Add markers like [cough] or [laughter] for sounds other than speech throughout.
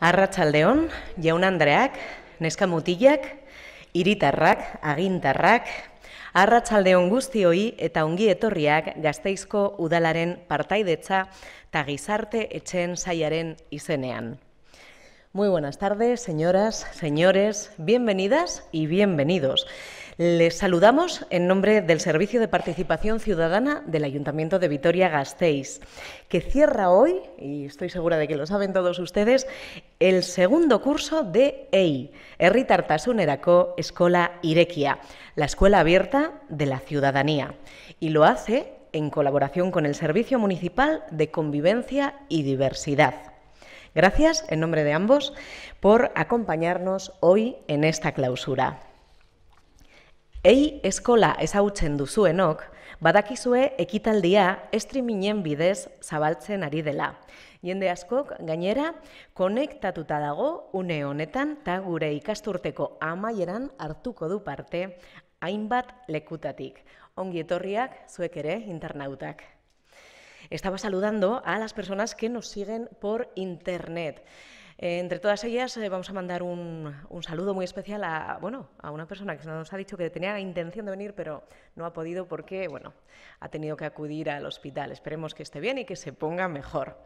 Arratsaldeon, Jaun Andreak, Neska Mutilak, Hiritarrak, Agintarrak, Arratsaldeon guztioi eta ongi etorriak Gazteizko udalaren partaidetza ta gizarte etxeen saiaren izenean. Muy buenas tardes, señoras, señores, bienvenidas y bienvenidos. Les saludamos en nombre del Servicio de Participación Ciudadana del Ayuntamiento de Vitoria-Gasteiz, que cierra hoy, y estoy segura de que lo saben todos ustedes, el segundo curso de EI, Tartasunerako Escola Irequia, la escuela abierta de la ciudadanía, y lo hace en colaboración con el Servicio Municipal de Convivencia y Diversidad. Gracias, en nombre de ambos, por acompañarnos hoy en esta clausura. Ei eskola ezagutzen duzuenok, badakizue ekitaldia estriminen bidez zabaltzen ari dela. Jende askok gainera konektatuta dago une honetan ta gure ikasturteko amaieran hartuko du parte hainbat lekutatik. Ongi etorriak zuek ere, internautak. Estaba saludando a las personas que nos siguen por internet. Eh, entre todas ellas eh, vamos a mandar un, saludo muy especial a, bueno, a una persona que nos ha dicho que tenía intención de venir, pero no ha podido porque bueno, ha tenido que acudir al hospital. Esperemos que esté bien y que se ponga mejor.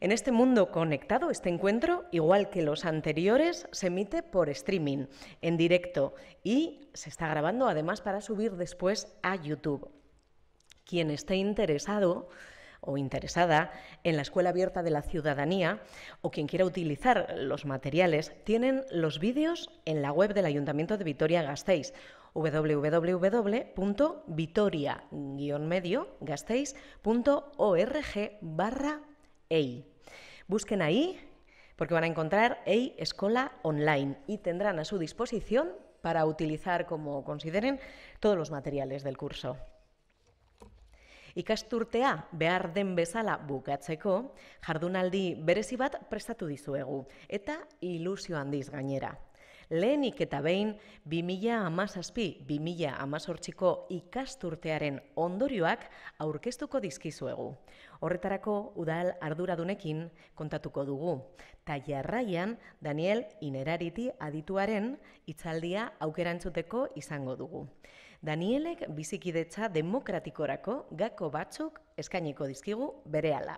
En este mundo conectado, este encuentro, igual que los anteriores, se emite por streaming, en directo, y se está grabando además para subir después a YouTube. Quien esté interesado o interesada en la Escuela Abierta de la Ciudadanía o quien quiera utilizar los materiales, tienen los vídeos en la web del Ayuntamiento de Vitoria-Gasteiz gasteizorg EI. Busquen ahí porque van a encontrar EI Escola Online y tendrán a su disposición para utilizar como consideren todos los materiales del curso. Ikasturtea behar den bezala bukatzeko, jardunaldi berezi bat prestatu dizuegu, eta ilusio handiz gainera. Lehenik eta behin, 2000 amazazpi, 2000 amazortziko ikasturtearen ondorioak aurkeztuko dizkizuegu. Horretarako, udal arduradunekin kontatuko dugu. Ta jarraian, Daniel Inerariti adituaren itzaldia aukerantzuteko izango dugu. Danielek bizikidetza demokratikorako gako batzuk eskainiko dizkigu bereala.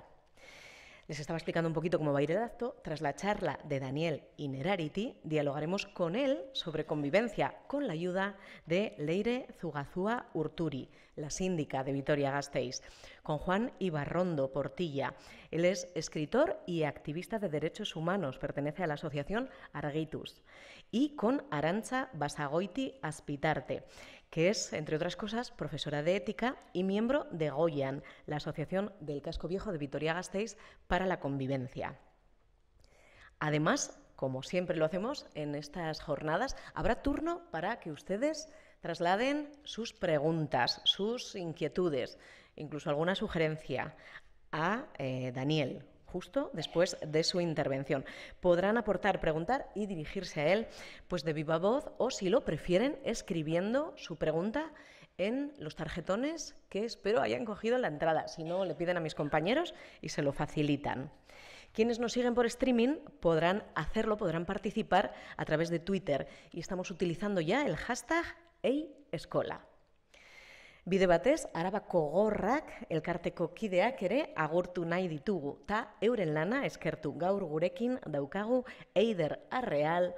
Les estaba explicando un poquito cómo va a ir el acto. Tras la charla de Daniel Nerariti... dialogaremos con él sobre convivencia con la ayuda de Leire Zugazúa Urturi, la síndica de Vitoria-Gasteiz, con Juan Ibarrondo Portilla. Él es escritor y activista de derechos humanos, pertenece a la asociación Argitus, y con Arancha Basagoiti Aspitarte, que es, entre otras cosas, profesora de ética y miembro de Goyan, la Asociación del Casco Viejo de Vitoria-Gasteiz para la Convivencia. Además, como siempre lo hacemos en estas jornadas, habrá turno para que ustedes trasladen sus preguntas, sus inquietudes, incluso alguna sugerencia a eh, Daniel justo después de su intervención. Podrán aportar, preguntar y dirigirse a él pues de viva voz o si lo prefieren escribiendo su pregunta en los tarjetones que espero hayan cogido en la entrada, si no le piden a mis compañeros y se lo facilitan. Quienes nos siguen por streaming podrán hacerlo, podrán participar a través de Twitter y estamos utilizando ya el hashtag #Escola. Bide batez, arabako gorrak elkarteko kideak ere agurtu nahi ditugu, eta euren lana eskertu gaur gurekin daukagu Eider Arreal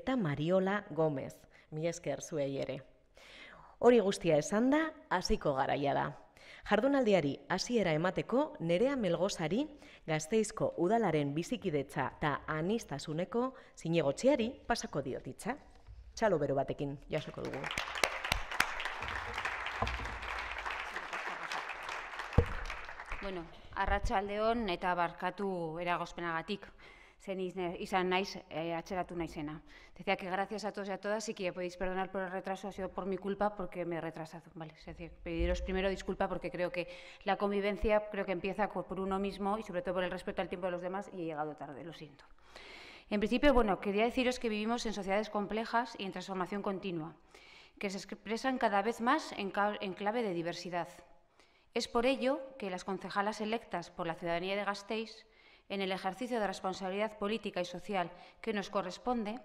eta Mariola Gomez. Mi esker zuei ere. Hori guztia esan da, hasiko garaia da. Jardunaldiari hasiera emateko nerea melgozari gazteizko udalaren bizikidetza eta anistasuneko zinegotxeari pasako diotitza. Txalo bero batekin, jasoko dugu. Bueno, arratsaldeon eta barkatu eragozpenagatik. Zen izan naiz, eh, naizena. Decía que gracias a todos y a todas y que podéis perdonar por el retraso, ha sido por mi culpa porque me he retrasado. ¿vale? Es decir, pediros primero disculpa porque creo que la convivencia creo que empieza por uno mismo y sobre todo por el respeto al tiempo de los demás y he llegado tarde, lo siento. En principio, bueno, quería deciros que vivimos en sociedades complejas y en transformación continua, que se expresan cada vez más en clave de diversidad, es por ello que las concejalas electas por la ciudadanía de Gasteiz, en el ejercicio de responsabilidad política y social que nos corresponde,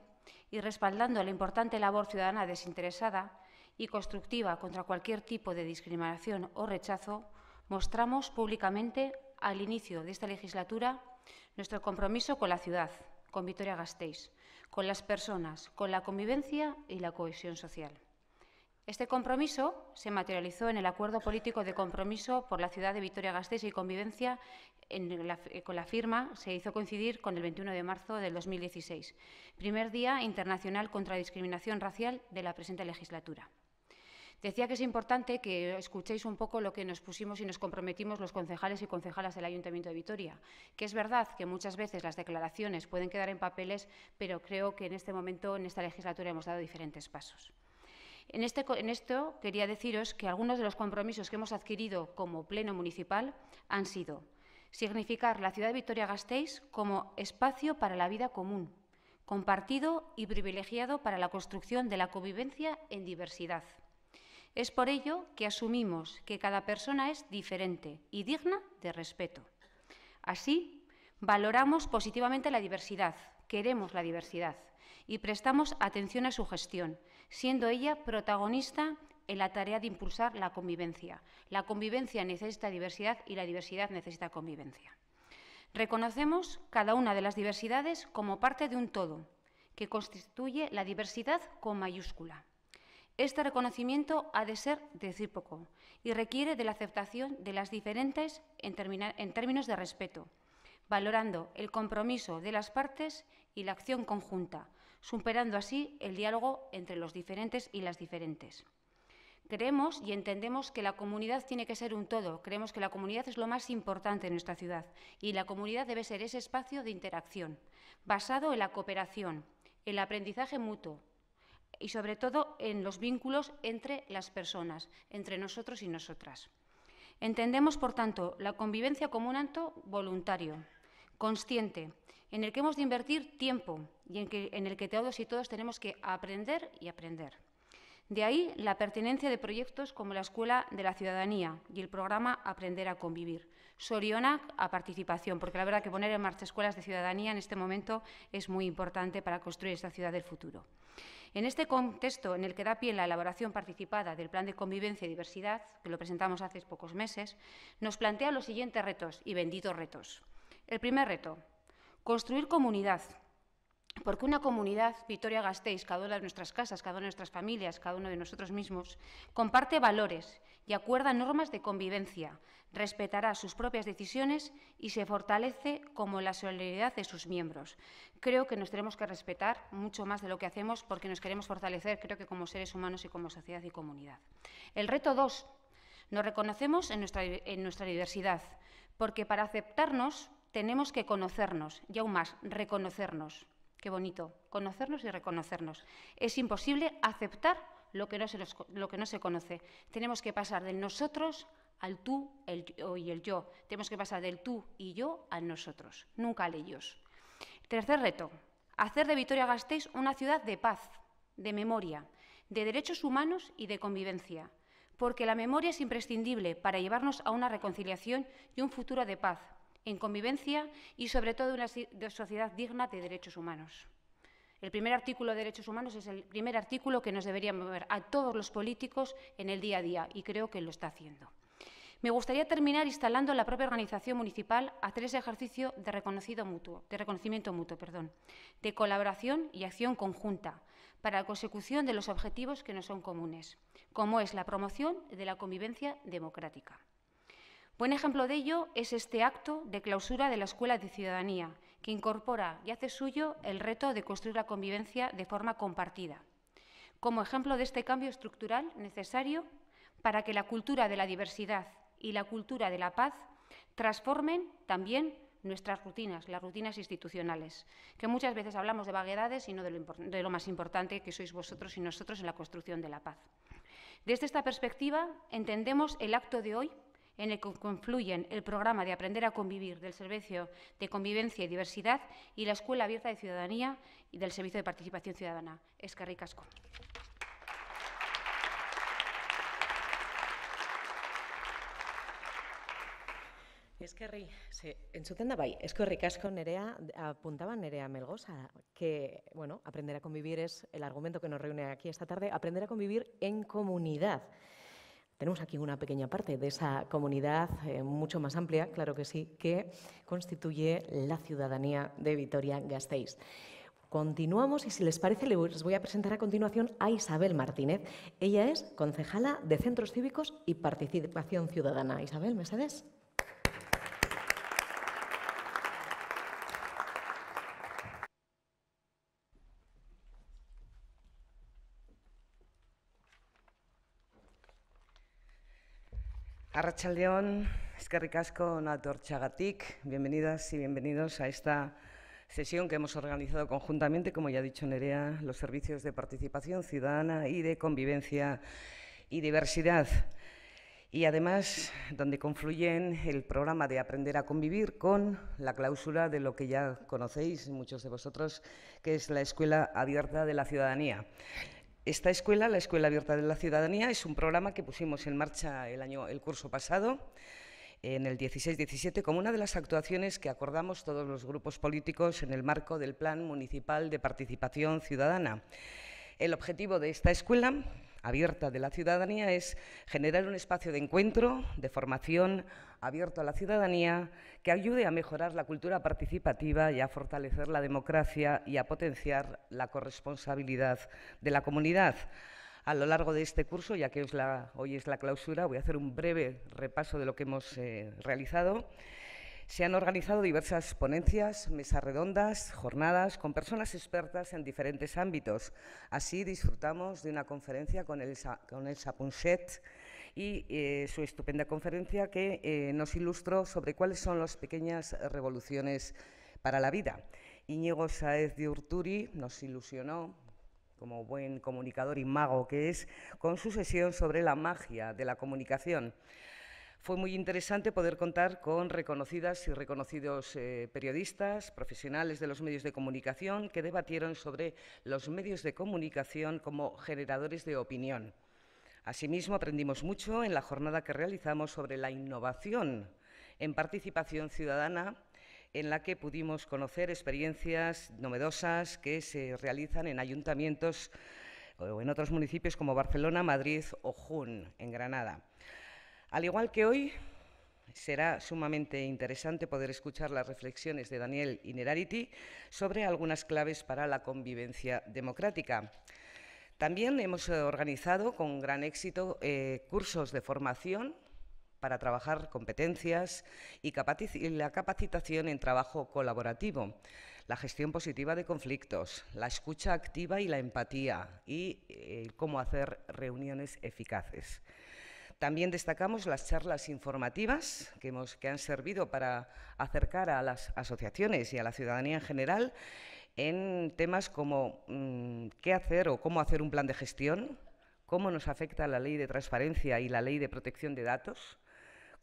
y respaldando la importante labor ciudadana desinteresada y constructiva contra cualquier tipo de discriminación o rechazo, mostramos públicamente al inicio de esta legislatura nuestro compromiso con la ciudad, con Vitoria-Gasteiz, con las personas, con la convivencia y la cohesión social. Este compromiso se materializó en el acuerdo político de compromiso por la ciudad de Vitoria-Gasteiz y convivencia eh, con la firma se hizo coincidir con el 21 de marzo del 2016, primer día internacional contra la discriminación racial de la presente legislatura. Decía que es importante que escuchéis un poco lo que nos pusimos y nos comprometimos los concejales y concejalas del Ayuntamiento de Vitoria, que es verdad que muchas veces las declaraciones pueden quedar en papeles, pero creo que en este momento, en esta legislatura, hemos dado diferentes pasos. Este en, esto quería deciros que algunos de los compromisos que hemos adquirido como Pleno Municipal han sido significar la ciudad de victoria gasteiz como espacio para la vida común, compartido y privilegiado para la construcción de la convivencia en diversidad. Es por ello que asumimos que cada persona es diferente y digna de respeto. Así, valoramos positivamente la diversidad, queremos la diversidad y prestamos atención a su gestión, siendo ella protagonista en la tarea de impulsar la convivencia. La convivencia necesita diversidad y la diversidad necesita convivencia. Reconocemos cada una de las diversidades como parte de un todo, que constituye la diversidad con mayúscula. Este reconocimiento ha de ser recíproco y requiere de la aceptación de las diferentes en, en términos de respeto, valorando el compromiso de las partes y la acción conjunta, superando así el diálogo entre los diferentes y las diferentes. Creemos y entendemos que la comunidad tiene que ser un todo, creemos que la comunidad es lo más importante en nuestra ciudad y la comunidad debe ser ese espacio de interacción, basado en la cooperación, el aprendizaje mutuo y sobre todo en los vínculos entre las personas, entre nosotros y nosotras. Entendemos, por tanto, la convivencia como un acto voluntario, consciente, en el que hemos de invertir tiempo y en, el que todos y todos tenemos que aprender y aprender. De ahí la pertinencia de proyectos como la Escuela de la Ciudadanía y el programa Aprender a Convivir. Soriona a participación, porque la verdad que poner en marcha escuelas de ciudadanía en este momento es muy importante para construir esta ciudad del futuro. En este contexto en el que da pie la elaboración participada del Plan de Convivencia y Diversidad, que lo presentamos hace pocos meses, nos plantea los siguientes retos y benditos retos. El primer reto, construir comunidad. Porque una comunidad, Victoria Gasteiz, cada una de nuestras casas, cada una de nuestras familias, cada uno de nosotros mismos, comparte valores y acuerda normas de convivencia, respetará sus propias decisiones y se fortalece como la solidaridad de sus miembros. Creo que nos tenemos que respetar mucho más de lo que hacemos porque nos queremos fortalecer, creo que como seres humanos y como sociedad y comunidad. El reto dos, Nos reconocemos en nuestra diversidad, porque para aceptarnos tenemos que conocernos y aún más, reconocernos. Qué bonito, conocernos y reconocernos. Es imposible aceptar lo que no se, lo que no se conoce. Tenemos que pasar del nosotros al tú el, y el yo. Tenemos que pasar del tú y yo al nosotros, nunca al ellos. Tercer reto, hacer de Vitoria-Gasteiz una ciudad de paz, de memoria, de derechos humanos y de convivencia, porque la memoria es imprescindible para llevarnos a una reconciliación y un futuro de paz, en convivencia y, sobre todo, una sociedad digna de derechos humanos. El primer artículo de derechos humanos es el primer artículo que nos debería mover a todos los políticos en el día a día y creo que lo está haciendo. Me gustaría terminar instalando la propia organización municipal a tres ejercicios de, reconocido mutuo, de reconocimiento mutuo, perdón, de colaboración y acción conjunta para la consecución de los objetivos que nos son comunes, como es la promoción de la convivencia democrática. Buen ejemplo de ello es este acto de clausura de la Escuela de Ciudadanía, que incorpora y hace suyo el reto de construir la convivencia de forma compartida, como ejemplo de este cambio estructural necesario para que la cultura de la diversidad y la cultura de la paz transformen también nuestras rutinas, las rutinas institucionales, que muchas veces hablamos de vaguedades y no de lo, de lo más importante que sois vosotros y nosotros en la construcción de la paz. Desde esta perspectiva, entendemos el acto de hoy en el que confluyen el programa de Aprender a Convivir del Servicio de Convivencia y Diversidad y la Escuela Abierta de Ciudadanía y del Servicio de Participación Ciudadana. Es Casco. ricasco. en su tenda da bai, eskerrik nerea, apuntaba nerea Melgosa, que, bueno, aprender a convivir es el argumento que nos reúne aquí esta tarde, aprender a convivir en comunidad. Tenemos aquí una pequeña parte de esa comunidad, eh, mucho más amplia, claro que sí, que constituye la ciudadanía de Vitoria-Gasteiz. Continuamos y si les parece les voy a presentar a continuación a Isabel Martínez. Ella es concejala de Centros Cívicos y Participación Ciudadana. Isabel, ¿me cedes? Arrachaldeón, Escarricasco, Chagatik, bienvenidas y bienvenidos a esta sesión que hemos organizado conjuntamente, como ya ha dicho Nerea, los servicios de participación ciudadana y de convivencia y diversidad. Y además, donde confluyen el programa de Aprender a Convivir con la cláusula de lo que ya conocéis muchos de vosotros, que es la Escuela Abierta de la Ciudadanía. Esta escuela, la Escuela Abierta de la Ciudadanía, es un programa que pusimos en marcha el, año, el curso pasado, en el 16-17, como una de las actuaciones que acordamos todos los grupos políticos en el marco del Plan Municipal de Participación Ciudadana. El objetivo de esta escuela abierta de la ciudadanía es generar un espacio de encuentro, de formación, abierto a la ciudadanía, que ayude a mejorar la cultura participativa y a fortalecer la democracia y a potenciar la corresponsabilidad de la comunidad. A lo largo de este curso, ya que es hoy es la clausura, voy a hacer un breve repaso de lo que hemos eh, realizado. Se han organizado diversas ponencias, mesas redondas, jornadas con personas expertas en diferentes ámbitos. Así disfrutamos de una conferencia con el con y eh, su estupenda conferencia que eh, nos ilustró sobre cuáles son las pequeñas revoluciones para la vida. Íñigo Saez de Urturi nos ilusionó, como buen comunicador y mago que es, con su sesión sobre la magia de la comunicación. Fue muy interesante poder contar con reconocidas y reconocidos eh, periodistas, profesionales de los medios de comunicación, que debatieron sobre los medios de comunicación como generadores de opinión Asimismo, aprendimos mucho en la jornada que realizamos sobre la innovación en participación ciudadana en la que pudimos conocer experiencias novedosas que se realizan en ayuntamientos o en otros municipios como Barcelona, Madrid o Jun, en Granada. Al igual que hoy, será sumamente interesante poder escuchar las reflexiones de Daniel Inerarity sobre algunas claves para la convivencia democrática. También hemos eh, organizado con gran éxito eh, cursos de formación para trabajar competencias y, la capacitación en trabajo colaborativo, la gestión positiva de conflictos, la escucha activa y la empatía y eh, cómo hacer reuniones eficaces. También destacamos las charlas informativas que han servido para acercar a las asociaciones y a la ciudadanía en general en temas como mm, qué hacer o cómo hacer un plan de gestión, cómo nos afecta la ley de transparencia y la ley de protección de datos,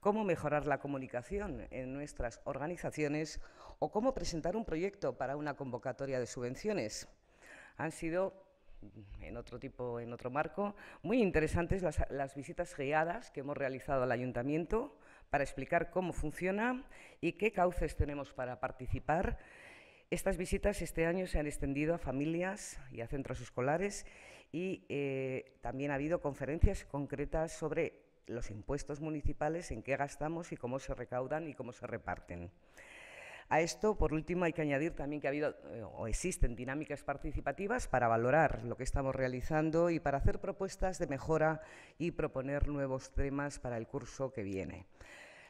cómo mejorar la comunicación en nuestras organizaciones o cómo presentar un proyecto para una convocatoria de subvenciones. Han sido mm, en otro tipo, en otro marco, muy interesantes las visitas guiadas que hemos realizado al ayuntamiento para explicar cómo funciona y qué cauces tenemos para participar estas visitas este año se han extendido a familias y a centros escolares y eh, también ha habido conferencias concretas sobre los impuestos municipales, en qué gastamos y cómo se recaudan y cómo se reparten. A esto, por último, hay que añadir también que ha habido eh, o existen dinámicas participativas para valorar lo que estamos realizando y para hacer propuestas de mejora y proponer nuevos temas para el curso que viene.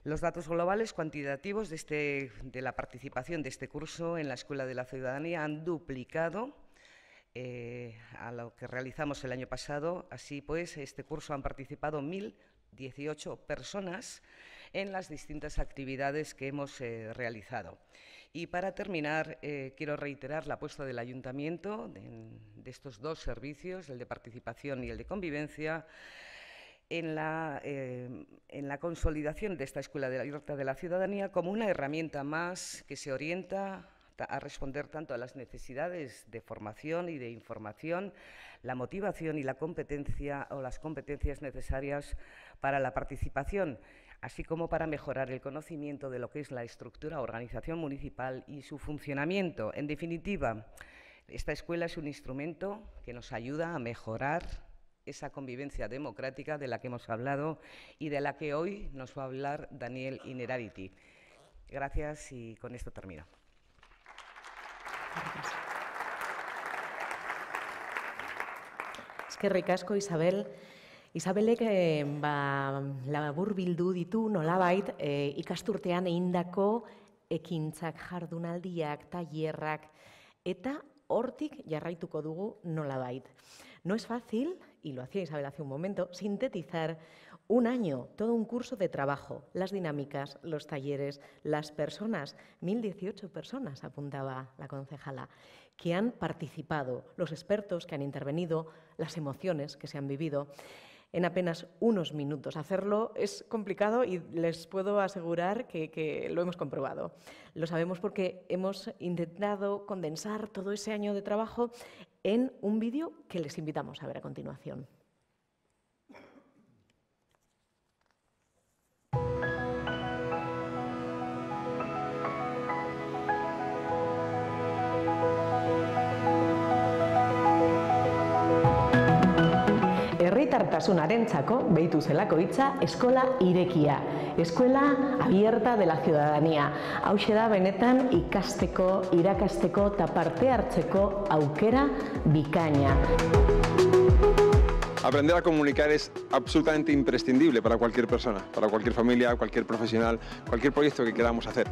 Los datos globales cuantitativos este, de, la participación de este curso en la Escuela de la Ciudadanía han duplicado eh, a lo que realizamos el año pasado. Así pues, este curso han participado 1.018 personas en las distintas actividades que hemos eh, realizado. Y para terminar, eh, quiero reiterar la apuesta del Ayuntamiento de estos dos servicios, el de participación y el de convivencia, eh, en la, consolidación de esta Escuela de de la Ciudadanía como una herramienta más que se orienta a responder tanto a las necesidades de formación y de información, la motivación y la competencia o las competencias necesarias para la participación, así como para mejorar el conocimiento de lo que es la estructura, organización municipal y su funcionamiento. En definitiva, esta escuela es un instrumento que nos ayuda a mejorar esa convivencia democrática de la que hemos hablado y de la que hoy nos va a hablar Daniel Inerarity. Gracias y con esto termino. Es que ricasco, Isabel. Isabelek eh, y ba, labur bildu ditu nolabait e, ikasturtean egindako ekintzak, jardunaldiak, tailerrak eta hortik jarraituko dugu nolabait. No es fácil y lo hacía Isabel hace un momento, sintetizar un año, todo un curso de trabajo, las dinámicas, los talleres, las personas, 1.018 personas, apuntaba la concejala, que han participado, los expertos que han intervenido, las emociones que se han vivido en apenas unos minutos. Hacerlo es complicado y les puedo asegurar que, que, lo hemos comprobado. Lo sabemos porque hemos intentado condensar todo ese año de trabajo en un vídeo que les invitamos a ver a continuación. herritartasunarentzako behitu zelako hitza eskola irekia, escuela abierta de la ciudadanía. Hauxe da benetan ikasteko, irakasteko eta parte hartzeko aukera bikaina. Aprender a comunicar es absolutamente imprescindible para cualquier persona, para cualquier familia, cualquier profesional, cualquier proyecto que queramos hacer.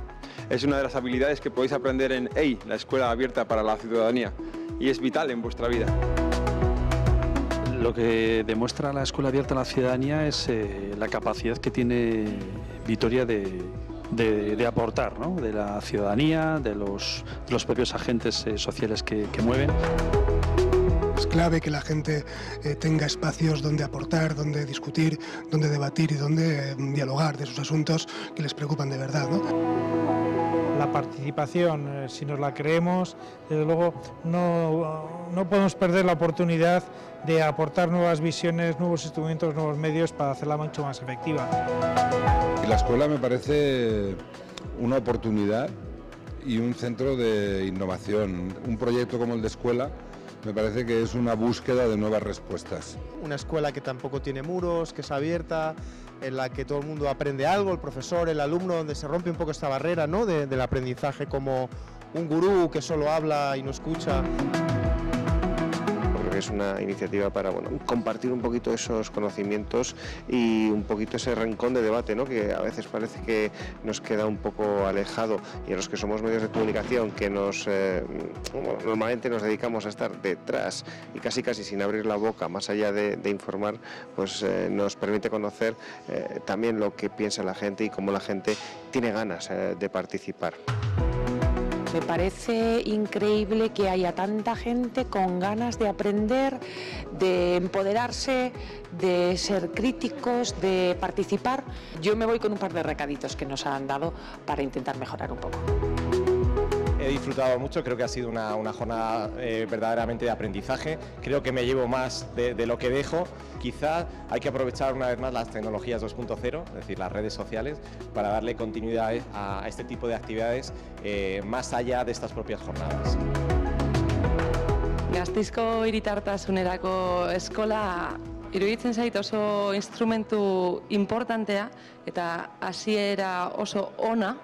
Es una de las habilidades que podéis aprender en EI, la Escuela Abierta para la Ciudadanía, y es vital en vuestra vida. Lo que demuestra la Escuela Abierta a la Ciudadanía es eh, la capacidad que tiene Vitoria de, aportar, de la ciudadanía, de los, propios agentes eh, sociales que, mueven. Es clave que la gente eh, tenga espacios donde aportar, donde discutir, donde debatir y donde dialogar de sus asuntos que les preocupan de verdad. ¿no? la participación, eh, si nos la creemos, desde luego no, no podemos perder la oportunidad de aportar nuevas visiones, nuevos instrumentos, nuevos medios para hacerla mucho más efectiva. La escuela me parece una oportunidad y un centro de innovación. Un proyecto como el de escuela me parece que es una búsqueda de nuevas respuestas. Una escuela que tampoco tiene muros, que es abierta, en la que todo el mundo aprende algo, el profesor, el alumno, donde se rompe un poco esta barrera ¿no? del aprendizaje como un gurú que solo habla y no escucha que es una iniciativa para bueno, compartir un poquito esos conocimientos y un poquito ese rincón de debate que a veces parece que nos queda un poco alejado y en los que somos medios de comunicación que nos eh, normalmente nos dedicamos a estar detrás y casi casi sin abrir la boca más allá de, informar pues eh, nos permite conocer eh, también lo que piensa la gente y cómo la gente tiene ganas de participar. Me parece increíble que haya tanta gente con ganas de aprender, de empoderarse, de ser críticos, de participar. Yo me voy con un par de recaditos que nos han dado para intentar mejorar un poco. He disfrutado mucho, creo que ha sido una, una jornada eh, verdaderamente de aprendizaje. Creo que me llevo más de, lo que dejo. Quizás hay que aprovechar una vez más las tecnologías 2.0, es decir, las redes sociales, para darle continuidad a, este tipo de actividades eh, más allá de estas propias jornadas. Gasteizko hiritartasunerako eskola iruditzen zait oso instrumentu importantea eta hasiera oso ona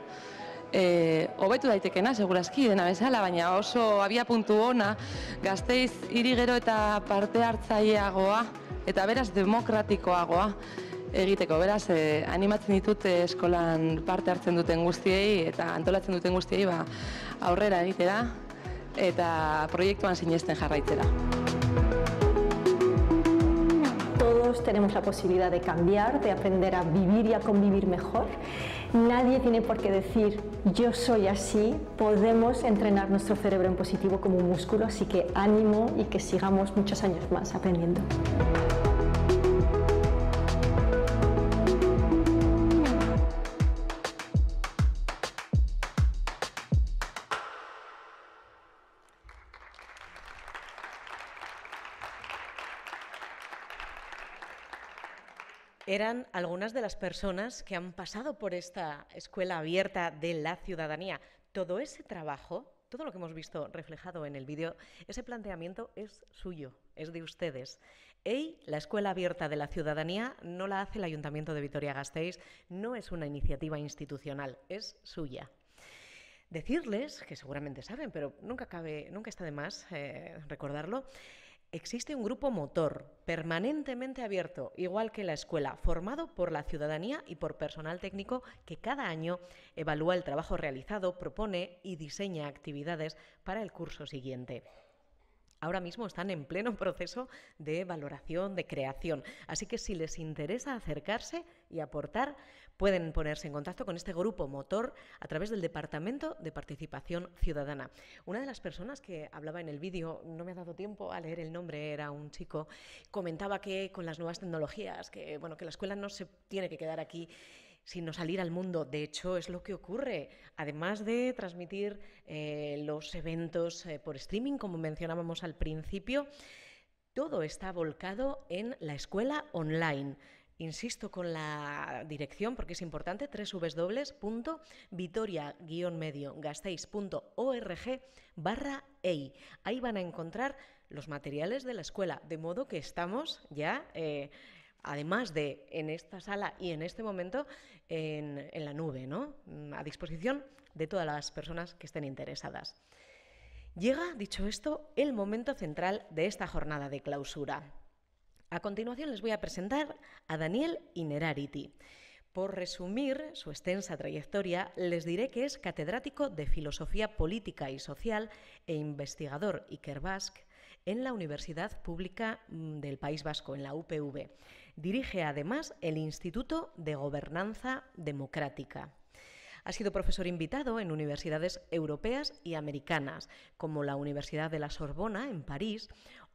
e, eh, hobetu daitekena, segurazki dena bezala, baina oso abia puntu ona, gazteiz hiri gero eta parte hartzaileagoa eta beraz demokratikoagoa egiteko. Beraz, e, animatzen ditut eh, eskolan parte hartzen duten guztiei eta antolatzen duten guztiei ba, aurrera egitera eta proiektuan sinesten jarraitzera. Todos tenemos la posibilidad de cambiar, de aprender a vivir y a convivir mejor. Nadie tiene por qué decir yo soy así, podemos entrenar nuestro cerebro en positivo como un músculo, así que ánimo y que sigamos muchos años más aprendiendo. eran algunas de las personas que han pasado por esta escuela abierta de la ciudadanía. Todo ese trabajo, todo lo que hemos visto reflejado en el vídeo, ese planteamiento es suyo, es de ustedes. EI, la Escuela Abierta de la Ciudadanía, no la hace el Ayuntamiento de Vitoria-Gasteiz, no es una iniciativa institucional, es suya. Decirles, que seguramente saben, pero nunca, cabe, nunca está de más eh, recordarlo, Existe un grupo motor permanentemente abierto, igual que la escuela, formado por la ciudadanía y por personal técnico que cada año evalúa el trabajo realizado, propone y diseña actividades para el curso siguiente. Ahora mismo están en pleno [laughs] proceso de valoración, de creación, así que si les interesa acercarse y aportar, pueden ponerse en contacto con este grupo motor a través del Departamento de Participación Ciudadana. Una de las personas que hablaba en el vídeo, no me ha dado tiempo a leer el nombre, era un chico, comentaba que con las nuevas tecnologías, que bueno, que la escuela no se tiene que quedar aquí sino salir al mundo. De hecho, es lo que ocurre. Además de transmitir eh, los eventos eh, por streaming, como mencionábamos al principio, todo está volcado en la escuela online insisto con la dirección porque es importante, wwwvitoria medio barra EI. Ahí van a encontrar los materiales de la escuela, de modo que estamos ya... Eh, además de en esta sala y en este momento, en, en, la nube, ¿no? Mm, a disposición de todas las personas que estén interesadas. Llega, dicho esto, el momento central de esta jornada de clausura. A continuación les voy a presentar a Daniel Inerarity. Por resumir su extensa trayectoria, les diré que es catedrático de Filosofía Política y Social e investigador Iker Basque en la Universidad Pública mm, del País Vasco, en la UPV. Dirige además el Instituto de Gobernanza Democrática. Ha sido profesor invitado en universidades europeas y americanas, como la Universidad de la Sorbona en París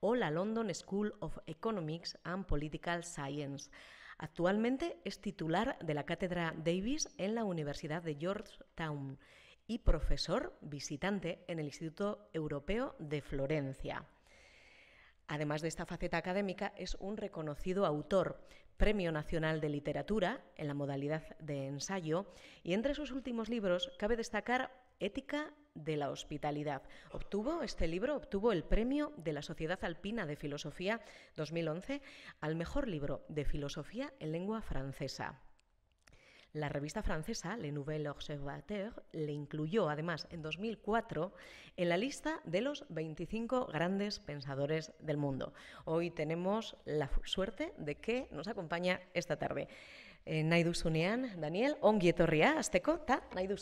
o la London School of Economics and Political Science. Actualmente es titular de la Cátedra Davis en la Universidad de Georgetown y profesor visitante en el Instituto Europeo de Florencia. Además de esta faceta académica, es un reconocido autor, Premio Nacional de Literatura en la modalidad de ensayo, y entre sus últimos libros cabe destacar Ética de la Hospitalidad. Obtuvo este libro, obtuvo el premio de la Sociedad Alpina de Filosofía 2011 al mejor libro de filosofía en lengua francesa. La revista francesa Le Nouvel Observateur le incluyó además en 2004 en la lista de los 25 grandes pensadores del mundo. Hoy tenemos la suerte de que nos acompaña esta tarde. Naidus eh, Naidu Daniel, Ongietorria, Azteco, ta Naidu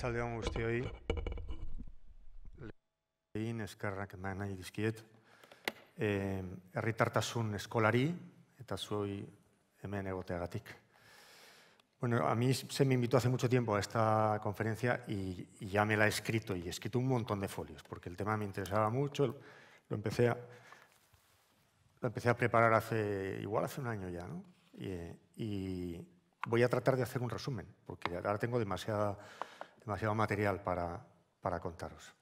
Arratxaldeon guztioi, lehin eskerrak eman nahi dizkiet, herritartasun eskolari eta hemen egoteagatik. Bueno, a mí se me invitó hace mucho tiempo a esta conferencia y, ya me la he escrito y he escrito un montón de folios porque el tema me interesaba mucho, lo empecé a, lo empecé a preparar hace, igual hace un año ya, ¿no? y voy a tratar de hacer un resumen porque ahora tengo demasiada demasiado material para, contaros.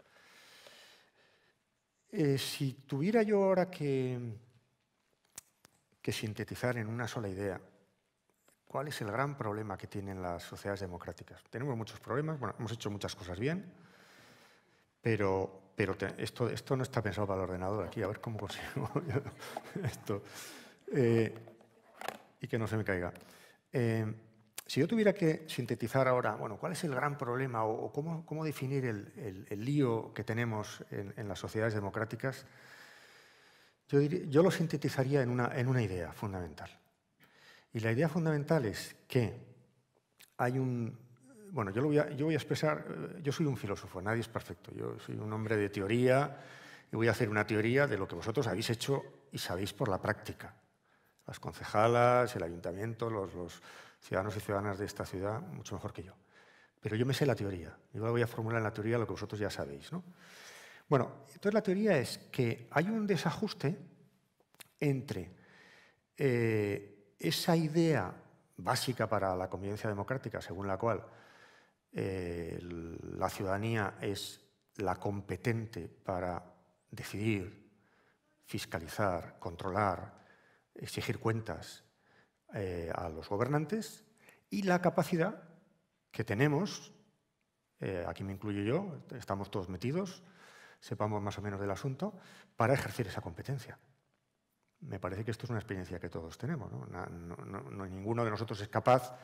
Eh, si tuviera yo ahora que, que sintetizar en una sola idea, ¿cuál es el gran problema que tienen las sociedades democráticas? Tenemos muchos problemas, bueno, hemos hecho muchas cosas bien, pero, pero esto, esto no está pensado para el ordenador aquí, a ver cómo consigo [laughs] esto. Eh, y que no se me caiga. Eh, si yo tuviera que sintetizar ahora, bueno, ¿cuál es el gran problema o, cómo, definir el, lío que tenemos en, las sociedades democráticas? Yo, yo lo sintetizaría en una, en una, idea fundamental. Y la idea fundamental es que hay un... Bueno, yo, lo voy a, yo voy a expresar, eh, yo soy un filósofo, nadie es perfecto, yo soy un hombre de teoría y voy a hacer una teoría de lo que vosotros habéis hecho y sabéis por la práctica. Las concejalas, el ayuntamiento, los ciudadanos y ciudadanas de esta ciudad mucho mejor que yo. Pero yo me sé la teoría. Yo voy a formular en la teoría lo que vosotros ya sabéis. Bueno, entonces la teoría es que hay un desajuste entre eh, esa idea básica para la convivencia democrática, según la cual eh, la ciudadanía es la competente para decidir, fiscalizar, controlar, exigir cuentas, eh, a los gobernantes y la capacidad que tenemos, eh, aquí me incluyo yo, estamos todos metidos, sepamos más o menos del asunto, para ejercer esa competencia. Me parece que esto es una experiencia que todos tenemos. ¿no? ninguno de nosotros es capaz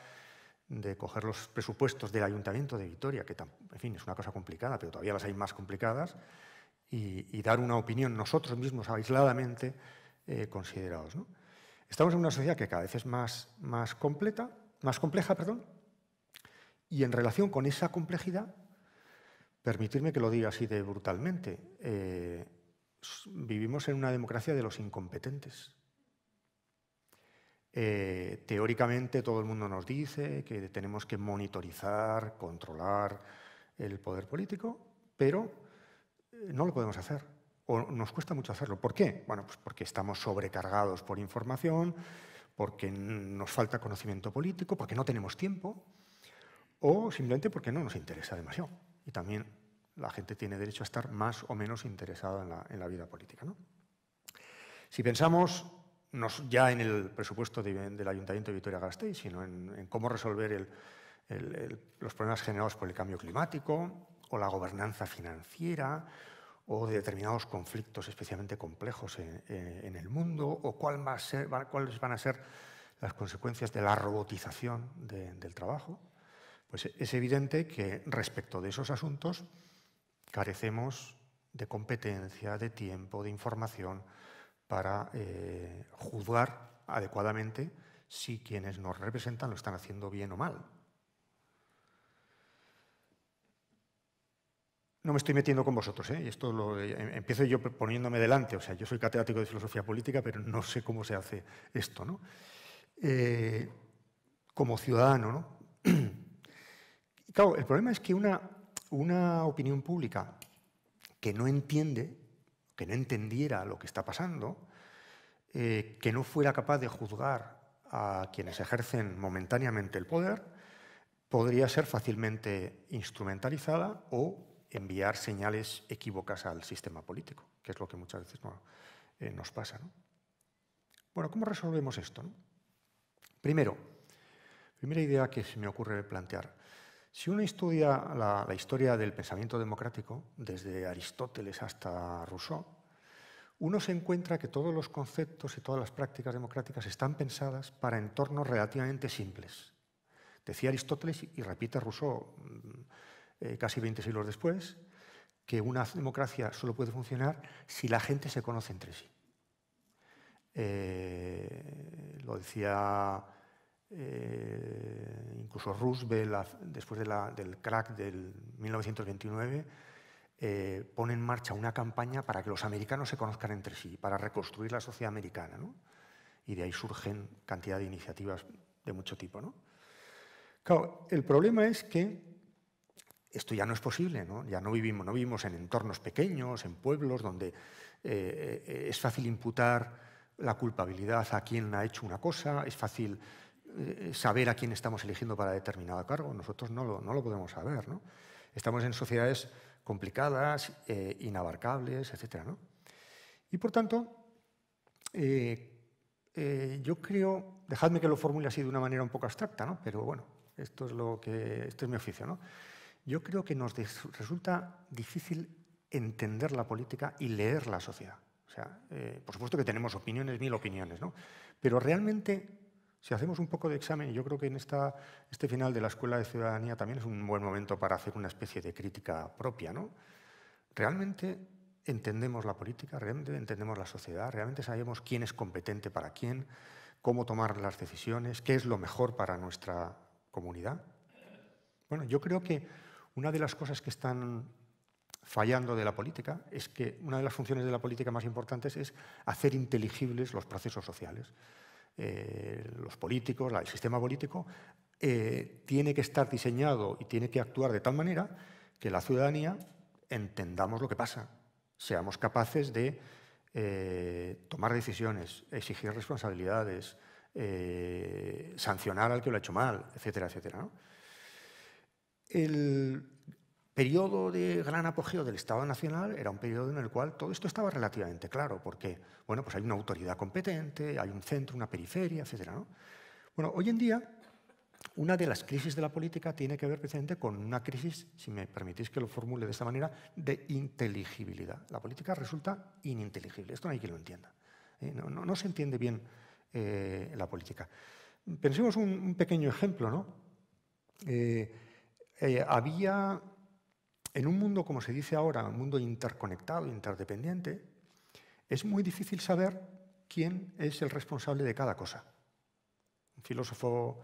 de coger los presupuestos del Ayuntamiento de Vitoria, que en fin, es una cosa complicada, pero todavía las hay más complicadas, y, dar una opinión nosotros mismos aisladamente eh, considerados. ¿no? Estamos en una sociedad que cada vez es más, más, completa, más compleja, perdón, y en relación con esa complejidad, permitirme que lo diga así de brutalmente, eh, vivimos en una democracia de los incompetentes. Eh, teóricamente todo el mundo nos dice que tenemos que monitorizar, controlar el poder político, pero eh, no lo podemos hacer o nos cuesta mucho hacerlo. ¿Por qué? Bueno, pues porque estamos sobrecargados por información, porque nos falta conocimiento político, porque no tenemos tiempo, o simplemente porque no nos interesa demasiado. Y también la gente tiene derecho a estar más o menos interesada en la, vida política. ¿no? Si pensamos nos, ya en el presupuesto del Ayuntamiento de Vitoria-Gasteiz, sino en, cómo resolver los problemas generados por el cambio climático o la gobernanza financiera o de determinados conflictos especialmente complejos en, eh, el mundo, o cuáles van a ser las consecuencias de la robotización del trabajo, pues es evidente que respecto de esos asuntos carecemos de competencia, de tiempo, de información para eh, juzgar adecuadamente si quienes nos representan lo están haciendo bien o mal. no me estoy metiendo con vosotros, ¿eh? esto lo, eh, em, empiezo yo poniéndome delante, o sea, yo soy catedrático de filosofía política, pero no sé cómo se hace esto, ¿no? Eh, como ciudadano, ¿no? [clears throat] claro, el problema es que una, una opinión pública que no entiende, que no entendiera lo que está pasando, eh, que no fuera capaz de juzgar a quienes ejercen momentáneamente el poder, podría ser fácilmente instrumentalizada o enviar señales equívocas al sistema político, que es lo que muchas veces eh, nos pasa. Bueno, ¿cómo resolvemos esto? Primero, primera idea que se me ocurre plantear. Si uno estudia la, la historia del pensamiento democrático, desde Aristóteles hasta Rousseau, uno se encuentra que todos los conceptos y todas las prácticas democráticas están pensadas para entornos relativamente simples. Decía Aristóteles y repite Rousseau mm, eh, casi 20 siglos después, que una democracia solo puede funcionar si la gente se conoce entre sí. Eh, lo decía eh, incluso Roosevelt, después del crack del 1929, pone en marcha una campaña para que los americanos se conozcan entre sí, para reconstruir la sociedad americana. Y de ahí surgen cantidad de iniciativas de mucho tipo. el problema es que esto ya no es posible, ya no vivimos, no vivimos en entornos pequeños, en pueblos donde eh, eh, es fácil imputar la culpabilidad a quien ha hecho una cosa, es fácil eh, saber a quién estamos eligiendo para determinado cargo, nosotros no lo, podemos saber. ¿no? Estamos en sociedades complicadas, inabarcables, etc. Y por tanto, yo creo, dejadme que lo formule así de una manera un poco abstracta, pero bueno, esto es, lo que, esto es mi oficio yo creo que nos resulta difícil entender la política y leer la sociedad. O sea, eh, por supuesto que tenemos opiniones, mil opiniones, ¿no? Pero realmente, si hacemos un poco de examen, yo creo que en esta, este final de la Escuela de Ciudadanía también es un buen momento para hacer una especie de crítica propia, ¿no? Realmente entendemos la política, realmente entendemos la sociedad, realmente sabemos quién es competente para quién, cómo tomar las decisiones, qué es lo mejor para nuestra comunidad. Bueno, yo creo que una de las cosas que están fallando de la política es que una de las funciones de la política más importantes es hacer inteligibles los procesos sociales. Eh, los políticos, el sistema político, eh, tiene que estar diseñado y tiene que actuar de tal manera que la ciudadanía entendamos lo que pasa, seamos capaces de eh, tomar decisiones, exigir responsabilidades, sancionar al que lo ha hecho mal, etcétera, etcétera. ¿no? el periodo de gran apogeo del Estado Nacional era un periodo en el cual todo esto estaba relativamente claro, porque bueno, pues hay una autoridad competente, hay un centro, una periferia, etc. Bueno, hoy en día una de las crisis de la política tiene que ver precisamente con una crisis, si me permitís que lo formule de esta manera, de inteligibilidad. La política resulta ininteligible, esto no hay quien lo entienda. ¿eh? No, se entiende bien eh, la política. Pensemos un, pequeño ejemplo, ¿no? Eh, eh, había, en un mundo, como se dice ahora, un mundo interconectado, interdependiente, es muy difícil saber quién es el responsable de cada cosa. Un filósofo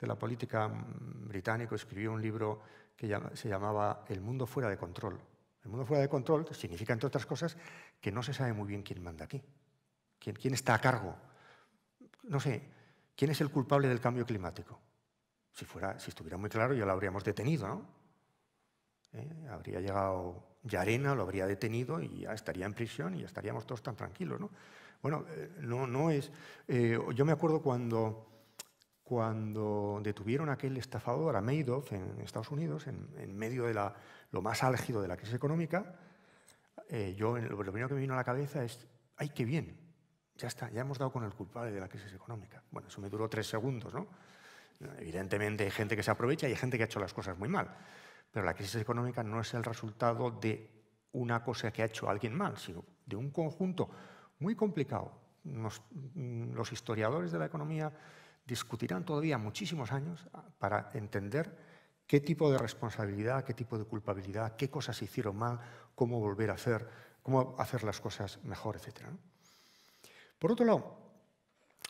de la política británico escribió un libro que se llamaba El mundo fuera de control. El mundo fuera de control significa, entre otras cosas, que no se sabe muy bien quién manda aquí, quién, quién está a cargo. No sé, ¿quién es el culpable del cambio climático? Si, fuera, si estuviera muy claro, ya lo habríamos detenido, ¿no? ¿Eh? Habría llegado Yarena, lo habría detenido y ya estaría en prisión y ya estaríamos todos tan tranquilos, ¿no? Bueno, eh, no, no es... Eh, yo me acuerdo cuando, cuando detuvieron a aquel estafador, a Madoff, en Estados Unidos, en, medio de la, lo más álgido de la crisis económica, yo lo primero que me vino a la cabeza es, ¡ay, qué bien! Ya está, ya hemos dado con el culpable de la crisis económica. Bueno, eso me duró tres segundos, ¿no? Evidentemente hay gente que se aprovecha y hay gente que ha hecho las cosas muy mal, pero la crisis económica no es el resultado de una cosa que ha hecho alguien mal, sino de un conjunto muy complicado. Mm, los historiadores de la economía discutirán todavía muchísimos años para entender qué tipo de responsabilidad, qué tipo de culpabilidad, qué cosas hicieron mal, cómo volver a hacer, cómo hacer las cosas mejor, etc. Por otro lado,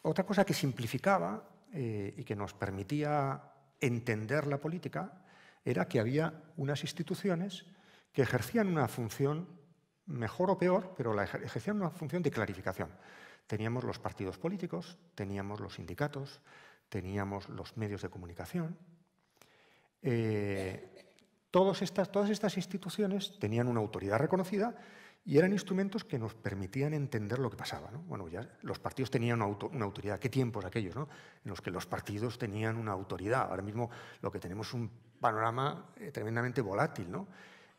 otra cosa que simplificaba eh, y que nos permitía entender la política era que había unas instituciones que ejercían una función, mejor o peor, pero la ejercían una función de clarificación. Teníamos los partidos políticos, teníamos los sindicatos, teníamos los medios de comunicación. Eh, todas estas instituciones tenían una autoridad reconocida y eran instrumentos que nos permitían entender lo que pasaba. ¿no? Bueno, ya los partidos tenían una, autoridad. ¿Qué tiempos aquellos ¿no? en los que los partidos tenían una autoridad? Ahora mismo lo que tenemos es un panorama eh, tremendamente volátil. ¿no?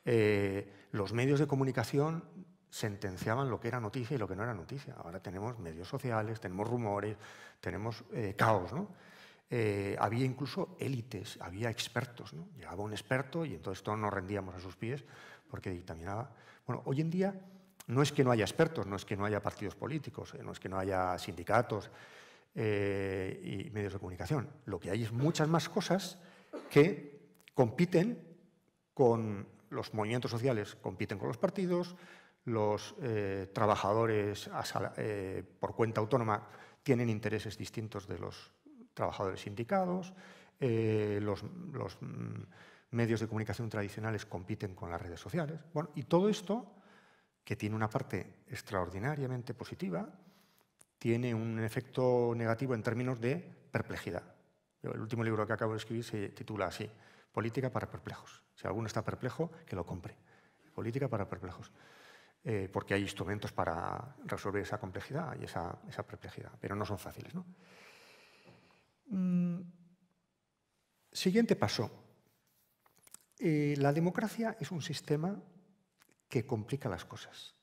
Eh, los medios de comunicación sentenciaban lo que era noticia y lo que no era noticia. Ahora tenemos medios sociales, tenemos rumores, tenemos eh, caos. ¿no? había incluso élites, había expertos. ¿no? Llegaba un experto y entonces todos nos rendíamos a sus pies porque dictaminaba. Bueno, hoy en día no es que no haya expertos, no es que no haya partidos políticos, eh, no es que no haya sindicatos eh, y medios de comunicación. Lo que hay es muchas más cosas que compiten con los movimientos sociales, compiten con los partidos, los eh, trabajadores por cuenta autónoma tienen intereses distintos de los trabajadores sindicados, los mm, medios de comunicación tradicionales compiten con las redes sociales. y todo esto, que tiene una parte extraordinariamente positiva, tiene un efecto negativo en términos de perplejidad. El último libro que acabo de escribir se titula así, Política para perplejos. Si alguno está perplejo, que lo compre. Política para perplejos. Eh, porque hay instrumentos para resolver esa complejidad y esa, perplejidad, pero no son fáciles. Mm, siguiente paso. Eh, la democracia es un sistema que complica las cosas.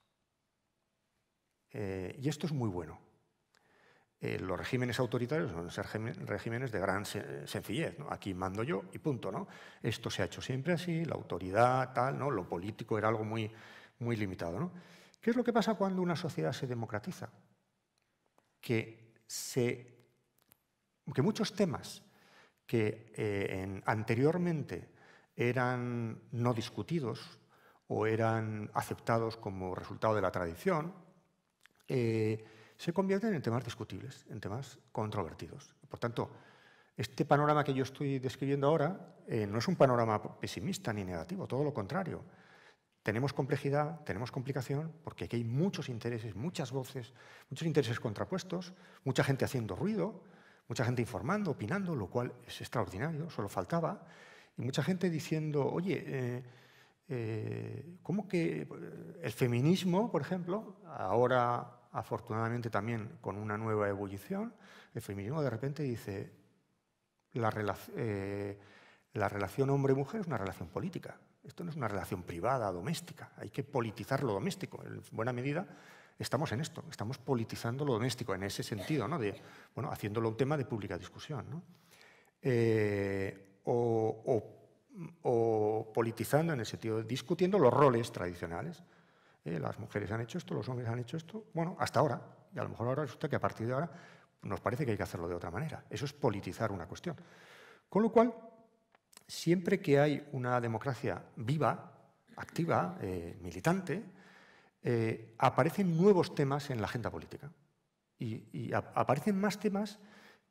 Eh, y esto es muy bueno. Eh, los regímenes autoritarios son regímenes de gran sencillez. Aquí mando yo y punto. ¿no? Esto se ha hecho siempre así, la autoridad, tal, ¿no? lo político era algo muy, muy limitado. ¿no? ¿Qué es lo que pasa cuando una sociedad se democratiza? Que, se, muchos temas que anteriormente eran no discutidos o eran aceptados como resultado de la tradición, eh, se convierten en temas discutibles, en temas controvertidos. Por tanto, este panorama que yo estoy describiendo ahora eh, no es un panorama pesimista ni negativo, todo lo contrario. Tenemos complejidad, tenemos complicación, porque aquí hay muchos intereses, muchas voces, muchos intereses contrapuestos, mucha gente haciendo ruido, mucha gente informando, opinando, lo cual es extraordinario, solo faltaba, y mucha gente diciendo, oye, eh, eh, ¿cómo que eh, el feminismo, por ejemplo, ahora afortunadamente también con una nueva ebullición, el feminismo de repente dice, la, relación hombre-mujer es una relación política, esto no es una relación privada, doméstica, hay que politizar lo doméstico, en buena medida estamos en esto, estamos politizando lo doméstico en ese sentido, ¿no? de, bueno, haciéndolo un tema de pública discusión o, politizando en el sentido de discutiendo los roles tradicionales. Eh, las mujeres han hecho esto, los hombres han hecho esto, bueno, hasta ahora, y a lo mejor ahora resulta que a partir de ahora nos parece que hay que hacerlo de otra manera. Eso es politizar una cuestión. Con lo cual, siempre que hay una democracia viva, activa, eh, militante, eh, aparecen nuevos temas en la agenda política. Y, aparecen más temas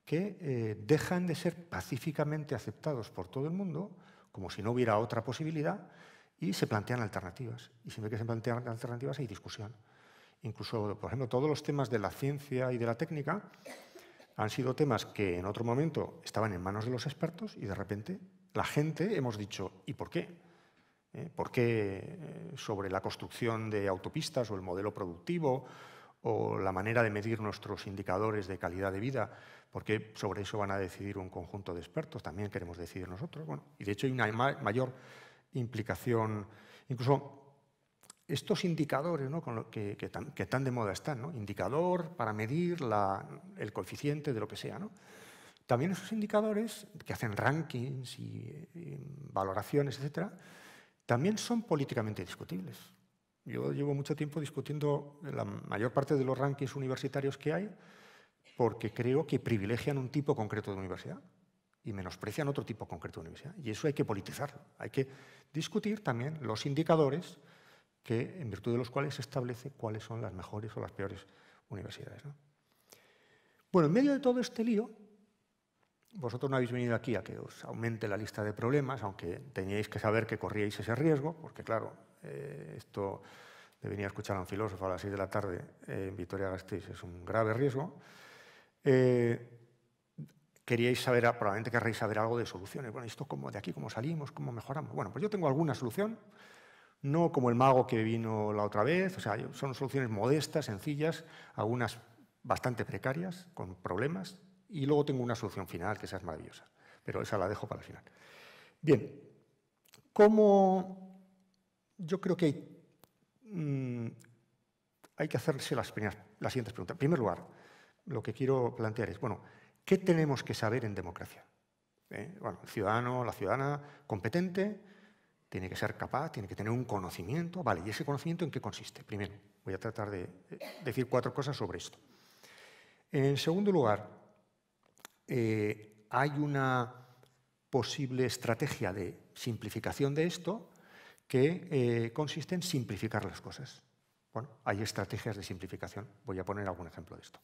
que eh, dejan de ser pacíficamente aceptados por todo el mundo, como si no hubiera otra posibilidad, y se plantean alternativas. Y siempre que se plantean alternativas hay discusión. Incluso, por ejemplo, todos los temas de la ciencia y de la técnica han sido temas que en otro momento estaban en manos de los expertos y de repente la gente hemos dicho, ¿y por qué? ¿Eh? ¿Por qué eh, sobre la construcción de autopistas o el modelo productivo? o la manera de medir nuestros indicadores de calidad de vida, porque sobre eso van a decidir un conjunto de expertos, también queremos decidir nosotros. y de hecho hay una mayor implicación, incluso estos indicadores Con que, tan, de moda están, ¿no? indicador para medir el coeficiente de lo que sea. ¿no? También esos indicadores que hacen rankings y, y valoraciones, etc., también son políticamente discutibles. Yo llevo mucho tiempo discutiendo la mayor parte de los rankings universitarios que hay porque creo que privilegian un tipo concreto de universidad y menosprecian otro tipo concreto de universidad. Y eso hay que politizarlo. Hay que discutir también los indicadores que, en virtud de los cuales se establece cuáles son las mejores o las peores universidades. Bueno, en medio de todo este lío, vosotros no habéis venido aquí a que os aumente la lista de problemas, aunque teníais que saber que corríais ese riesgo, porque claro, eh, esto de venir a escuchar a un filósofo a las 6 de la tarde eh, en Vitoria-Gasteiz es un grave riesgo. Eh, queríais saber, probablemente querréis saber algo de soluciones. Bueno, ¿esto cómo, de aquí cómo salimos, cómo mejoramos? Bueno, pues yo tengo alguna solución, no como el mago que vino la otra vez, o sea, son soluciones modestas, sencillas, algunas bastante precarias, con problemas, y luego tengo una solución final, que sea es maravillosa, pero esa la dejo para el final. Bien, ¿cómo yo creo que hay, mm, que hacerse las, siguientes preguntas. En primer lugar, lo que quiero plantear es, bueno, ¿qué tenemos que saber en democracia? ¿Eh? Bueno, el ciudadano, la ciudadana competente, tiene que ser capaz, tiene que tener un conocimiento. Vale, ¿y ese conocimiento en qué consiste? Primero, voy a tratar de eh, decir cuatro cosas sobre esto. En segundo lugar, eh, hay una posible estrategia de simplificación de esto que eh, consiste en simplificar las cosas. Bueno, hay estrategias de simplificación. Voy a poner algún ejemplo de esto.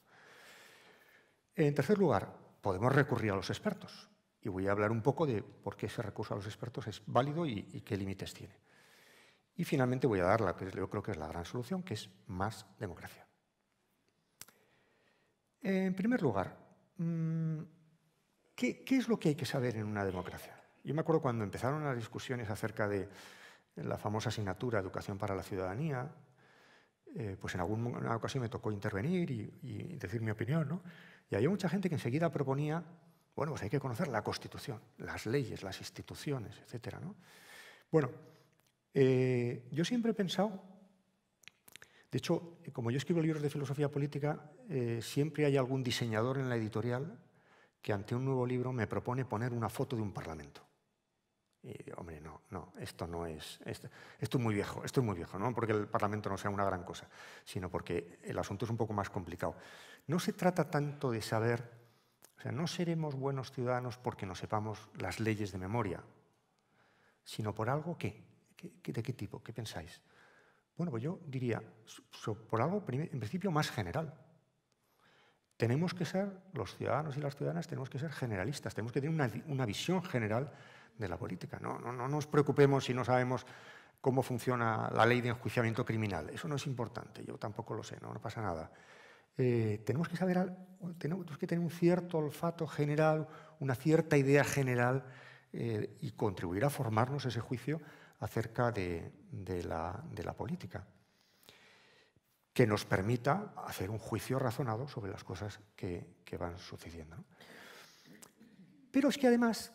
En tercer lugar, podemos recurrir a los expertos. Y voy a hablar un poco de por qué ese recurso a los expertos es válido y, qué límites tiene. Y finalmente voy a dar la que yo creo que es la gran solución, que es más democracia. En primer lugar, mm, ¿qué, qué es lo que hay que saber en una democracia? Yo me acuerdo cuando empezaron las discusiones acerca de la famosa asignatura Educación para la Ciudadanía, eh, pues en alguna ocasión me tocó intervenir y, decir mi opinión, ¿no? Y había mucha gente que enseguida proponía, bueno, pues hay que conocer la Constitución, las leyes, las instituciones, etc. ¿no? Bueno, eh, yo siempre he pensado, de hecho, como yo escribo libros de filosofía política, eh, siempre hay algún diseñador en la editorial que ante un nuevo libro me propone poner una foto de un parlamento. Y, hombre, no, no, esto no es, esto, es muy viejo, esto es muy viejo, no porque el Parlamento no sea una gran cosa, sino porque el asunto es un poco más complicado. No se trata tanto de saber, o sea, no seremos buenos ciudadanos porque no sepamos las leyes de memoria, sino por algo ¿qué? ¿de qué tipo? ¿Qué pensáis? Bueno, pues yo diría, por algo en principio más general. Tenemos que ser, los ciudadanos y las ciudadanas, tenemos que ser generalistas, tenemos que tener una, una visión general de la política. No, no, nos preocupemos si no sabemos cómo funciona la ley de enjuiciamiento criminal. Eso no es importante, yo tampoco lo sé, no, pasa nada. Eh, tenemos que saber, tenemos que tener un cierto olfato general, una cierta idea general eh, y contribuir a formarnos ese juicio acerca de, la, política, que nos permita hacer un juicio razonado sobre las cosas que, van sucediendo. Pero es que además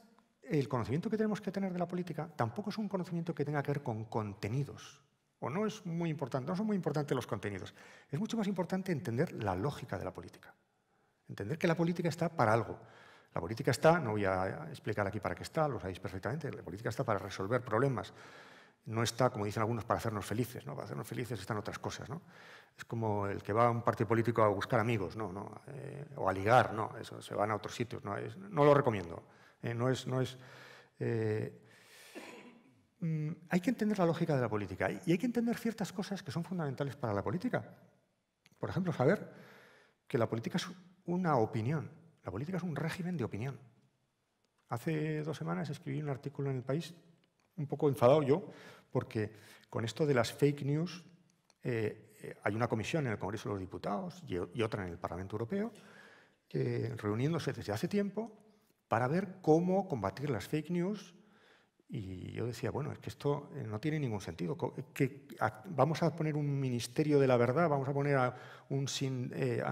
el conocimiento que tenemos que tener de la política tampoco es un conocimiento que tenga que ver con contenidos. O no es muy importante, no son muy importantes los contenidos. Es mucho más importante entender la lógica de la política. Entender que la política está para algo. La política está, no voy a explicar aquí para qué está, lo sabéis perfectamente, la política está para resolver problemas. No está, como dicen algunos, para hacernos felices, ¿no? Para hacernos felices están otras cosas, ¿no? Es como el que va a un partido político a buscar amigos, ¿no? no eh, o a ligar, ¿no? Eso, se van a otros sitios, ¿no? no lo recomiendo. Eh, no es. Eh, mm, hay que entender la lógica de la política y hay que entender ciertas cosas que son fundamentales para la política. Por ejemplo, saber que la política es una opinión, la política es un régimen de opinión. Hace dos semanas escribí un artículo en el país, un poco enfadado yo, porque con esto de las fake news eh, hay una comisión en el Congreso de los Diputados y, otra en el Parlamento Europeo, que reuniéndose desde hace tiempo para ver cómo combatir las fake news. Y yo decía, bueno, es que esto eh, no tiene ningún sentido. Eh, que vamos a poner un ministerio de la verdad, vamos a poner a un, eh,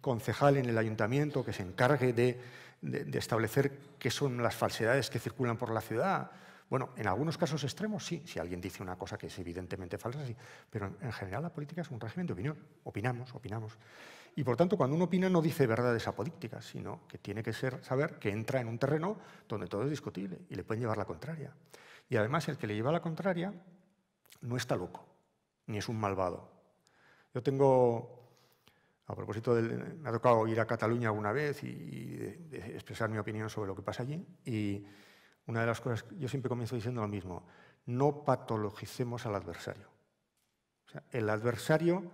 concejal en el ayuntamiento que se encargue de, de establecer qué son las falsedades que circulan por la ciudad. Bueno, en algunos casos extremos sí, si alguien dice una cosa que es evidentemente falsa, sí, pero en general la política es un régimen de opinión, opinamos, opinamos. Y por tanto, cuando uno opina no dice verdades apodícticas, sino que tiene que ser, saber que entra en un terreno donde todo es discutible y le pueden llevar la contraria. Y además el que le lleva la contraria no está loco, ni es un malvado. Yo tengo, a propósito, del, me ha tocado ir a Cataluña alguna vez y, expresar mi opinión sobre lo que pasa allí. Y una de las cosas, yo siempre comienzo diciendo lo mismo, no patologicemos al adversario. el adversario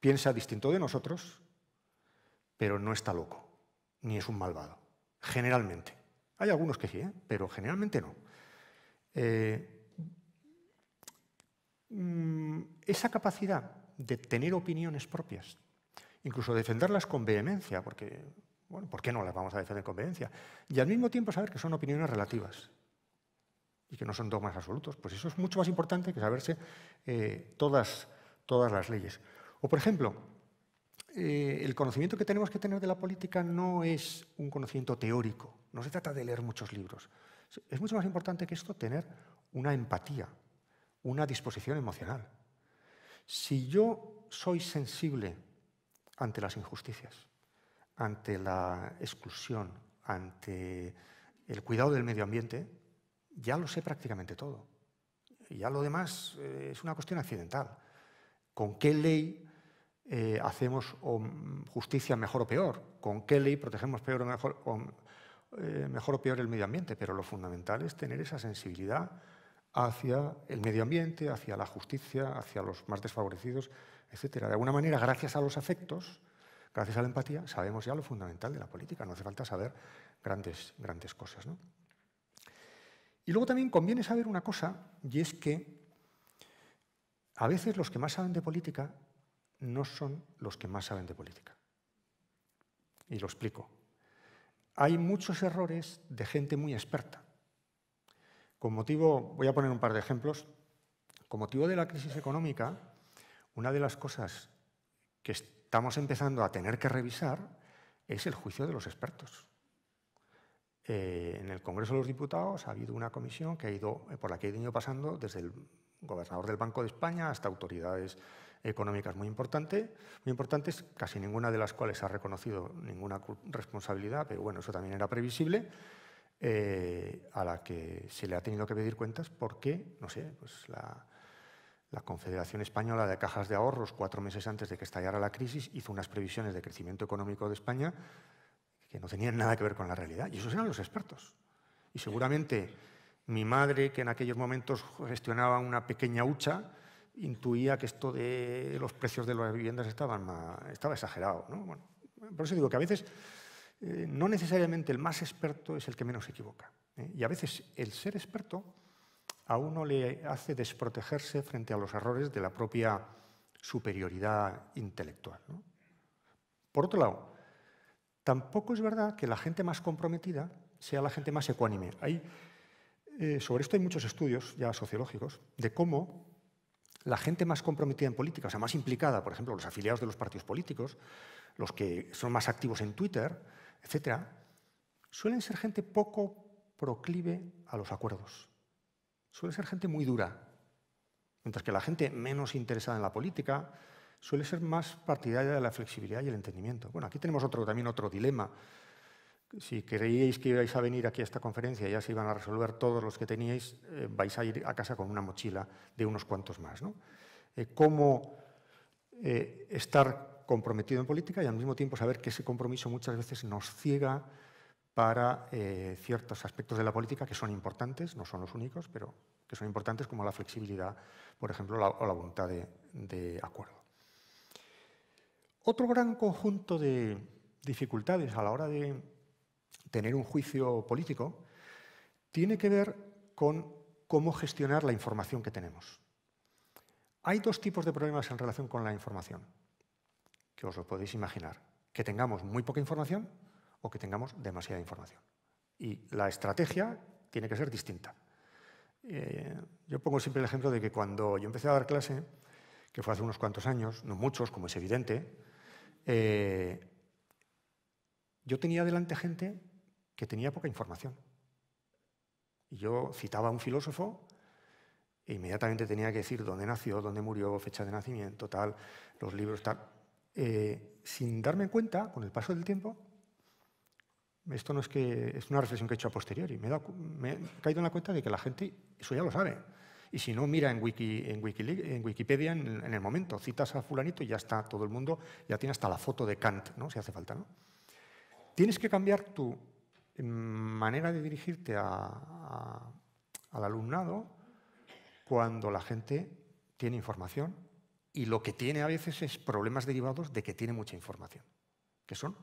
piensa distinto de nosotros pero no está loco, ni es un malvado, generalmente. Hay algunos que sí, ¿eh? pero generalmente no. Eh, mm, esa capacidad de tener opiniones propias, incluso defenderlas con vehemencia, porque, bueno, ¿por qué no las vamos a defender con vehemencia? Y al mismo tiempo saber que son opiniones relativas y que no son dogmas absolutos, pues eso es mucho más importante que saberse eh, todas, todas las leyes. O, por ejemplo, eh, el conocimiento que tenemos que tener de la política no es un conocimiento teórico, no se trata de leer muchos libros. Es mucho más importante que esto tener una empatía, una disposición emocional. Si yo soy sensible ante las injusticias, ante la exclusión, ante el cuidado del medio ambiente, ya lo sé prácticamente todo. Y ya lo demás eh, es una cuestión accidental. ¿Con qué ley eh, hacemos mm, justicia mejor o peor, con qué ley protegemos peor o eh, mejor, o, peor el medio ambiente, pero lo fundamental es tener esa sensibilidad hacia el medio ambiente, hacia la justicia, hacia los más desfavorecidos, etc. De alguna manera, gracias a los afectos, gracias a la empatía, sabemos ya lo fundamental de la política, no hace falta saber grandes, grandes cosas. ¿no? Y luego también conviene saber una cosa, y es que a veces los que más saben de política no son los que más saben de política. Y lo explico. Hay muchos errores de gente muy experta. Con motivo, voy a poner un par de ejemplos. Con motivo de la crisis económica, una de las cosas que estamos empezando a tener que revisar es el juicio de los expertos. Eh, en el Congreso de los Diputados ha habido una comisión que ha ido, eh, por la que he ido pasando desde el gobernador del Banco de España hasta autoridades económicas muy, importante, muy importantes, casi ninguna de las cuales ha reconocido ninguna responsabilidad, pero bueno, eso también era previsible, eh, a la que se le ha tenido que pedir cuentas porque, no sé, pues la, la Confederación Española de Cajas de Ahorros, cuatro meses antes de que estallara la crisis, hizo unas previsiones de crecimiento económico de España que no tenían nada que ver con la realidad. Y esos eran los expertos. Y seguramente mi madre, que en aquellos momentos gestionaba una pequeña hucha, intuía que esto de los precios de las viviendas estaba exagerado. ¿no? por eso digo que a veces eh, no necesariamente el más experto es el que menos se equivoca. ¿eh? Y a veces el ser experto a uno le hace desprotegerse frente a los errores de la propia superioridad intelectual. Por otro lado, tampoco es verdad que la gente más comprometida sea la gente más ecuánime. Hay, eh, sobre esto hay muchos estudios ya sociológicos de cómo la gente más comprometida en política, o sea, más implicada, por ejemplo, los afiliados de los partidos políticos, los que son más activos en Twitter, etcétera, suelen ser gente poco proclive a los acuerdos. Suele ser gente muy dura, mientras que la gente menos interesada en la política suele ser más partidaria de la flexibilidad y el entendimiento. Bueno, aquí tenemos otro, también otro dilema si creíais que ibais a venir aquí a esta conferencia y ya se iban a resolver todos los que teníais, eh, vais a ir a casa con una mochila de unos cuantos más. Eh, ¿Cómo eh, estar comprometido en política y al mismo tiempo saber que ese compromiso muchas veces nos ciega para ciertos aspectos de la política que son importantes, no son los únicos, pero que son importantes como la flexibilidad, por ejemplo, o la voluntad de acuerdo. Otro gran conjunto de dificultades a la hora de tener un juicio político, tiene que ver con cómo gestionar la información que tenemos. Hay dos tipos de problemas en relación con la información, que os lo podéis imaginar, que tengamos muy poca información o que tengamos demasiada información. Y la estrategia tiene que ser distinta. Eh, yo pongo siempre el ejemplo de que cuando yo empecé a dar clase, que fue hace unos cuantos años, no muchos, como es evidente, eh, yo tenía delante gente que tenía poca información. Y yo citaba a un filósofo e inmediatamente tenía que decir dónde nació, dónde murió, fecha de nacimiento, tal, los libros, tal. Eh, sin darme cuenta, con el paso del tiempo, esto no es que es una reflexión que he hecho a posteriori, me he, caído en la cuenta de que la gente eso ya lo sabe. Y si no, mira en, Wikipedia en, el momento, citas a fulanito y ya está todo el mundo, ya tiene hasta la foto de Kant, ¿no? si hace falta. ¿no? Tienes que cambiar tu manera de dirigirte al alumnado cuando la gente tiene información y lo que tiene a veces es problemas derivados de que tiene mucha información, que son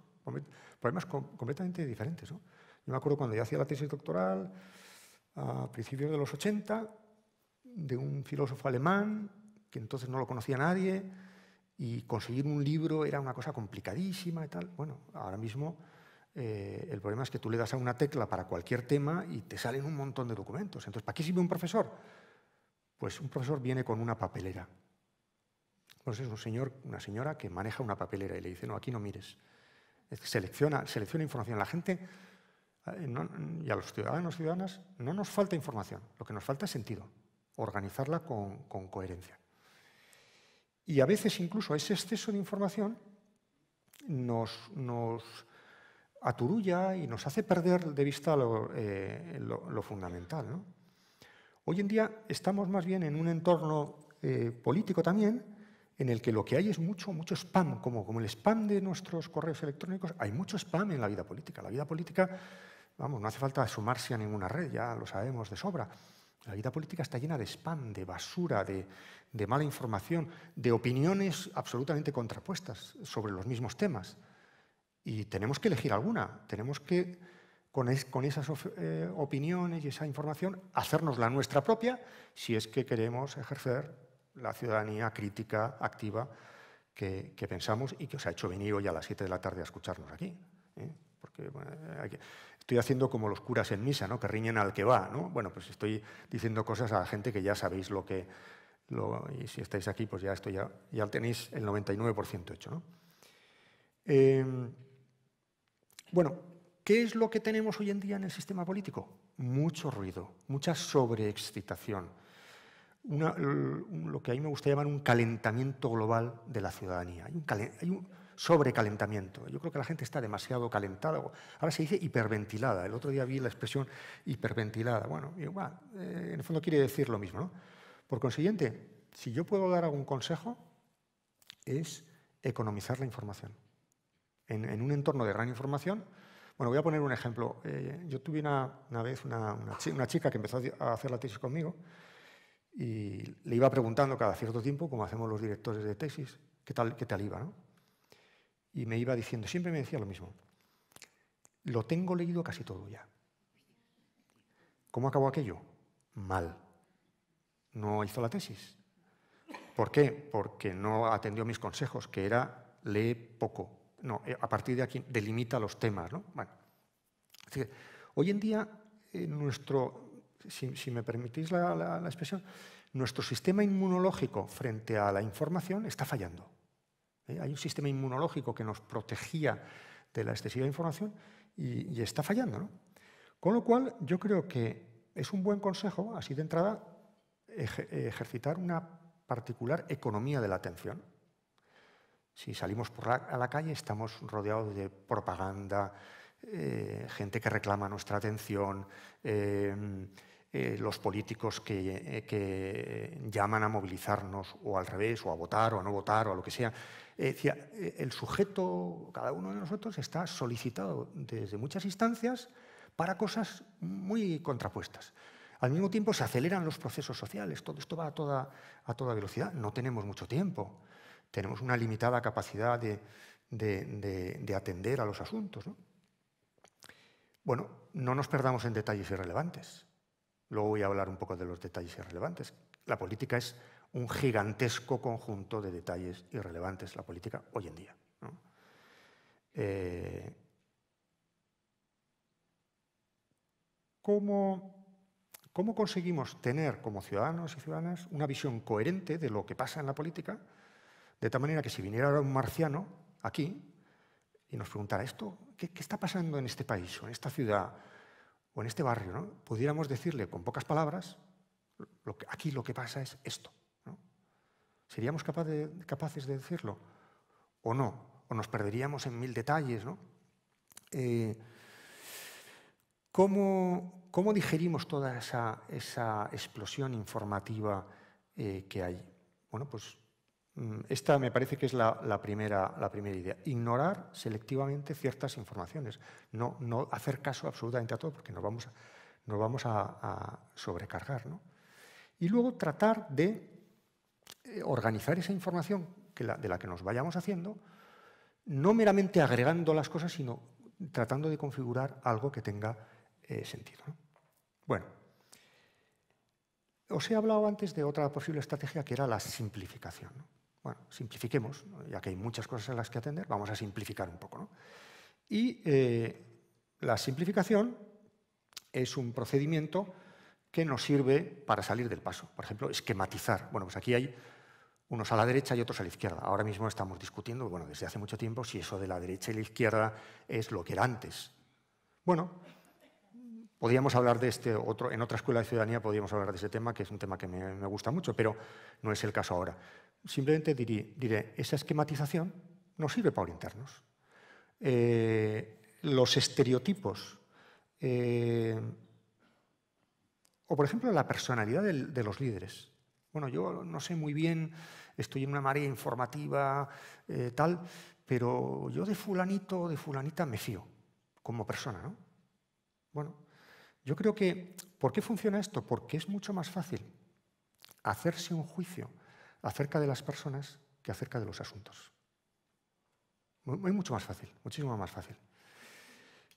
problemas completamente diferentes. Yo me acuerdo cuando yo hacía la tesis doctoral, a principios de los 80, de un filósofo alemán, que entonces no lo conocía nadie, y conseguir un libro era una cosa complicadísima y tal. Bueno, ahora mismo eh, el problema es que tú le das a una tecla para cualquier tema y te salen un montón de documentos. Entonces, ¿para qué sirve un profesor? Pues un profesor viene con una papelera. Pues es un señor, una señora que maneja una papelera y le dice, no, aquí no mires. Selecciona, selecciona información. La gente eh, y a los ciudadanos y ciudadanas no nos falta información, lo que nos falta es sentido, organizarla con, coherencia. Y a veces incluso ese exceso de información nos aturulla y nos hace perder de vista lo, eh, fundamental. Hoy en día estamos más bien en un entorno eh, político también en el que lo que hay es mucho, mucho spam, como, como el spam de nuestros correos electrónicos, hay mucho spam en la vida política. La vida política, vamos, no hace falta sumarse a ninguna red, ya lo sabemos de sobra. La vida política está llena de spam, de basura, de mala información, de opiniones absolutamente contrapuestas sobre los mismos temas. Y tenemos que elegir alguna, tenemos que, con, esas eh, opiniones y esa información, hacernos la nuestra propia si es que queremos ejercer la ciudadanía crítica, activa, que, pensamos y que os ha hecho venir hoy a las 7 de la tarde a escucharnos aquí. ¿eh? Porque estoy haciendo como los curas en misa, ¿no? que riñen al que va. ¿no? Bueno, pues estoy diciendo cosas a la gente que ya sabéis lo que... Lo, y si estáis aquí, pues ya esto ya, ya tenéis el 99% hecho. ¿no? Eh, bueno, ¿qué es lo que tenemos hoy en día en el sistema político? Mucho ruido, mucha sobreexcitación, lo que a mí me gusta llamar un calentamiento global de la ciudadanía. Hay un, sobrecalentamiento. Yo creo que la gente está demasiado calentada. Ahora se dice hiperventilada. El otro día vi la expresión hiperventilada. Bueno, eh, en el fondo quiere decir lo mismo. ¿no? Por consiguiente, si yo puedo dar algún consejo, es economizar la información en, un entorno de gran información. Bueno, voy a poner un ejemplo. Eh, yo tuve una, vez una, chica que empezó a hacer la tesis conmigo y le iba preguntando cada cierto tiempo, como hacemos los directores de tesis, qué tal, qué iba. ¿no? Y me iba diciendo, siempre me decía lo mismo, lo tengo leído casi todo ya. ¿Cómo acabó aquello? Mal. No hizo la tesis. ¿Por qué? Porque no atendió mis consejos, que era lee poco, no, eh, a partir de aquí delimita los temas. ¿no? hoy en día, eh, nuestro, si, me permitís la, expresión, nuestro sistema inmunológico frente a la información está fallando. ¿eh? Hay un sistema inmunológico que nos protegía de la excesiva información y, está fallando. ¿no? Con lo cual, yo creo que es un buen consejo, así de entrada, ejercitar una particular economía de la atención. Si salimos por a la calle estamos rodeados de propaganda, eh, gente que reclama nuestra atención, em, eh, los políticos eh, que, llaman a movilizarnos o al revés, o a votar o a no votar o a lo que sea. el sujeto, cada uno de nosotros, está solicitado desde muchas instancias para cosas muy contrapuestas. Al mismo tiempo se aceleran los procesos sociales, todo esto va a toda velocidad, no tenemos mucho tiempo tenemos una limitada capacidad de, atender a los asuntos. ¿no? Bueno, no nos perdamos en detalles irrelevantes. Luego voy a hablar un poco de los detalles irrelevantes. La política es un gigantesco conjunto de detalles irrelevantes, la política hoy en día. Eh, ¿Cómo conseguimos tener como ciudadanos y ciudadanas una visión coherente de lo que pasa en la política? De tal manera que si viniera ahora un marciano aquí y nos preguntara esto, ¿qué, está pasando en este país o en esta ciudad o en este barrio? Pudiéramos decirle con pocas palabras, lo que, aquí lo que pasa es esto. ¿Seríamos de, capaces de decirlo? ¿O no? ¿O nos perderíamos en mil detalles? Eh, ¿cómo, digerimos toda esa, explosión informativa eh, que hay? Bueno, pues Mm, esta me parece que es la, primera, idea. Ignorar selectivamente ciertas informaciones. No, hacer caso absolutamente a todo porque nos vamos, a, sobrecargar. Y luego tratar de eh, organizar esa información de la que nos vayamos haciendo, no meramente agregando las cosas, sino tratando de configurar algo que tenga eh, sentido. Bueno, os he hablado antes de otra posible estrategia que era la simplificación. Bueno, simplifiquemos, ya que hay muchas cosas en las que atender, vamos a simplificar un poco. ¿no? Y eh, la simplificación es un procedimiento que nos sirve para salir del paso. Por ejemplo, esquematizar. Bueno, pues aquí hay unos a la derecha y otros a la izquierda. Ahora mismo estamos discutiendo, bueno, desde hace mucho tiempo, si eso de la derecha y la izquierda es lo que era antes. Bueno, podríamos hablar de este otro, en otra escuela de ciudadanía podríamos hablar de ese tema, que es un tema que me gusta mucho, pero no es el caso ahora simplemente diré, esa esquematización no sirve para orientarnos. Eh, los estereotipos, eh, o por ejemplo la personalidad de, los líderes. Bueno, yo no sé muy bien, estoy en una marea informativa, eh, tal, pero yo de fulanito o de fulanita me fío como persona, ¿no? Bueno, yo creo que, ¿por qué funciona esto? Porque es mucho más fácil hacerse un juicio acerca de las personas que acerca de los asuntos. Es mucho más fácil, muchísimo más fácil.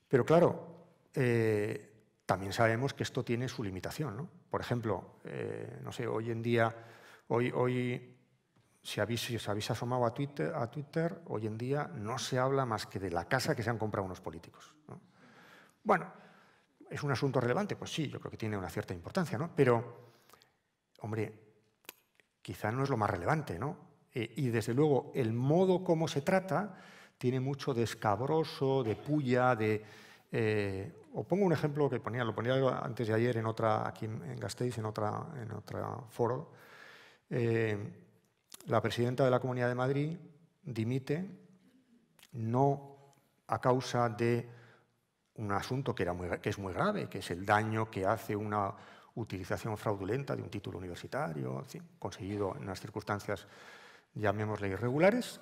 Pero claro, eh, también sabemos que esto tiene su limitación. Por ejemplo, eh, no sé, hoy en día, hoy, hoy si, habéis, si os habéis asomado a Twitter, a Twitter, hoy en día no se habla más que de la casa que se han comprado unos políticos. Bueno, ¿es un asunto relevante? Pues sí, yo creo que tiene una cierta importancia, ¿no? Pero, hombre, quizá no es lo más relevante, ¿no? Eh, y desde luego el modo como se trata tiene mucho de escabroso, de puya, de... Eh, o pongo un ejemplo que ponía, lo ponía antes de ayer en otra, aquí en Gasteiz, en otra, en otra foro. Eh, la presidenta de la Comunidad de Madrid dimite no a causa de un asunto que es muy grave, que es el daño que hace una, utilización fraudulenta de un título universitario, conseguido en unas circunstancias, llamémosle, irregulares,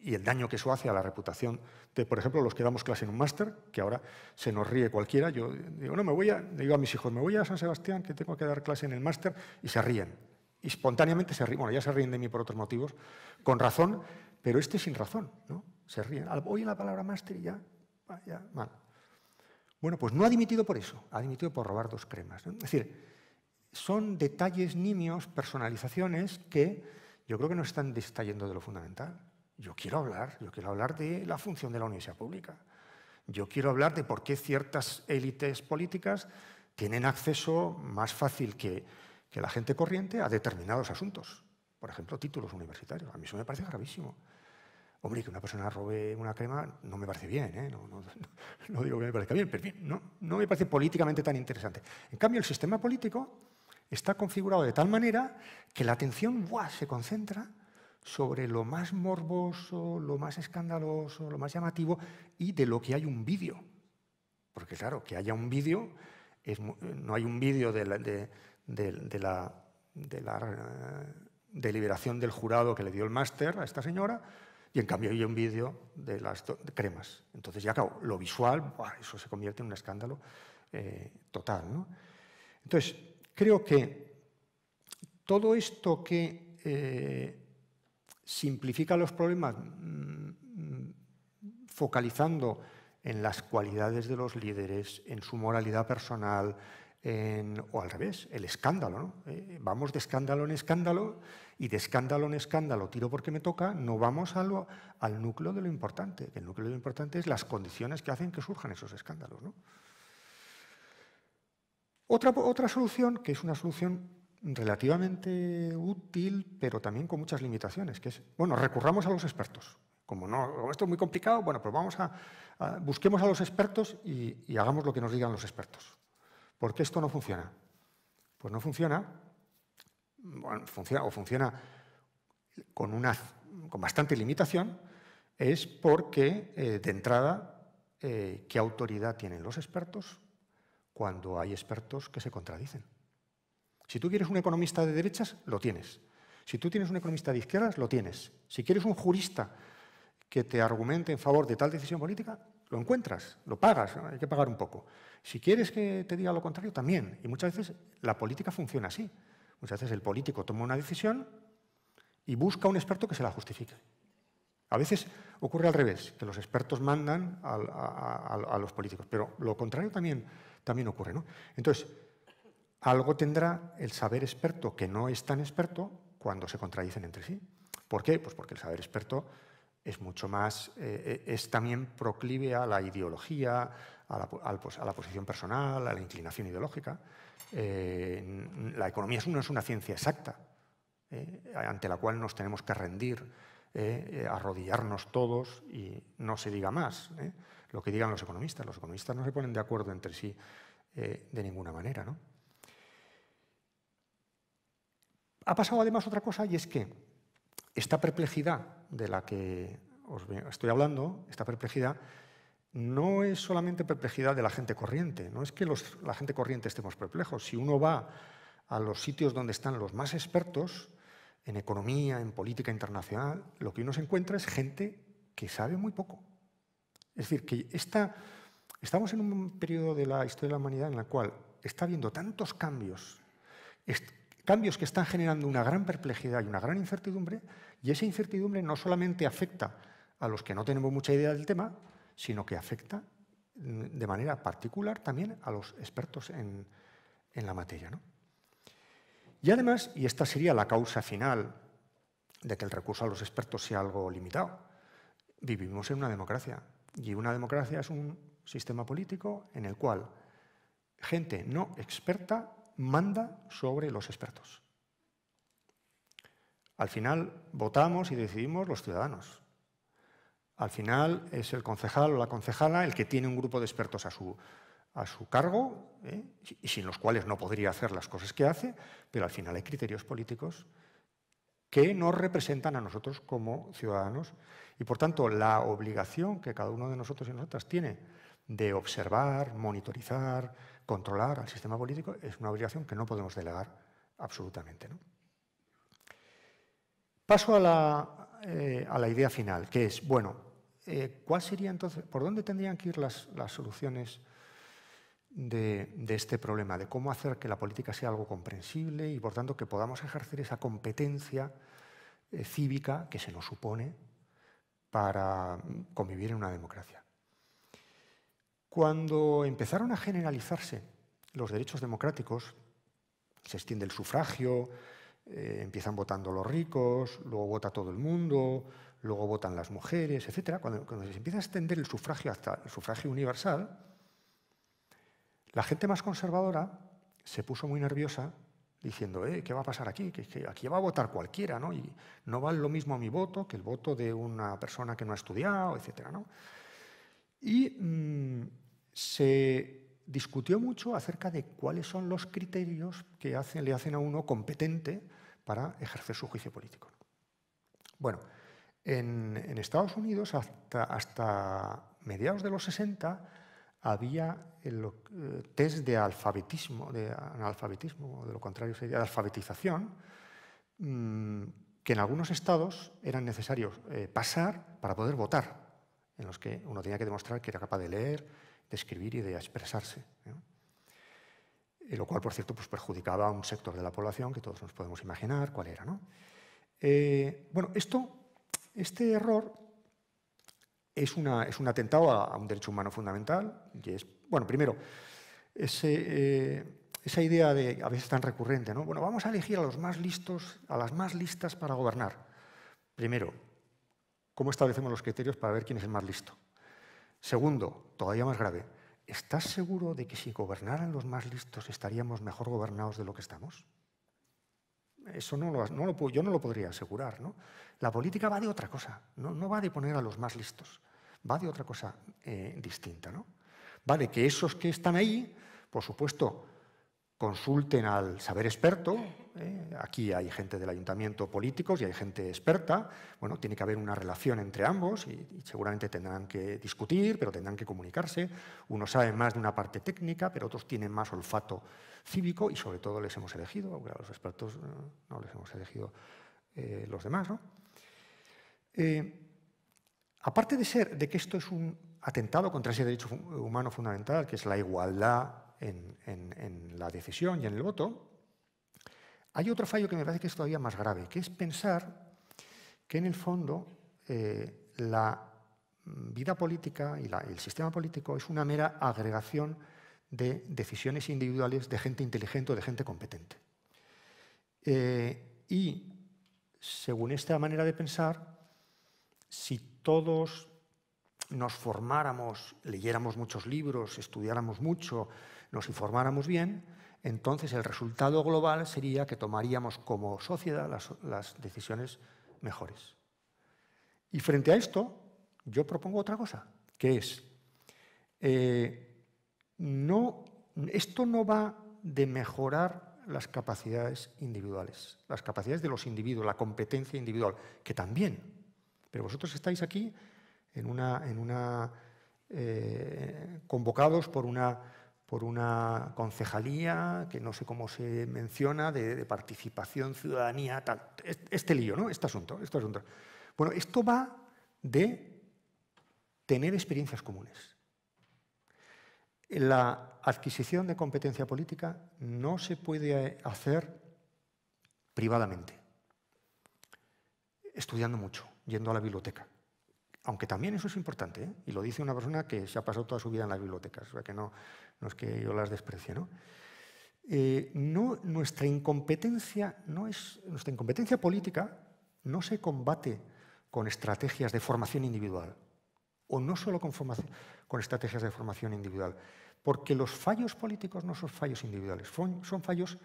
y el daño que eso hace a la reputación de, por ejemplo, los que damos clase en un máster, que ahora se nos ríe cualquiera. Yo digo, no, me voy a, digo a mis hijos, me voy a San Sebastián, que tengo que dar clase en el máster, y se ríen. Y espontáneamente se ríen, bueno, ya se ríen de mí por otros motivos, con razón, pero este sin razón, ¿no? Se ríen. Oye la palabra máster y ya, ya, mal. Bueno, pues no ha dimitido por eso, ha dimitido por robar dos cremas. Es decir, son detalles nimios, personalizaciones que yo creo que no están distrayendo de lo fundamental. Yo quiero hablar, yo quiero hablar de la función de la universidad pública. Yo quiero hablar de por qué ciertas élites políticas tienen acceso más fácil que, que la gente corriente a determinados asuntos. Por ejemplo, títulos universitarios. A mí eso me parece gravísimo. Hombre, que una persona robe una crema no me parece bien, ¿eh? [laughs] no, digo que me parezca bien, pero no, no me parece políticamente tan interesante. En cambio, el sistema político está configurado de tal manera que la atención se concentra sobre lo más morboso, lo más escandaloso, lo más llamativo y de lo que hay un vídeo. Porque claro, que haya un vídeo, no hay un vídeo de la, eh, deliberación del jurado que le dio el máster a esta señora, y en cambio hay un vídeo de las cremas. Entonces ya claro, lo visual, eso se convierte en un escándalo eh, total. ¿no? Entonces, Creo que todo esto que eh, simplifica los problemas mm, focalizando en las cualidades de los líderes, en su moralidad personal, o al revés, el escándalo. Eh, vamos de escándalo en escándalo y de escándalo en escándalo, tiro porque me toca, no vamos al núcleo de lo importante. El núcleo de lo importante es las condiciones que hacen que surjan esos escándalos. Otra, solución, que es una solución relativamente útil, pero también con muchas limitaciones, que es, bueno, recurramos a los expertos. Como no, esto es muy complicado, bueno, pues vamos a, busquemos a los expertos y, hagamos lo que nos digan los expertos. ¿Por qué esto no funciona? Pues no funciona, funciona o funciona con, una, con bastante limitación, es porque eh, de entrada, eh, ¿qué autoridad tienen los expertos cuando hay expertos que se contradicen. Si tú quieres un economista de derechas, lo tienes. Si tú tienes un economista de izquierdas, lo tienes. Si quieres un jurista que te argumente en favor de tal decisión política, lo encuentras, lo pagas, hay que pagar un poco. Si quieres que te diga lo contrario, también. Y muchas veces la política funciona así. Muchas veces el político toma una decisión y busca un experto que se la justifique. A veces ocurre al revés, que los expertos mandan a, los políticos, pero lo contrario también también ocurre. ¿no? Entonces, algo tendrá el saber experto que no es tan experto cuando se contradicen entre sí. ¿Por qué? Pues porque el saber experto es mucho más, eh, eh, es también proclive a la ideología, a la, posición personal, a la inclinación ideológica. Eh, la economía no es una ciencia exacta, ante la cual nos tenemos que rendir, arrodillarnos todos y no se diga más lo que digan los economistas. Los economistas no se ponen de acuerdo entre sí eh, de ninguna manera. Ha pasado además otra cosa y es que esta perplejidad de la que os estoy hablando, esta perplejidad, no es solamente perplejidad de la gente corriente, no es que la gente corriente estemos perplejos. Si uno va a los sitios donde están los más expertos en economía, en política internacional, lo que uno se encuentra es gente que sabe muy poco es decir, que estamos en un periodo de la historia de la humanidad en la cual está habiendo tantos cambios, cambios que están generando una gran perplejidad y una gran incertidumbre, y esa incertidumbre no solamente afecta a los que no tenemos mucha idea del tema, sino que afecta mm, de manera particular también a los expertos en, la materia. Y además, y esta sería la causa final de que el recurso a los expertos sea algo limitado, vivimos en una democracia y una democracia es un sistema político en el cual gente no experta manda sobre los expertos. Al final votamos y decidimos los ciudadanos. Al final es el concejal o la concejala el que tiene un grupo de expertos a su, cargo, ¿eh? y sin los cuales no podría hacer las cosas que hace, pero al final hay criterios políticos que nos representan a nosotros como ciudadanos y por tanto la obligación que cada uno de nosotros y nosotras tiene de observar, monitorizar, controlar al sistema político es una obligación que no podemos delegar absolutamente. Paso eh, a la, idea final, que es, bueno, eh, ¿cuál entonces, por dónde tendrían que ir las, soluciones de, de, este problema, de cómo hacer que la política sea algo comprensible y por tanto que podamos ejercer esa competencia eh, cívica que se nos supone para convivir en una democracia. Cuando empezaron a generalizarse los derechos democráticos, se extiende el sufragio, eh, empiezan votando los ricos, luego vota todo el mundo, luego votan las mujeres, etc. cuando, se empieza a extender el sufragio hasta el sufragio universal, la gente más conservadora se puso muy nerviosa diciendo, eh, ¿qué va a pasar aquí? Que, aquí va a votar cualquiera, ¿no? Y no vale lo mismo mi voto que el voto de una persona que no ha estudiado, etc. Y mm, se discutió mucho acerca de cuáles son los criterios que le hacen a uno competente para ejercer su juicio político. Bueno, en, Estados Unidos hasta, hasta mediados de los 60 había el eh, test de alfabetismo, de analfabetismo, de lo contrario sería de alfabetización, mm, que en algunos estados eran necesarios eh, pasar para poder votar, en los que uno tenía que demostrar que era capaz de leer, de escribir y de expresarse. Eh, lo cual, por cierto, pues perjudicaba a un sector de la población que todos nos podemos imaginar cuál era. bueno, esto, este error es, un atentado a, un derecho humano fundamental. Y es, bueno, primero, eh, esa idea de, a veces tan recurrente, ¿no? Bueno, vamos a elegir a los más listos, a las más listas para gobernar. Primero, ¿cómo establecemos los criterios para ver quién es el más listo? Segundo, todavía más grave, ¿estás seguro de que si gobernaran los más listos estaríamos mejor gobernados de lo que estamos? Eso no no yo no lo podría asegurar. ¿no? La política va de otra cosa, no, va de poner a los más listos, va de otra cosa eh, distinta. ¿no? Va de que esos que están ahí, por supuesto, consulten al saber experto. Eh, aquí hay gente del ayuntamiento políticos y hay gente experta. Bueno, tiene que haber una relación entre ambos y, seguramente tendrán que discutir, pero tendrán que comunicarse. Unos saben más de una parte técnica, pero otros tienen más olfato cívico y sobre todo les hemos elegido, a los expertos eh, no, les hemos elegido los demás, ¿no? Eh, aparte de ser de que esto es un atentado contra ese derecho humano fundamental, que es la igualdad en, la decisión y en el voto, hay otro fallo que me parece que es todavía más grave, que es pensar que en el fondo eh, la vida política y el sistema político es una mera agregación de decisiones individuales de gente inteligente o de gente competente. Eh, y según esta manera de pensar, si todos nos formáramos, leyéramos muchos libros, estudiáramos mucho, nos informáramos bien, entonces el resultado global sería que tomaríamos como sociedad las, decisiones mejores. Y frente a esto, yo propongo otra cosa, que es, eh, esto no va de mejorar las capacidades individuales, las capacidades de los individuos, la competencia individual, que también pero vosotros estáis aquí en una, eh, convocados por una, por una concejalía, que no sé cómo se menciona, de, participación, ciudadanía, tal. Este lío, ¿no? Este asunto, este asunto. Bueno, esto va de tener experiencias comunes. La adquisición de competencia política no se puede hacer privadamente, estudiando mucho, yendo a la biblioteca. Aunque también eso es importante, ¿eh? y lo dice una persona que se ha pasado toda su vida en las bibliotecas, o sea que no, es que yo las desprecie. ¿no? Eh, no, nuestra, incompetencia no es, nuestra incompetencia política no se combate con estrategias de formación individual, o no solo con, formación, con estrategias de formación individual, porque los fallos políticos no son fallos individuales, son, son fallos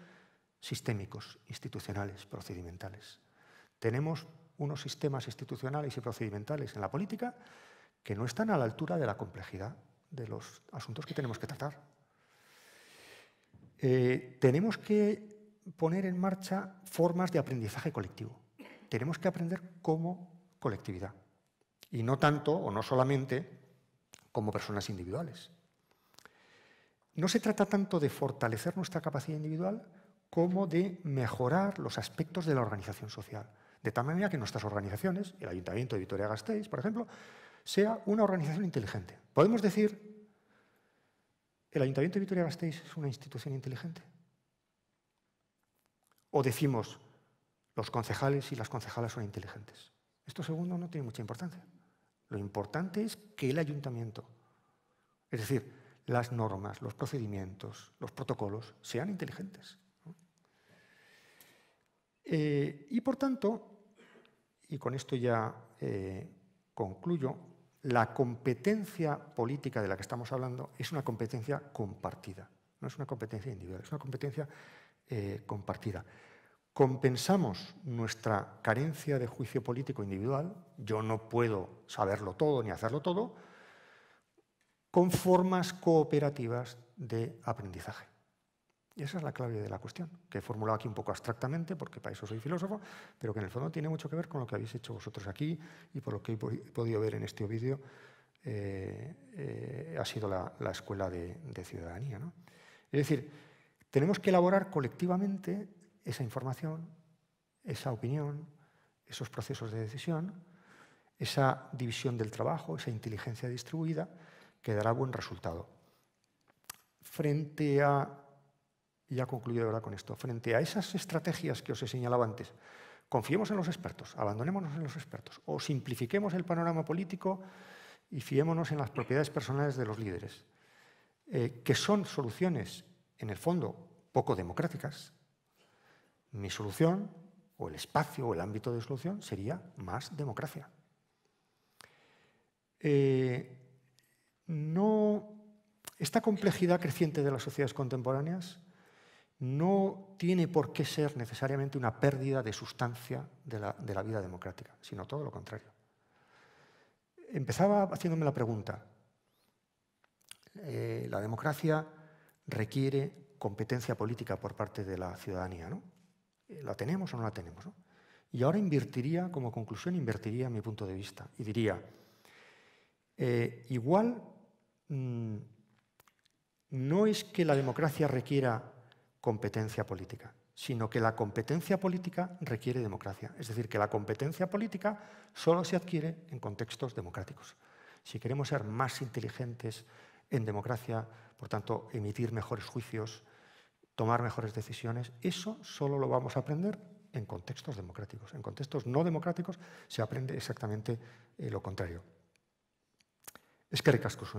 sistémicos, institucionales, procedimentales. Tenemos unos sistemas institucionales y procedimentales en la política que no están a la altura de la complejidad de los asuntos que tenemos que tratar. Eh, tenemos que poner en marcha formas de aprendizaje colectivo. Tenemos que aprender como colectividad y no tanto o no solamente como personas individuales. No se trata tanto de fortalecer nuestra capacidad individual como de mejorar los aspectos de la organización social. De tal manera que nuestras organizaciones, el Ayuntamiento de Vitoria-Gasteiz, por ejemplo, sea una organización inteligente. Podemos decir, ¿el Ayuntamiento de Vitoria-Gasteiz es una institución inteligente? O decimos, los concejales y las concejalas son inteligentes. Esto segundo no tiene mucha importancia. Lo importante es que el ayuntamiento, es decir, las normas, los procedimientos, los protocolos, sean inteligentes. Eh, y por tanto, y con esto ya eh, concluyo, la competencia política de la que estamos hablando es una competencia compartida, no es una competencia individual, es una competencia eh, compartida. Compensamos nuestra carencia de juicio político individual, yo no puedo saberlo todo ni hacerlo todo, con formas cooperativas de aprendizaje. Y esa es la clave de la cuestión, que he formulado aquí un poco abstractamente, porque para eso soy filósofo, pero que en el fondo tiene mucho que ver con lo que habéis hecho vosotros aquí y por lo que he podido ver en este vídeo, eh, eh, ha sido la, escuela de, ciudadanía. Es decir, tenemos que elaborar colectivamente esa información, esa opinión, esos procesos de decisión, esa división del trabajo, esa inteligencia distribuida, que dará buen resultado. Frente a y ya concluyo ahora con esto. Frente a esas estrategias que os he señalado antes, confiemos en los expertos, abandonémonos en los expertos, o simplifiquemos el panorama político y fiémonos en las propiedades personales de los líderes, eh, que son soluciones, en el fondo, poco democráticas. Mi solución, o el espacio, o el ámbito de solución, sería más democracia. Eh, no, esta complejidad creciente de las sociedades contemporáneas no tiene por qué ser necesariamente una pérdida de sustancia de la, vida democrática, sino todo lo contrario. Empezaba haciéndome la pregunta, eh, la democracia requiere competencia política por parte de la ciudadanía, ¿no? Eh, ¿La tenemos o no la tenemos? Y ahora invertiría, como conclusión, invertiría mi punto de vista y diría, eh, igual mm, no es que la democracia requiera competencia política, sino que la competencia política requiere democracia. Es decir, que la competencia política solo se adquiere en contextos democráticos. Si queremos ser más inteligentes en democracia, por tanto, emitir mejores juicios, tomar mejores decisiones, eso solo lo vamos a aprender en contextos democráticos. En contextos no democráticos se aprende exactamente eh, lo contrario. Es que recasco su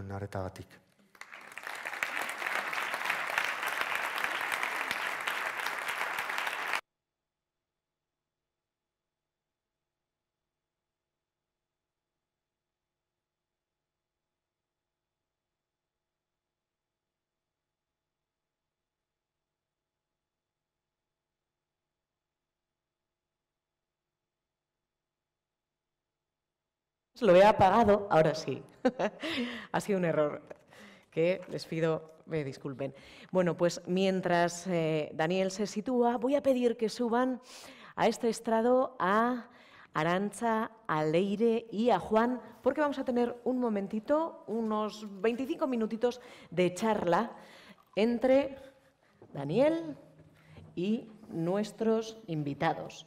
lo he apagado, ahora sí. [laughs] ha sido un error que les pido me disculpen. Bueno, pues mientras eh, Daniel se sitúa, voy a pedir que suban a este estrado a Arancha, a Leire y a Juan, porque vamos a tener un momentito, unos 25 minutitos de charla entre Daniel y nuestros invitados.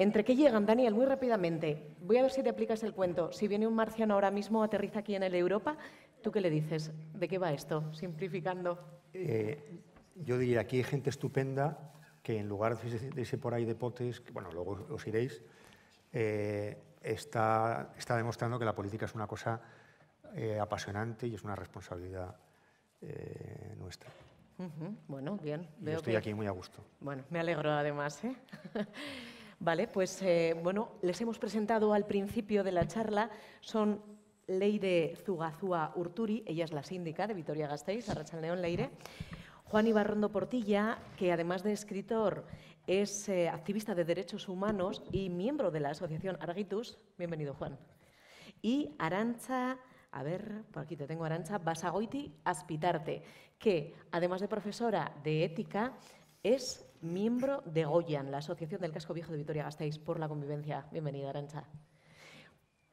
Entre que llegan, Daniel, muy rápidamente, voy a ver si te aplicas el cuento. Si viene un marciano ahora mismo, aterriza aquí en el Europa, ¿tú qué le dices? ¿De qué va esto? Simplificando. Eh, yo diría, aquí hay gente estupenda que en lugar de irse por ahí de potes, que, bueno, luego os iréis, eh, está, demostrando que la política es una cosa eh, apasionante y es una responsabilidad nuestra. Bueno, bien. yo estoy aquí muy a gusto. Bueno, me alegro además. [laughs] Vale, pues eh, bueno, les hemos presentado al principio de la charla, son Leire Zugazúa Urturi, ella es la síndica de Vitoria-Gasteiz, León Leire, Juan Ibarrondo Portilla, que además de escritor es eh, activista de derechos humanos y miembro de la asociación Argitus, bienvenido Juan, y Arancha a ver, por aquí te tengo Arancha, Basagoiti Aspitarte, que además de profesora de ética, es miembro de Goyan, la Asociación del Casco Viejo de Vitoria-Gasteiz por la Convivencia. Bienvenida, Arancha.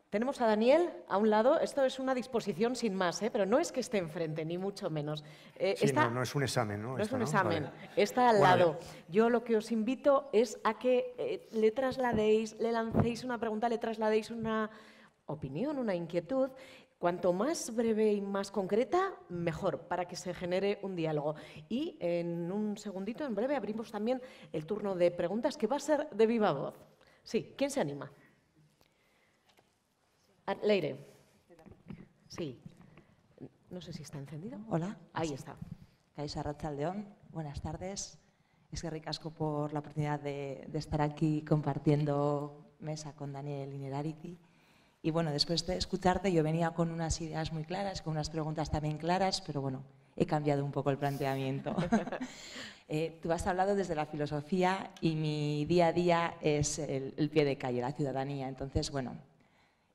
Tenemos a Daniel a un lado. Esto es una disposición sin más, ¿eh? pero no es que esté enfrente, ni mucho menos. Eh, no, es un examen, ¿no? no es un examen, está al lado. Yo lo que os invito es a que eh, le trasladéis, le lancéis una pregunta, le trasladéis una opinión, una inquietud Cuanto más breve y más concreta, mejor, para que se genere un diálogo. Y en un segundito, en breve, abrimos también el turno de preguntas, que va a ser de viva voz. Sí, ¿quién se anima? Ah, Leire. Sí. No sé si está encendido. Hola. Ahí está. Caixa León. Buenas tardes. Es que ricasco por la oportunidad de, de estar aquí compartiendo mesa con Daniel Inerariti. Y bueno, después de escucharte yo venía con unas ideas muy claras, con unas preguntas también claras, pero bueno, he cambiado un poco el planteamiento. [laughs] Eh, tú has hablado desde la filosofía y mi día a día es el, pie de calle, la ciudadanía. Entonces, bueno,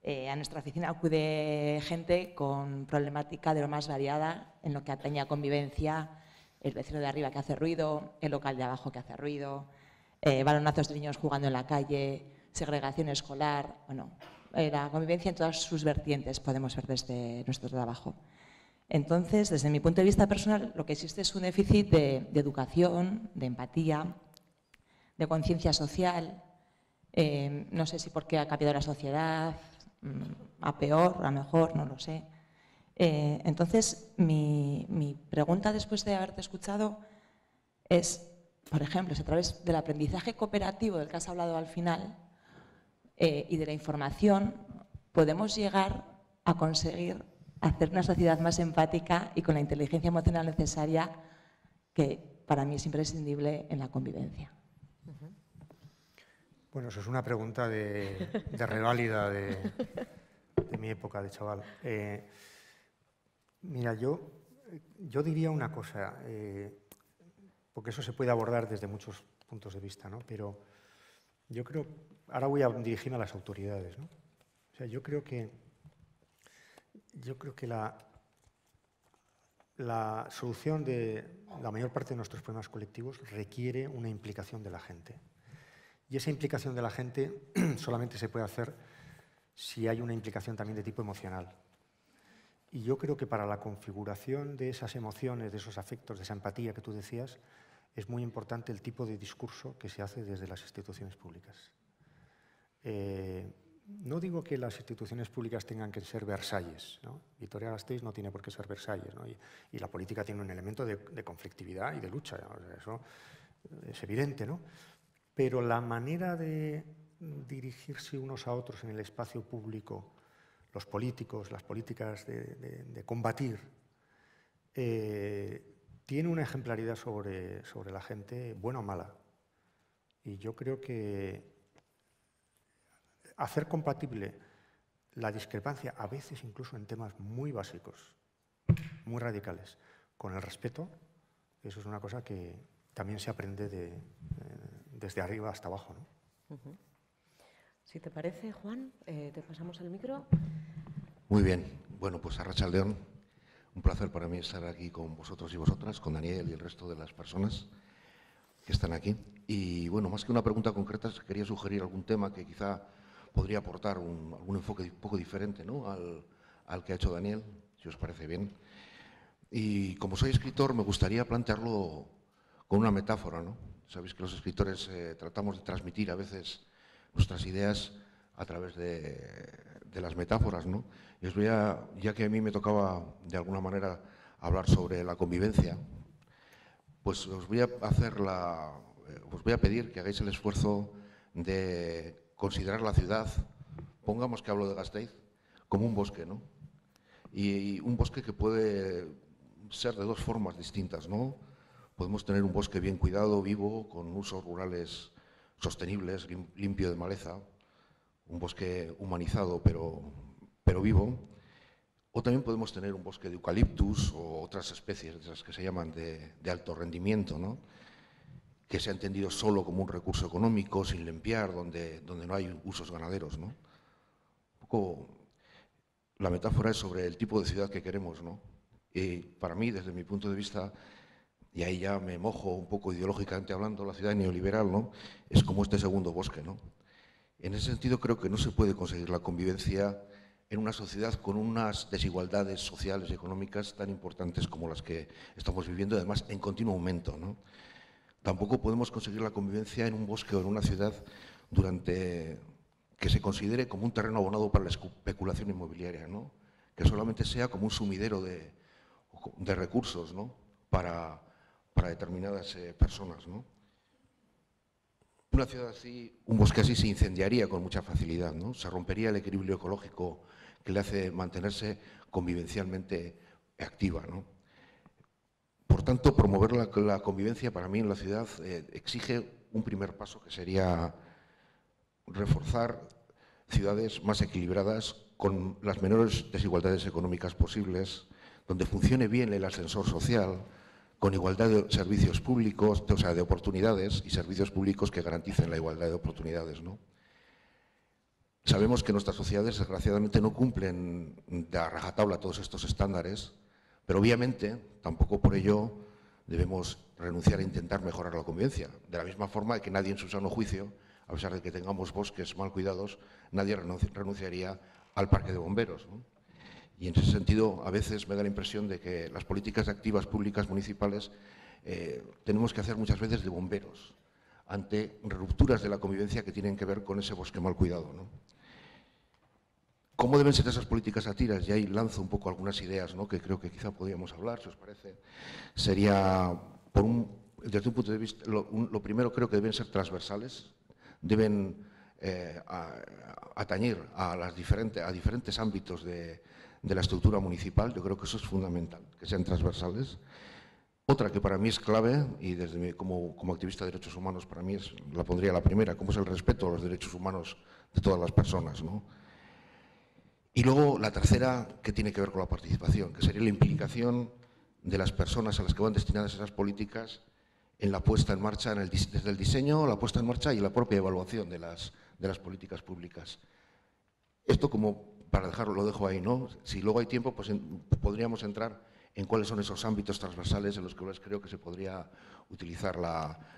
eh, a nuestra oficina acude gente con problemática de lo más variada en lo que atañe a convivencia, el vecino de arriba que hace ruido, el local de abajo que hace ruido, eh, balonazos de niños jugando en la calle, segregación escolar, bueno, eh, la convivencia en todas sus vertientes podemos ver desde nuestro trabajo. Entonces, desde mi punto de vista personal, lo que existe es un déficit de, educación, de empatía, de conciencia social. Eh, no sé si porque ha cambiado la sociedad, mm, a peor, a mejor, no lo sé. Eh, entonces, mi pregunta después de haberte escuchado es, por ejemplo, si a través del aprendizaje cooperativo del que has hablado al final, eh, y de la información, podemos llegar a conseguir hacer una sociedad más empática y con la inteligencia emocional necesaria que para mí es imprescindible en la convivencia. Bueno, eso es una pregunta de, reválida de, mi época de chaval. Eh, mira, yo, yo diría una cosa, eh, porque eso se puede abordar desde muchos puntos de vista, ¿no? pero yo creo, ahora voy a dirigirme a las autoridades, ¿no? O sea, yo creo que, yo creo que la, la solución de la mayor parte de nuestros problemas colectivos requiere una implicación de la gente. Y esa implicación de la gente [clears throat] solamente se puede hacer si hay una implicación también de tipo emocional. Y yo creo que para la configuración de esas emociones, de esos afectos, de esa empatía que tú decías, es muy importante el tipo de discurso que se hace desde las instituciones públicas. Eh, no digo que las instituciones públicas tengan que ser Versalles. ¿no? Victoria Gasteiz no tiene por qué ser Versalles. Y, la política tiene un elemento de, conflictividad y de lucha. eso es evidente. ¿no? Pero la manera de dirigirse unos a otros en el espacio público, los políticos, las políticas de, combatir, eh, tiene una ejemplaridad sobre, sobre la gente, buena o mala. Y yo creo que hacer compatible la discrepancia, a veces incluso en temas muy básicos, muy radicales, con el respeto, eso es una cosa que también se aprende de, eh, desde arriba hasta abajo. Si te parece, Juan, eh, te pasamos el micro. Muy bien. Bueno, pues a Racha León. Un placer para mí estar aquí con vosotros y vosotras, con Daniel y el resto de las personas que están aquí. Y bueno, más que una pregunta concreta, quería sugerir algún tema que quizá podría aportar un, algún enfoque un poco diferente ¿no? al, que ha hecho Daniel, si os parece bien. Y como soy escritor, me gustaría plantearlo con una metáfora. Sabéis que los escritores eh, tratamos de transmitir a veces nuestras ideas a través de, de las metáforas. ¿no? voy a, ya que a mí me tocaba de alguna manera hablar sobre la convivencia, pues os voy a hacer la, eh, os voy a pedir que hagáis el esfuerzo de considerar la ciudad, pongamos que hablo de Gasteiz, como un bosque, ¿no? y un bosque que puede ser de dos formas distintas, ¿no? Podemos tener un bosque bien cuidado, vivo, con usos rurales sostenibles, limpio de maleza, un bosque humanizado, pero pero vivo, o también podemos tener un bosque de eucaliptus o otras especies, de esas que se llaman de, de alto rendimiento, ¿no? que se ha entendido solo como un recurso económico, sin limpiar, donde, donde no hay usos ganaderos. ¿no? la metáfora es sobre el tipo de ciudad que queremos. ¿no? Y para mí, desde mi punto de vista, y ahí ya me mojo un poco ideológicamente hablando, la ciudad neoliberal ¿no? es como este segundo bosque. ¿no? En ese sentido, creo que no se puede conseguir la convivencia en una sociedad con unas desigualdades sociales y económicas tan importantes como las que estamos viviendo, además en continuo aumento. Tampoco podemos conseguir la convivencia en un bosque o en una ciudad durante que se considere como un terreno abonado para la especulación inmobiliaria, que solamente sea como un sumidero de, recursos para, determinadas eh, personas. Una ciudad así, un bosque así se incendiaría con mucha facilidad, se rompería el equilibrio ecológico que le hace mantenerse convivencialmente activa. ¿no? Por tanto, promover la, convivencia para mí en la ciudad eh, exige un primer paso que sería reforzar ciudades más equilibradas con las menores desigualdades económicas posibles, donde funcione bien el ascensor social, con igualdad de servicios públicos, o sea, de oportunidades y servicios públicos que garanticen la igualdad de oportunidades, ¿no? Sabemos que nuestras sociedades, desgraciadamente, no cumplen de a rajatabla todos estos estándares, pero obviamente tampoco por ello debemos renunciar a intentar mejorar la convivencia. De la misma forma que nadie en su sano juicio, a pesar de que tengamos bosques mal cuidados, nadie renunciaría al parque de bomberos. Y en ese sentido, a veces me da la impresión de que las políticas activas públicas municipales eh, tenemos que hacer muchas veces de bomberos ante rupturas de la convivencia que tienen que ver con ese bosque mal cuidado. ¿Cómo deben ser esas políticas a tiras? Y ahí lanzo un poco algunas ideas que creo que quizá podríamos hablar, si os parece. Sería, desde un punto de vista, lo, primero creo que deben ser transversales, deben eh, atañir a, diferentes, ámbitos de, la estructura municipal. Yo creo que eso es fundamental, que sean transversales. Otra que para mí es clave, y desde mi, como, activista de derechos humanos para mí es, la pondría la primera, como es el respeto a los derechos humanos de todas las personas. ¿no? Y luego la tercera, que tiene que ver con la participación, que sería la implicación de las personas a las que van destinadas esas políticas en la puesta en marcha, en el, desde el diseño, la puesta en marcha y la propia evaluación de las, políticas públicas. Esto como para dejarlo, lo dejo ahí, ¿no? Si luego hay tiempo, pues podríamos entrar en cuáles son esos ámbitos transversales en los que creo que se podría utilizar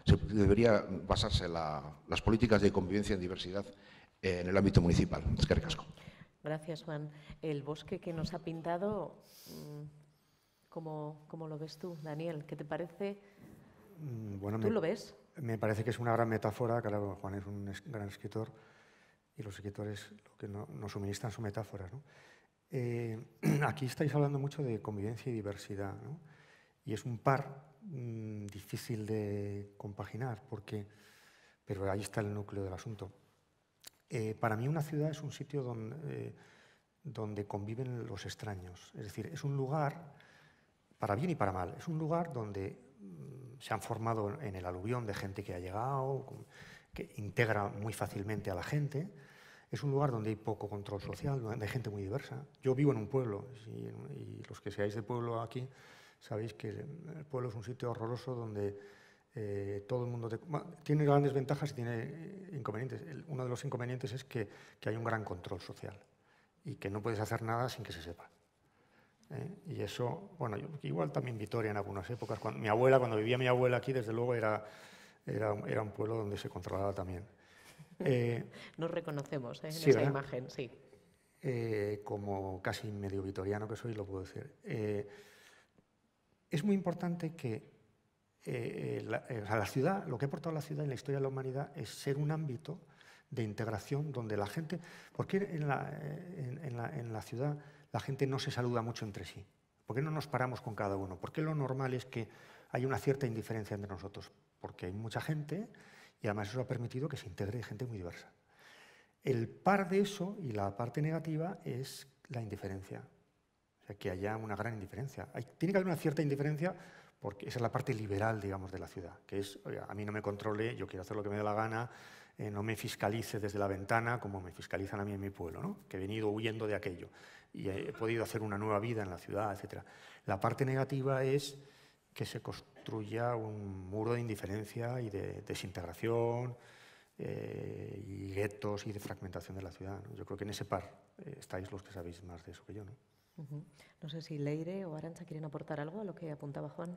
Se debería basarse las políticas de convivencia en diversidad en el ámbito municipal. Es que recasco. Gracias, Juan. El bosque que nos ha pintado, mm, ¿cómo, lo ves tú, Daniel? ¿Qué te parece? Mm, bueno, ¿Tú lo ves? Me parece que es una gran metáfora, claro, Juan es un gran escritor y los escritores lo que no, nos suministran su metáforas. Eh, [clears throat] aquí estáis hablando mucho de convivencia y diversidad, ¿no? y es un par mm, difícil de compaginar, porque, pero ahí está el núcleo del asunto. Eh, para mí una ciudad es un sitio donde, eh, donde, conviven los extraños. Es decir, es un lugar, para bien y para mal, es un lugar donde mm, se han formado en el aluvión de gente que ha llegado, que integra muy fácilmente a la gente. Es un lugar donde hay poco control social, donde hay gente muy diversa. Yo vivo en un pueblo, y, y los que seáis de pueblo aquí sabéis que el pueblo es un sitio horroroso donde eh, todo el mundo tiene grandes ventajas y tiene eh, inconvenientes. uno de los inconvenientes es que, hay un gran control social y que no puedes hacer nada sin que se sepa. ¿eh? Y eso, bueno, igual también Vitoria en algunas épocas. Cuando, mi abuela, cuando vivía mi abuela aquí, desde luego era, era, un pueblo donde se controlaba también. [laughs] Nos reconocemos en esa imagen, sí. como casi medio vitoriano que soy, lo puedo decir. es muy importante que eh, eh, eh la, ciudad, lo que ha aportado la ciudad en la historia de la humanidad es ser un ámbito de integración donde la gente, porque eh, en la, en, la, ciudad la gente no se saluda mucho entre sí? ¿Por qué no nos paramos con cada uno? ¿Por qué lo normal es que hay una cierta indiferencia entre nosotros? Porque hay mucha gente y además eso ha permitido que se integre gente muy diversa. El par de eso y la parte negativa es la indiferencia. O sea, que haya una gran indiferencia. Hay, tiene que haber una cierta indiferencia porque esa es la parte liberal, digamos, de la ciudad, que es, oiga, a mí no me controle, yo quiero hacer lo que me dé la gana, eh, no me fiscalice desde la ventana como me fiscalizan a mí en mi pueblo, ¿no? que he venido huyendo de aquello y he podido hacer una nueva vida en la ciudad, etc. La parte negativa es que se construya un muro de indiferencia y de desintegración eh, y guetos y de fragmentación de la ciudad. Yo creo que en ese par eh, estáis los que sabéis más de eso que yo. ¿no? No sé si Leire o Arancha quieren aportar algo a lo que apuntaba Juan.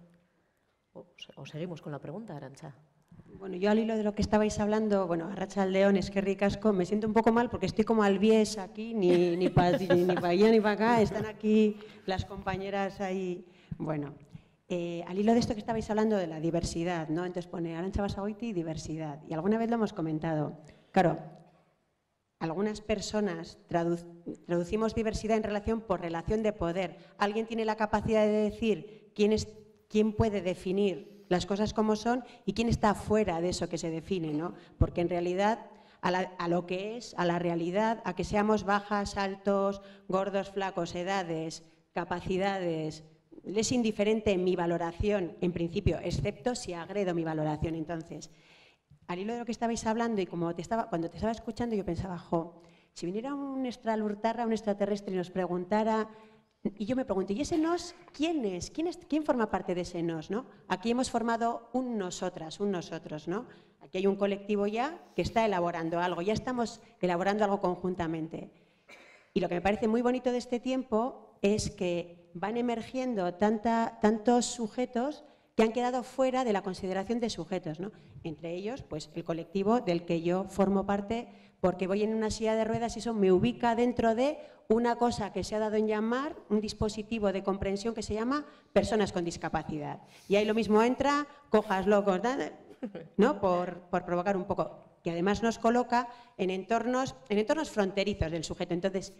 O, seguimos con la pregunta, Arancha. Bueno, yo al hilo de lo que estabais hablando, bueno, Arracha León, es que ricasco, me siento un poco mal porque estoy como al bies aquí, ni, ni para ni allá ni para acá, están aquí las compañeras ahí. Bueno, eh, al hilo de esto que estabais hablando de la diversidad, ¿no? Entonces pone Arancha Basagoiti diversidad, y alguna vez lo hemos comentado. Claro, algunas personas traducimos diversidad en relación por relación de poder. Alguien tiene la capacidad de decir quién, puede definir las cosas como son y quién está fuera de eso que se define, ¿no? Porque en realidad a, a, lo que es, a la realidad, a que seamos bajas, altos, gordos, flacos, edades, capacidades, es indiferente mi valoración, en principio, excepto si agredo mi valoración. Entonces, al hilo de lo que estabais hablando y como te estaba, cuando te estaba escuchando yo pensaba, jo, si viniera un extralurtarra, un extraterrestre y nos preguntara, y yo me pregunto, ¿y ese nos quién es? ¿Quién, forma parte de ese nos? Aquí hemos formado un nosotras, un nosotros, ¿no? Aquí hay un colectivo ya que está elaborando algo, ya estamos elaborando algo conjuntamente. Y lo que me parece muy bonito de este tiempo es que van emergiendo tantos sujetos que han quedado fuera de la consideración de sujetos, entre ellos pues, el colectivo del que yo formo parte porque voy en una silla de ruedas y eso me ubica dentro de una cosa que se ha dado en llamar un dispositivo de comprensión que se llama personas con discapacidad. Y ahí lo mismo entra, cojas locos, ¿no? [laughs] por, provocar un poco. Que además nos coloca en entornos, en entornos fronterizos del sujeto. Entonces,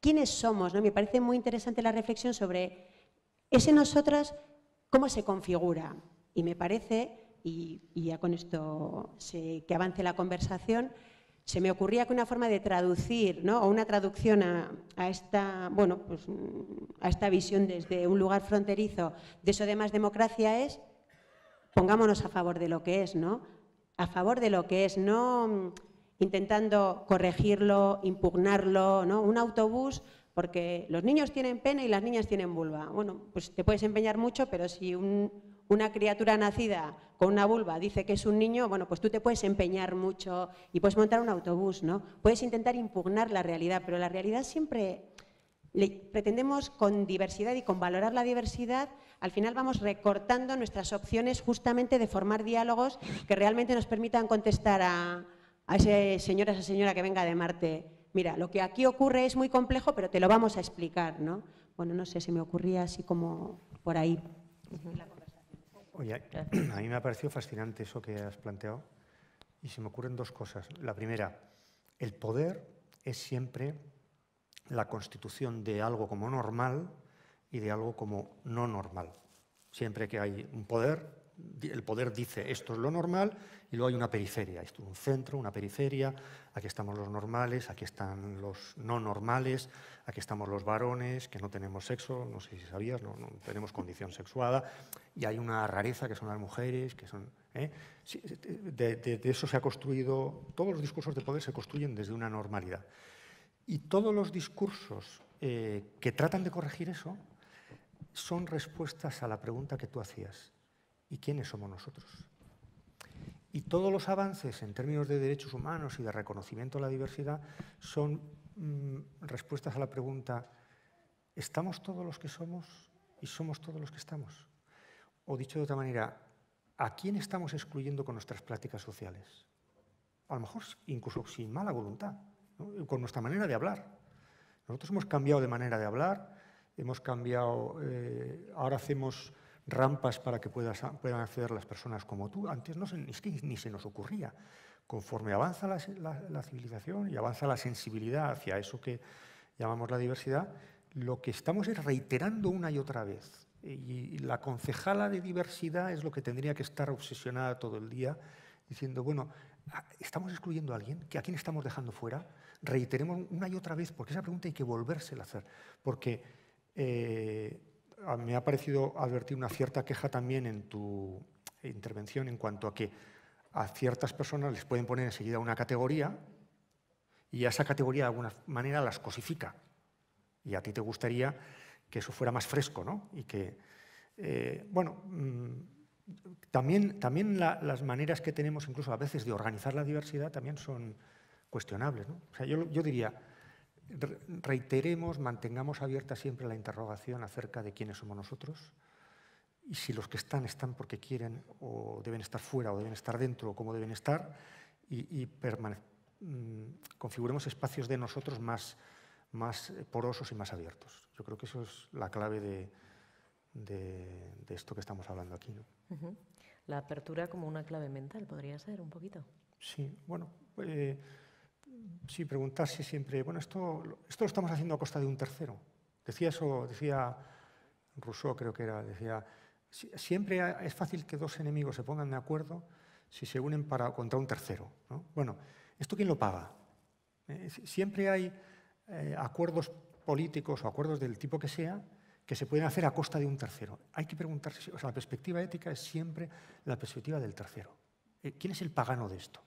¿quiénes somos? ¿no? Me parece muy interesante la reflexión sobre ese nosotras cómo se configura. Y me parece, y, ya con esto que avance la conversación, se me ocurría que una forma de traducir, ¿no? o una traducción a, esta, bueno, pues, mm, a esta visión desde un lugar fronterizo de eso de más democracia es pongámonos a favor de lo que es, ¿no? A favor de lo que es, no mm, intentando corregirlo, impugnarlo, ¿no? Un autobús porque los niños tienen pene y las niñas tienen vulva. Bueno, pues te puedes empeñar mucho, pero si una criatura nacida con una vulva dice que es un niño, bueno, pues tú te puedes empeñar mucho y puedes montar un autobús, ¿no? Puedes intentar impugnar la realidad, pero la realidad siempre pretendemos con diversidad y con valorar la diversidad, al final vamos recortando nuestras opciones justamente de formar diálogos que realmente nos permitan contestar a, a ese señor, a esa señora que venga de Marte mira, lo que aquí ocurre es muy complejo, pero te lo vamos a explicar, ¿no? Bueno, no sé, si me ocurría así como por ahí. Oye, a mí me ha parecido fascinante eso que has planteado y se me ocurren dos cosas. La primera, el poder es siempre la constitución de algo como normal y de algo como no normal. Siempre que hay un poder, el poder dice esto es lo normal y luego hay una periferia, un centro, una periferia, aquí estamos los normales, aquí están los no normales, aquí estamos los varones que no tenemos sexo, no sé si sabías, no, tenemos condición sexuada y hay una rareza que son las mujeres, que son... ¿eh? De, eso se ha construido, todos los discursos de poder se construyen desde una normalidad. Y todos los discursos eh, que tratan de corregir eso son respuestas a la pregunta que tú hacías. ¿Y quiénes somos nosotros? Y todos los avances en términos de derechos humanos y de reconocimiento a la diversidad son mm, respuestas a la pregunta, ¿estamos todos los que somos y somos todos los que estamos? O dicho de otra manera, ¿a quién estamos excluyendo con nuestras prácticas sociales? A lo mejor incluso sin mala voluntad, con nuestra manera de hablar. Nosotros hemos cambiado de manera de hablar, hemos cambiado, eh, ahora hacemos rampas para que puedan acceder las personas como tú. Antes no se, ni, se nos ocurría. Conforme avanza la, civilización y avanza la sensibilidad hacia eso que llamamos la diversidad, lo que estamos es reiterando una y otra vez. Y la concejala de diversidad es lo que tendría que estar obsesionada todo el día, diciendo, bueno, ¿estamos excluyendo a alguien? ¿A quién estamos dejando fuera? Reiteremos una y otra vez, porque esa pregunta hay que volvérsela a hacer. Porque eh, me ha parecido advertir una cierta queja también en tu intervención en cuanto a que a ciertas personas les pueden poner enseguida una categoría y a esa categoría de alguna manera las cosifica. Y a ti te gustaría que eso fuera más fresco, ¿no? Y que, eh, bueno, mm, también, también las maneras que tenemos incluso a veces de organizar la diversidad también son cuestionables, ¿no? O sea, yo diría, reiteremos, mantengamos abierta siempre la interrogación acerca de quiénes somos nosotros y si los que están están porque quieren o deben estar fuera o deben estar dentro o cómo deben estar y, mm, configuremos espacios de nosotros más, más porosos y más abiertos. Yo creo que eso es la clave de, de, esto que estamos hablando aquí. ¿no? La apertura como una clave mental, podría ser un poquito. Sí, bueno. Eh, sí, preguntarse siempre, bueno, esto, esto lo estamos haciendo a costa de un tercero. Decía eso, decía Rousseau, creo que era, decía, siempre es fácil que dos enemigos se pongan de acuerdo si se unen para, contra un tercero. Bueno, ¿esto quién lo paga? Eh, siempre hay eh, acuerdos políticos o acuerdos del tipo que sea que se pueden hacer a costa de un tercero. Hay que preguntarse, o sea, la perspectiva ética es siempre la perspectiva del tercero. Eh, ¿Quién es el pagano de esto?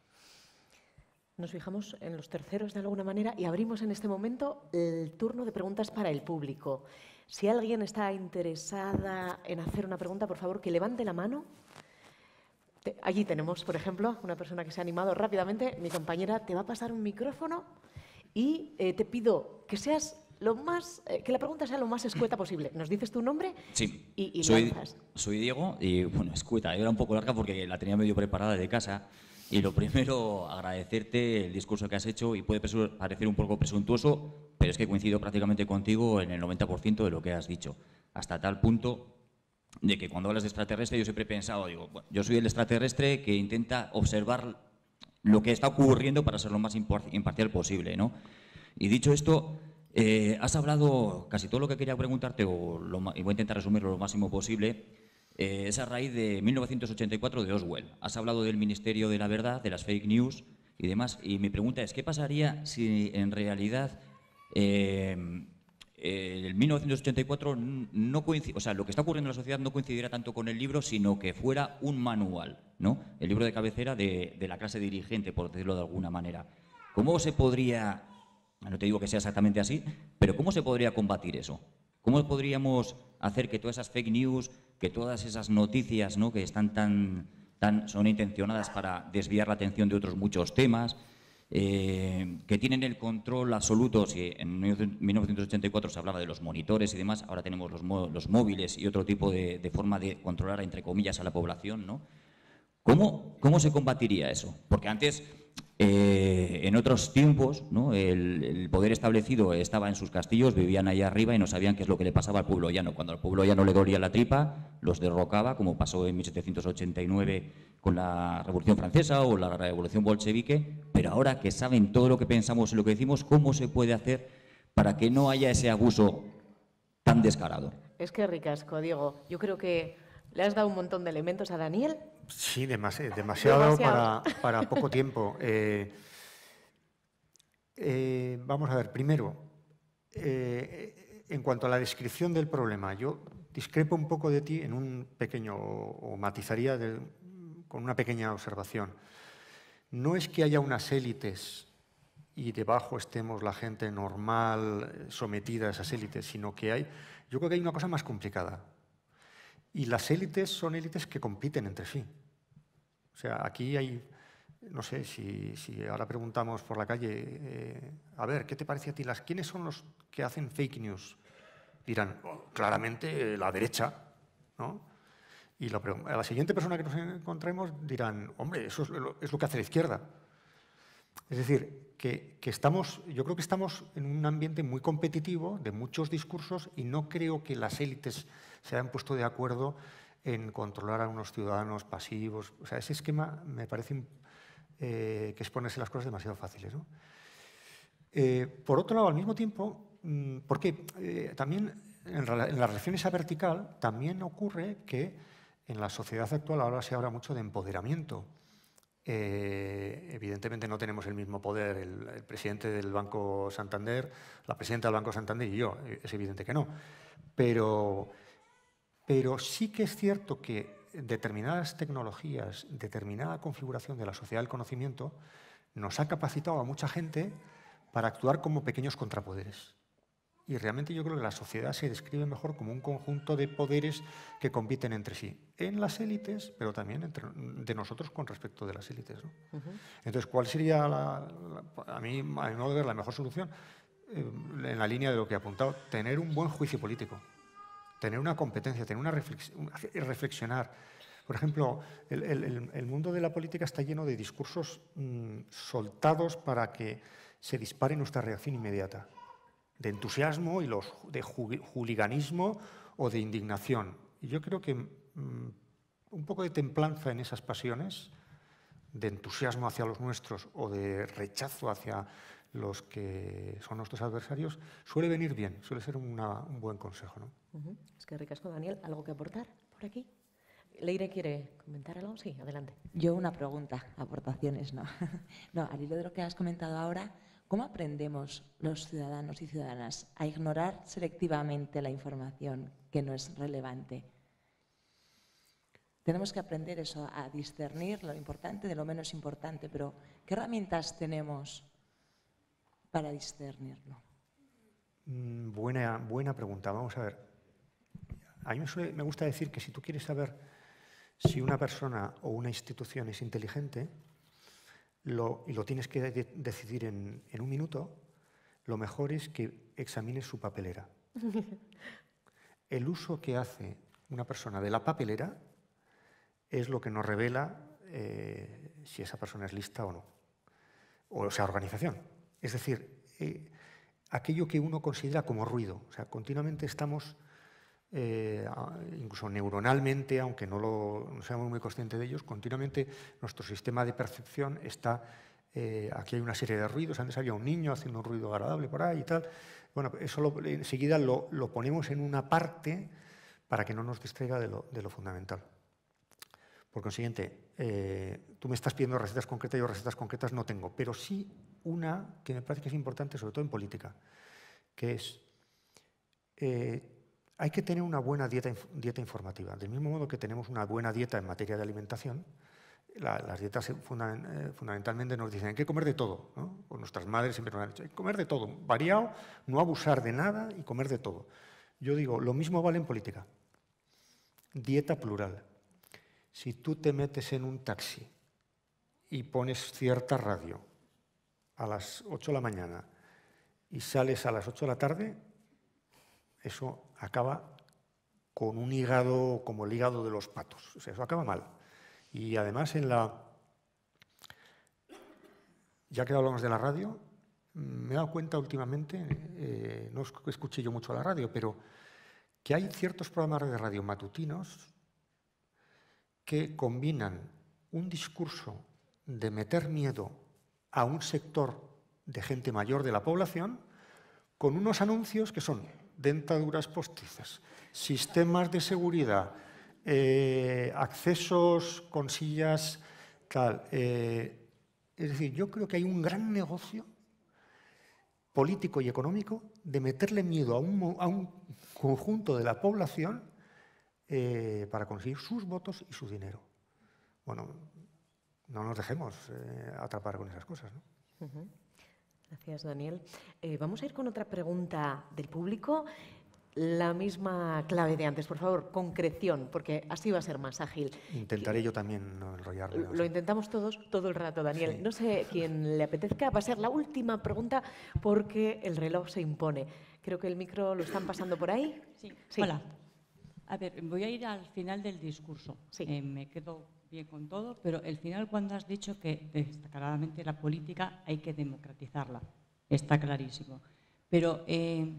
nos fijamos en los terceros de alguna manera y abrimos en este momento el turno de preguntas para el público. Si alguien está interesada en hacer una pregunta, por favor, que levante la mano. Allí tenemos, por ejemplo, una persona que se ha animado rápidamente. Mi compañera te va a pasar un micrófono y eh, te pido que seas lo más, eh, que la pregunta sea lo más escueta posible. ¿Nos dices tu nombre? Sí. Y, soy, soy Diego y, bueno, escueta. Era un poco larga porque la tenía medio preparada de casa. Y lo primero, agradecerte el discurso que has hecho y puede parecer un poco presuntuoso, pero es que coincido prácticamente contigo en el 90% de lo que has dicho. Hasta tal punto de que cuando hablas de extraterrestre yo siempre he pensado, digo, yo soy el extraterrestre que intenta observar lo que está ocurriendo para ser lo más imparcial posible, ¿no? Y dicho esto, eh, has hablado casi todo lo que quería preguntarte, o lo, y voy a intentar resumirlo lo máximo posible, eh, Esa raíz de 1984 de Oswell. Has hablado del Ministerio de la Verdad, de las fake news y demás. Y mi pregunta es, ¿qué pasaría si en realidad em, eh, el 1984 no coincide, o sea, lo que está ocurriendo en la sociedad no coincidiera tanto con el libro, sino que fuera un manual, ¿no? El libro de cabecera de, de la clase dirigente, por decirlo de alguna manera. ¿Cómo se podría, no te digo que sea exactamente así, pero cómo se podría combatir eso? ¿Cómo podríamos hacer que todas esas fake news, que todas esas noticias que están tan, tan, son intencionadas para desviar la atención de otros muchos temas, eh, que tienen el control absoluto, si en 1984 se hablaba de los monitores y demás, ahora tenemos los, los móviles y otro tipo de, forma de controlar, entre comillas, a la población, ¿no? ¿Cómo, ¿Cómo se combatiría eso? Porque antes eh, en otros tiempos, el, poder establecido estaba en sus castillos, vivían ahí arriba y no sabían qué es lo que le pasaba al pueblo llano. Cuando al pueblo llano le dolía la tripa, los derrocaba, como pasó en 1789 con la Revolución Francesa o la Revolución Bolchevique. Pero ahora que saben todo lo que pensamos y lo que decimos, ¿cómo se puede hacer para que no haya ese abuso tan descarado? Es que ricasco, Diego. Yo creo que le has dado un montón de elementos a Daniel Sí, [laughs] demasiado, Para, poco tiempo. [laughs] Eh, eh, vamos a ver, primero, eh, en cuanto a la descripción del problema, yo discrepo un poco de ti en un pequeño, o, matizaría con una pequeña observación. No es que haya unas élites y debajo estemos la gente normal sometida a esas élites, sino que hay, yo creo que hay una cosa más complicada. Y las élites son élites que compiten entre sí. O sea, aquí hay, no sé, si, si ahora preguntamos por la calle, eh, a ver, ¿qué te parece a ti? Las, ¿Quiénes son los que hacen fake news? Dirán, claramente la derecha, ¿no? Y la, a la siguiente persona que nos encontremos dirán, hombre, eso es lo, es lo que hace la izquierda. Es decir, que, que, estamos, yo creo que estamos en un ambiente muy competitivo, de muchos discursos, y no creo que las élites se han puesto de acuerdo en controlar a unos ciudadanos pasivos. O sea, ese esquema me parece eh, que es ponerse las cosas demasiado fáciles. ¿no? Eh, por otro lado, al mismo tiempo, mm, porque eh, también en, la relación esa vertical también ocurre que en la sociedad actual ahora se habla mucho de empoderamiento. evidentemente no tenemos el mismo poder el, el, presidente del Banco Santander, la presidenta del Banco Santander y yo, es evidente que no. Pero pero sí que es cierto que determinadas tecnologías, determinada configuración de la sociedad del conocimiento, nos ha capacitado a mucha gente para actuar como pequeños contrapoderes. Y realmente yo creo que la sociedad se describe mejor como un conjunto de poderes que compiten entre sí, en las élites, pero también entre, de nosotros con respecto de las élites. Entonces, ¿cuál sería, la, a, mí, a mi modo de ver, la mejor solución? Eh, en la línea de lo que he apuntado, tener un buen juicio político tener una competencia, tener una reflexión, reflexionar. Por ejemplo, el, mundo de la política está lleno de discursos mm, soltados para que se dispare nuestra reacción inmediata, de entusiasmo y los, de juliganismo o de indignación. Y yo creo que mm, un poco de templanza en esas pasiones, de entusiasmo hacia los nuestros o de rechazo hacia los que son nuestros adversarios, suele venir bien, suele ser un buen consejo. ¿no? Es que ricasco, Daniel. ¿Algo que aportar por aquí? Leire quiere comentar algo, sí, adelante. Yo una pregunta, aportaciones, no. [laughs] no, al hilo de lo que has comentado ahora, ¿cómo aprendemos los ciudadanos y ciudadanas a ignorar selectivamente la información que no es relevante? Tenemos que aprender eso, a discernir lo importante de lo menos importante, pero ¿qué herramientas tenemos para discernirlo? Mm, buena, buena pregunta. Vamos a ver. A mí me gusta decir que si tú quieres saber si una persona o una institución es inteligente, y lo tienes que decidir en, un minuto, lo mejor es que examines su papelera. [laughs] El uso que hace una persona de la papelera es lo que nos revela eh, si esa persona es lista o no, o sea, organización. Es decir, eh, aquello que uno considera como ruido. O sea, continuamente estamos eh, incluso neuronalmente, aunque no, lo, seamos muy conscientes de ellos, continuamente nuestro sistema de percepción está... Eh, aquí hay una serie de ruidos, antes había un niño haciendo un ruido agradable por ahí y tal. Bueno, eso enseguida lo, ponemos en una parte para que no nos distraiga de lo, fundamental. Por consiguiente, eh, tú me estás pidiendo recetas concretas, yo recetas concretas no tengo, pero sí una que me parece que es importante, sobre todo en política, que es hay que tener una buena dieta, dieta, informativa. Del mismo modo que tenemos una buena dieta en materia de alimentación, las dietas eh, fundamentalmente nos dicen hay que comer de todo. nuestras madres siempre nos han dicho, hay que comer de todo, variado, no abusar de nada y comer de todo. Yo digo, lo mismo vale en política. Dieta plural. Si tú te metes en un taxi y pones cierta radio a las 8 de la mañana y sales a las 8 de la tarde, eso acaba con un hígado como el hígado de los patos. O sea, eso acaba mal. Y además en la... Ya que hablamos de la radio, me he dado cuenta últimamente, eh, no escuché yo mucho la radio, pero que hay ciertos programas de radio matutinos que combinan un discurso de meter miedo a un sector de gente mayor de la población con unos anuncios que son dentaduras postizas, sistemas de seguridad, eh, accesos con sillas, tal. Eh, es decir, yo creo que hay un gran negocio político y económico de meterle miedo a un, conjunto de la población eh, para conseguir sus votos y su dinero. Bueno, no nos dejemos atrapar con esas cosas. ¿no? Gracias, Daniel. Eh, vamos a ir con otra pregunta del público. La misma clave de antes, por favor, concreción, porque así va a ser más ágil. Intentaré yo también no enrollarme. Lo intentamos todos, todo el rato, Daniel. No sé quién le apetezca. Va a ser la última pregunta porque el reloj se impone. Creo que el micro lo están pasando por ahí. Sí. Hola. A ver, voy a ir al final del discurso. Eh, me quedo bien con todo, pero el final cuando has dicho que destacadamente la política hay que democratizarla, está clarísimo. Pero eh,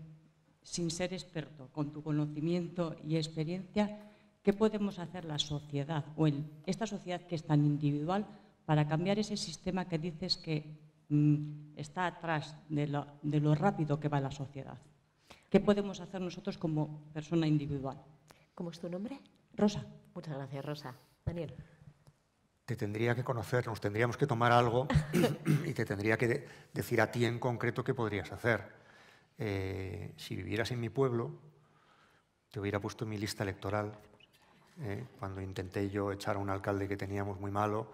sin ser experto, con tu conocimiento y experiencia, ¿qué podemos hacer la sociedad o esta sociedad que es tan individual para cambiar ese sistema que dices que mm, está atrás de lo, de lo rápido que va la sociedad? ¿Qué podemos hacer nosotros como persona individual? ¿Cómo es tu nombre? Rosa. Muchas gracias, Rosa. Daniel te tendría que conocer, nos tendríamos que tomar algo [coughs] y te tendría que decir a ti en concreto qué podrías hacer. Eh, si vivieras en mi pueblo, te hubiera puesto en mi lista electoral. Eh, cuando intenté yo echar a un alcalde que teníamos muy malo,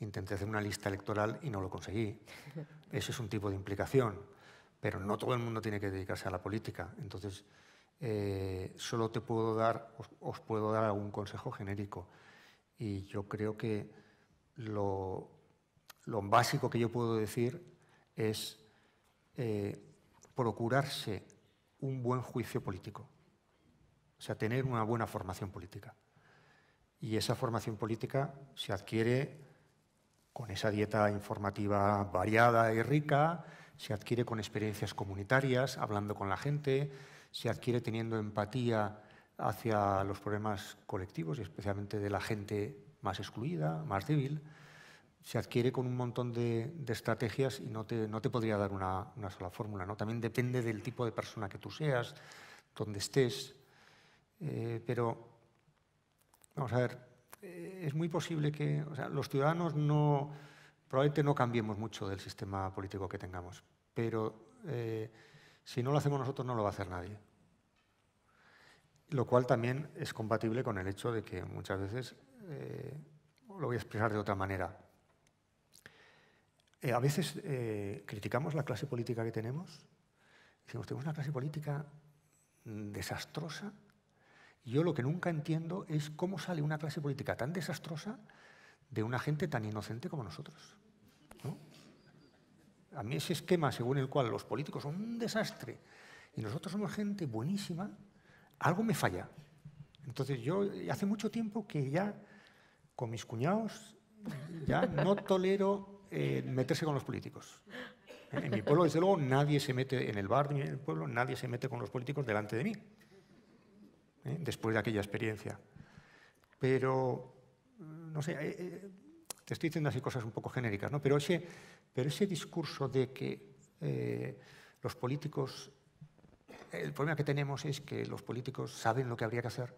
intenté hacer una lista electoral y no lo conseguí. Ese es un tipo de implicación, pero no todo el mundo tiene que dedicarse a la política. Entonces, eh, solo te puedo dar, os puedo dar algún consejo genérico. Y yo creo que lo, básico que yo puedo decir es eh, procurarse un buen juicio político, o sea, tener una buena formación política. Y esa formación política se adquiere con esa dieta informativa variada y rica, se adquiere con experiencias comunitarias, hablando con la gente, se adquiere teniendo empatía hacia los problemas colectivos y especialmente de la gente más excluida, más débil, se adquiere con un montón de, estrategias y no te, no te, podría dar una, sola fórmula. ¿no? También depende del tipo de persona que tú seas, donde estés, eh, pero vamos a ver, eh, es muy posible que los ciudadanos no, probablemente no cambiemos mucho del sistema político que tengamos, pero eh, si no lo hacemos nosotros no lo va a hacer nadie. Lo cual también es compatible con el hecho de que muchas veces eh, lo voy a expresar de otra manera. Eh, a veces eh, criticamos la clase política que tenemos, decimos, tenemos una clase política mm, desastrosa. yo lo que nunca entiendo es cómo sale una clase política tan desastrosa de una gente tan inocente como nosotros. A mí ese esquema según el cual los políticos son un desastre y nosotros somos gente buenísima, algo me falla. Entonces yo hace mucho tiempo que ya con mis cuñados, ya no tolero eh, meterse con los políticos. En mi pueblo, desde luego, nadie se mete, en el bar ni en el pueblo, nadie se mete con los políticos delante de mí, ¿eh? después de aquella experiencia. Pero, eh, no sé, te estoy diciendo así cosas un poco genéricas, ¿no? Pero pero ese discurso de que los políticos, el problema que tenemos es que los políticos saben lo que habría que hacer,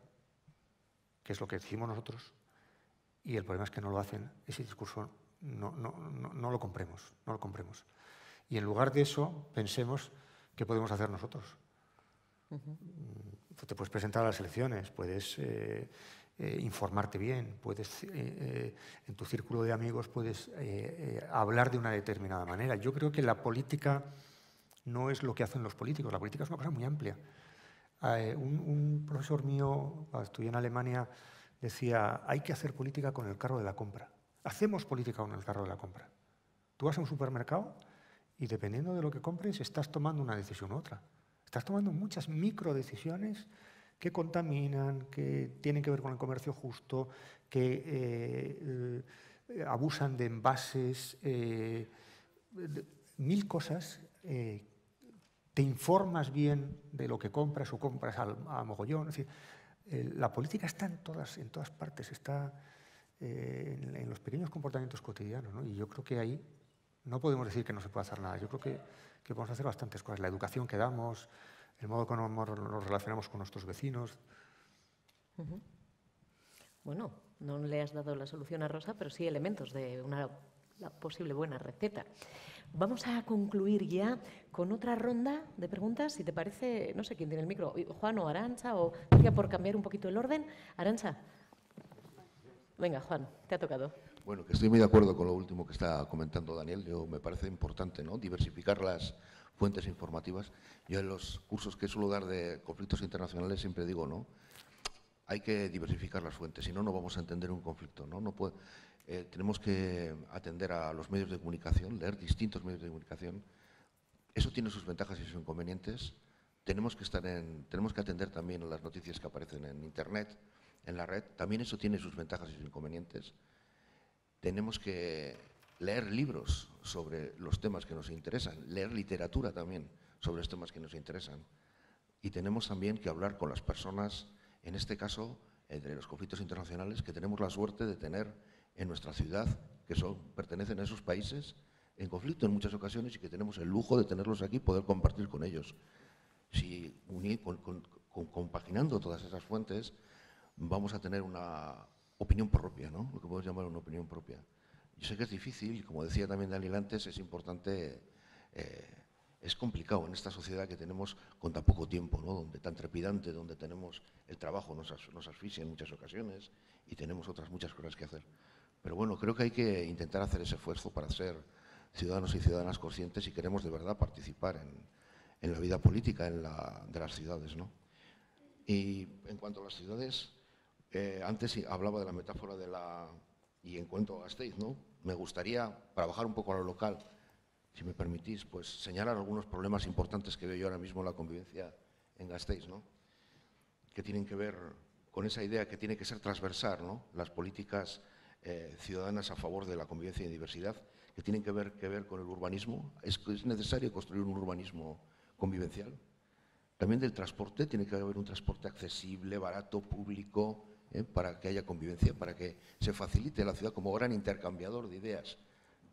que es lo que decimos nosotros, y el problema es que no lo hacen, ese discurso no, no, no, no lo compremos, no lo compremos. Y en lugar de eso, pensemos qué podemos hacer nosotros. Mm, te puedes presentar a las elecciones, puedes eh, eh, informarte bien, puedes eh, en tu círculo de amigos puedes hablar de una determinada manera. Yo creo que la política no es lo que hacen los políticos, la política es una cosa muy amplia. Un, profesor mío, estudié en Alemania, decía, hay que hacer política con el carro de la compra. Hacemos política con el carro de la compra. Tú vas a un supermercado y dependiendo de lo que compres, estás tomando una decisión u otra. Estás tomando muchas micro decisiones que contaminan, que tienen que ver con el comercio justo, que eh, eh, abusan de envases, eh, mil cosas. te informas bien de lo que compras o compras a mogollón. Es decir, eh, la política está en todas, en todas partes, está eh, en, los pequeños comportamientos cotidianos. Y yo creo que ahí no podemos decir que no se puede hacer nada. Yo creo que, podemos hacer bastantes cosas. La educación que damos, el modo como nos relacionamos con nuestros vecinos. Bueno, no le has dado la solución a Rosa, pero sí elementos de una la posible buena receta. Vamos a concluir ya con otra ronda de preguntas, si te parece, no sé quién tiene el micro, Juan o Arancha, o ya por cambiar un poquito el orden. Arancha. Venga, Juan, te ha tocado. Bueno, que estoy muy de acuerdo con lo último que está comentando Daniel. Yo, me parece importante ¿no? diversificar las fuentes informativas. Yo en los cursos que es un lugar de conflictos internacionales siempre digo, ¿no? Hay que diversificar las fuentes, si no, no vamos a entender un conflicto. ¿no? No puede, eh, tenemos que atender a los medios de comunicación, leer distintos medios de comunicación. Eso tiene sus ventajas y sus inconvenientes. Tenemos que, estar en, tenemos que atender también a las noticias que aparecen en Internet, en la red. También eso tiene sus ventajas y sus inconvenientes. Tenemos que leer libros sobre los temas que nos interesan, leer literatura también sobre los temas que nos interesan. Y tenemos también que hablar con las personas, en este caso, entre los conflictos internacionales, que tenemos la suerte de tener en nuestra ciudad, que son, pertenecen a esos países en conflicto en muchas ocasiones y que tenemos el lujo de tenerlos aquí y poder compartir con ellos. Si compaginando todas esas fuentes, vamos a tener una opinión propia, lo que podemos llamar una opinión propia. Yo sé que es difícil, como decía también Daniel antes, es importante, eh, es complicado en esta sociedad que tenemos con tan poco tiempo, donde tan trepidante, donde tenemos el trabajo, nos, nos asfixia en muchas ocasiones y tenemos otras muchas cosas que hacer. Pero bueno, creo que hay que intentar hacer ese esfuerzo para ser ciudadanos y ciudadanas conscientes si queremos de verdad participar en, la vida política de las ciudades. ¿no? Y en cuanto a las ciudades, eh, antes hablaba de la metáfora de la... y en cuanto a Gasteiz, ¿no? me gustaría, para bajar un poco a lo local, si me permitís, pues señalar algunos problemas importantes que veo yo ahora mismo en la convivencia en Gasteiz, ¿no? que tienen que ver con esa idea que tiene que ser transversal, ¿no? las políticas eh, ciudadanas a favor de la convivencia y diversidad que tienen que ver, que ver con el urbanismo. ¿Es, necesario construir un urbanismo convivencial. También del transporte, tiene que haber un transporte accesible, barato, público, eh, para que haya convivencia, para que se facilite la ciudad como gran intercambiador de ideas.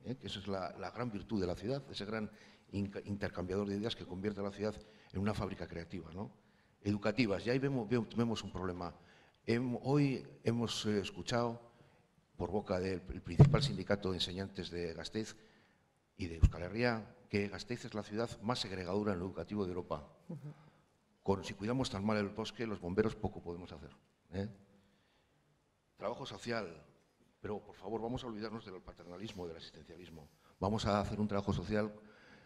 Eh, que esa es la, gran virtud de la ciudad, ese gran intercambiador de ideas que convierte a la ciudad en una fábrica creativa. ¿no? Educativas, y ahí vemos, vemos un problema. Hoy hemos escuchado por boca del principal sindicato de enseñantes de Gasteiz y de Euskal Herria, que Gasteiz es la ciudad más segregadora en lo educativo de Europa. si cuidamos tan mal el bosque, los bomberos poco podemos hacer. ¿eh? Trabajo social, pero por favor vamos a olvidarnos del paternalismo, del asistencialismo. Vamos a hacer un trabajo social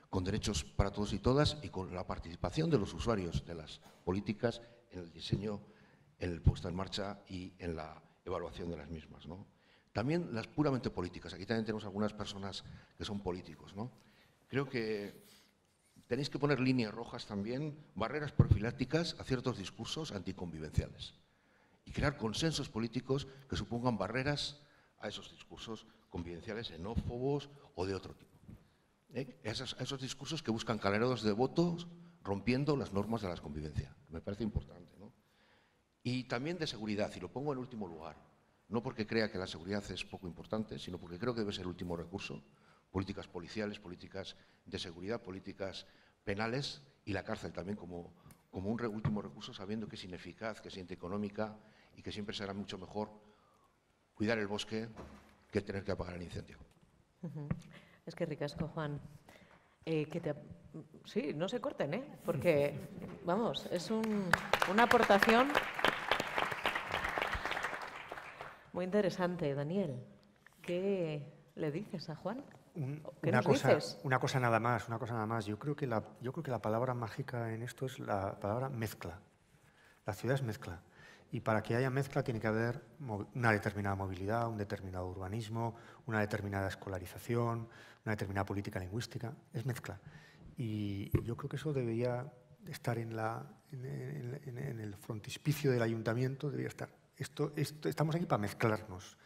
con derechos para todos y todas y con la participación de los usuarios de las políticas en el diseño, en el puesto en marcha y en la evaluación de las mismas. ¿no? También las puramente políticas. Aquí también tenemos algunas personas que son políticos. ¿no? Creo que tenéis que poner líneas rojas también, barreras profilácticas a ciertos discursos anticonvivenciales y crear consensos políticos que supongan barreras a esos discursos convivenciales xenófobos o de otro tipo. ¿eh? Esos, discursos que buscan de votos rompiendo las normas de la convivencia. Me parece importante. ¿no? Y también de seguridad, y lo pongo en último lugar no porque crea que la seguridad es poco importante, sino porque creo que debe ser el último recurso, políticas policiales, políticas de seguridad, políticas penales y la cárcel también como, como un último recurso, sabiendo que es ineficaz, que es económica y que siempre será mucho mejor cuidar el bosque que tener que apagar el incendio. Es que ricasco, Juan. Eh, que Sí, no se corten, ¿eh? porque, vamos, es un, una aportación muy interesante, Daniel. ¿Qué le dices a Juan? ¿Qué una, cosa, dices? una cosa nada más, una cosa nada más. Yo creo, que la, yo creo que la palabra mágica en esto es la palabra mezcla. La ciudad es mezcla. Y para que haya mezcla tiene que haber una determinada movilidad, un determinado urbanismo, una determinada escolarización, una determinada política lingüística. Es mezcla. Y yo creo que eso debería estar en, la, en el frontispicio del ayuntamiento, debería estar esto, estamos aquí para mezclarnos.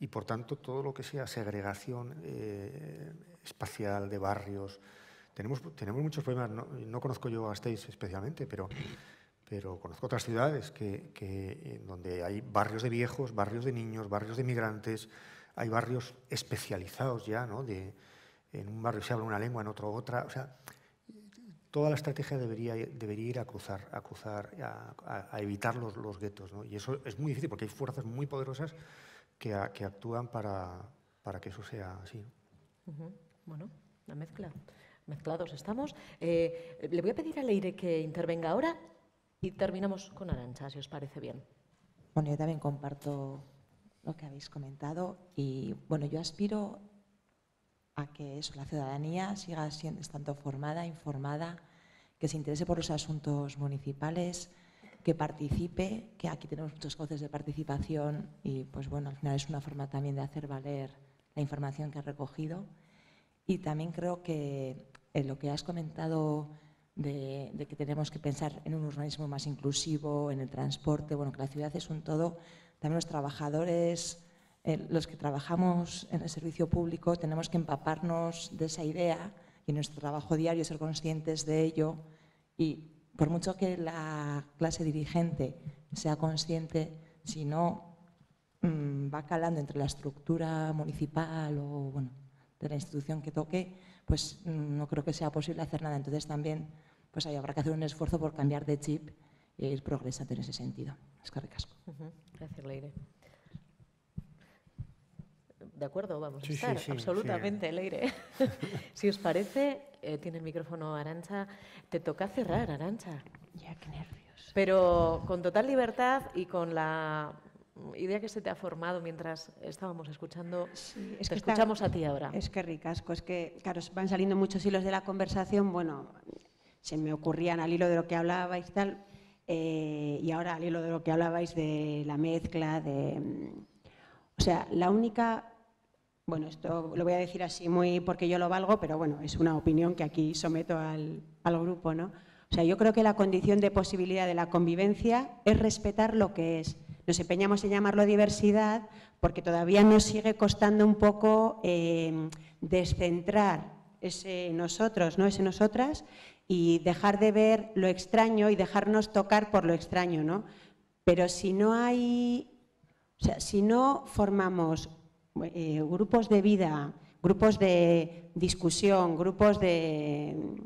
Y por tanto, todo lo que sea segregación eh, espacial de barrios. Tenemos, tenemos muchos problemas. No, conozco yo a especialmente, pero, pero conozco otras ciudades que, que, eh, donde hay barrios de viejos, barrios de niños, barrios de migrantes. Hay barrios especializados ya, ¿no? De, en un barrio se habla una lengua, en otro otra. O sea, toda la estrategia debería, debería ir a cruzar, a, cruzar, a, evitar los, guetos. ¿no? Y eso es muy difícil porque hay fuerzas muy poderosas que, actúan para, que eso sea así. Bueno, la mezcla. Mezclados estamos. Eh, le voy a pedir a Leire que intervenga ahora y terminamos con Arancha, si os parece bien. Bueno, yo también comparto lo que habéis comentado y bueno, yo aspiro a que eso, la ciudadanía siga siendo, estando formada, informada, que se interese por los asuntos municipales, que participe, que aquí tenemos muchos coces de participación y pues bueno, al final es una forma también de hacer valer la información que ha recogido. Y también creo que en lo que has comentado de, de, que tenemos que pensar en un urbanismo más inclusivo, en el transporte, bueno, que la ciudad es un todo, también los trabajadores, eh, los que trabajamos en el servicio público tenemos que empaparnos de esa idea y en nuestro trabajo diario ser conscientes de ello y por mucho que la clase dirigente sea consciente, si no mm, va calando entre la estructura municipal o bueno, de la institución que toque, pues mm, no creo que sea posible hacer nada. Entonces también pues ahí habrá que hacer un esfuerzo por cambiar de chip e ir progresando en ese sentido. Es que Gracias, Leire de acuerdo vamos a estar, absolutamente, Leire. [laughs] si os parece, eh, tiene el micrófono Arancha, te toca cerrar, Arancha. Ya, qué nervios. Pero con total libertad y con la idea que se te ha formado mientras estábamos escuchando, escuchamos a ti ahora. Es que ricasco, es que, claro, van saliendo muchos hilos de la conversación, bueno, se me ocurrían al hilo de lo que hablabais tal, eh, y ahora al hilo de lo que hablabais de la mezcla, de... Mm, o sea, la única bueno, esto lo voy a decir así muy porque yo lo valgo, pero bueno, es una opinión que aquí someto al, grupo, ¿no? O sea, yo creo que la condición de posibilidad de la convivencia es respetar lo que es. Nos empeñamos en llamarlo diversidad porque todavía nos sigue costando un poco em, descentrar ese nosotros, ¿no? Ese nosotras y dejar de ver lo extraño y dejarnos tocar por lo extraño, ¿no? Pero si no hay, o sea, si no formamos eh, grupos de vida, grupos de discusión, grupos de... Mm,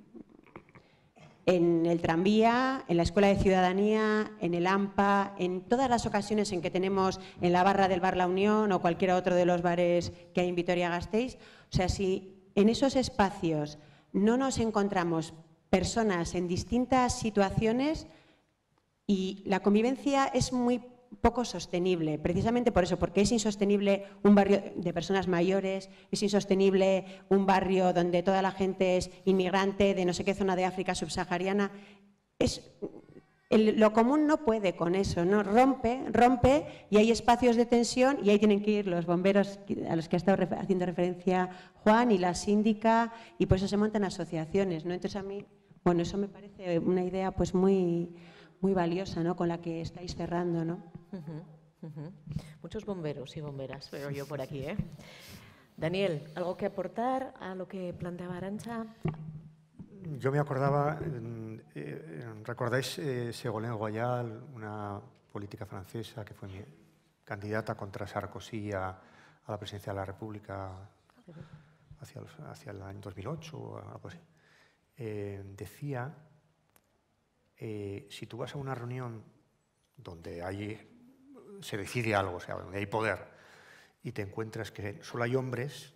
en el tranvía, en la Escuela de Ciudadanía, en el AMPA, en todas las ocasiones en que tenemos en la barra del Bar La Unión o cualquier otro de los bares que hay en Vitoria-Gasteiz. O sea, si en esos espacios no nos encontramos personas en distintas situaciones y la convivencia es muy poco sostenible, precisamente por eso, porque es insostenible un barrio de personas mayores, es insostenible un barrio donde toda la gente es inmigrante de no sé qué zona de África subsahariana. Es, lo común no puede con eso, ¿no? Rompe, rompe y hay espacios de tensión y ahí tienen que ir los bomberos a los que ha estado haciendo referencia Juan y la síndica y por eso se montan asociaciones, ¿no? Entonces a mí, bueno, eso me parece una idea pues muy muy valiosa ¿no? con la que estáis cerrando. ¿no? Muchos bomberos y bomberas pero yo por aquí. ¿eh? Daniel, ¿algo que aportar a lo que planteaba Arancha? Yo me acordaba, eh, ¿recordáis eh, Ségolène Royal, una política francesa que fue mi candidata contra Sarkozy a, la presidencia de la República hacia, el año 2008 o algo así? Eh, decía eh, si tú vas a una reunión donde hay, se decide algo, o sea, donde hay poder, y te encuentras que solo hay hombres,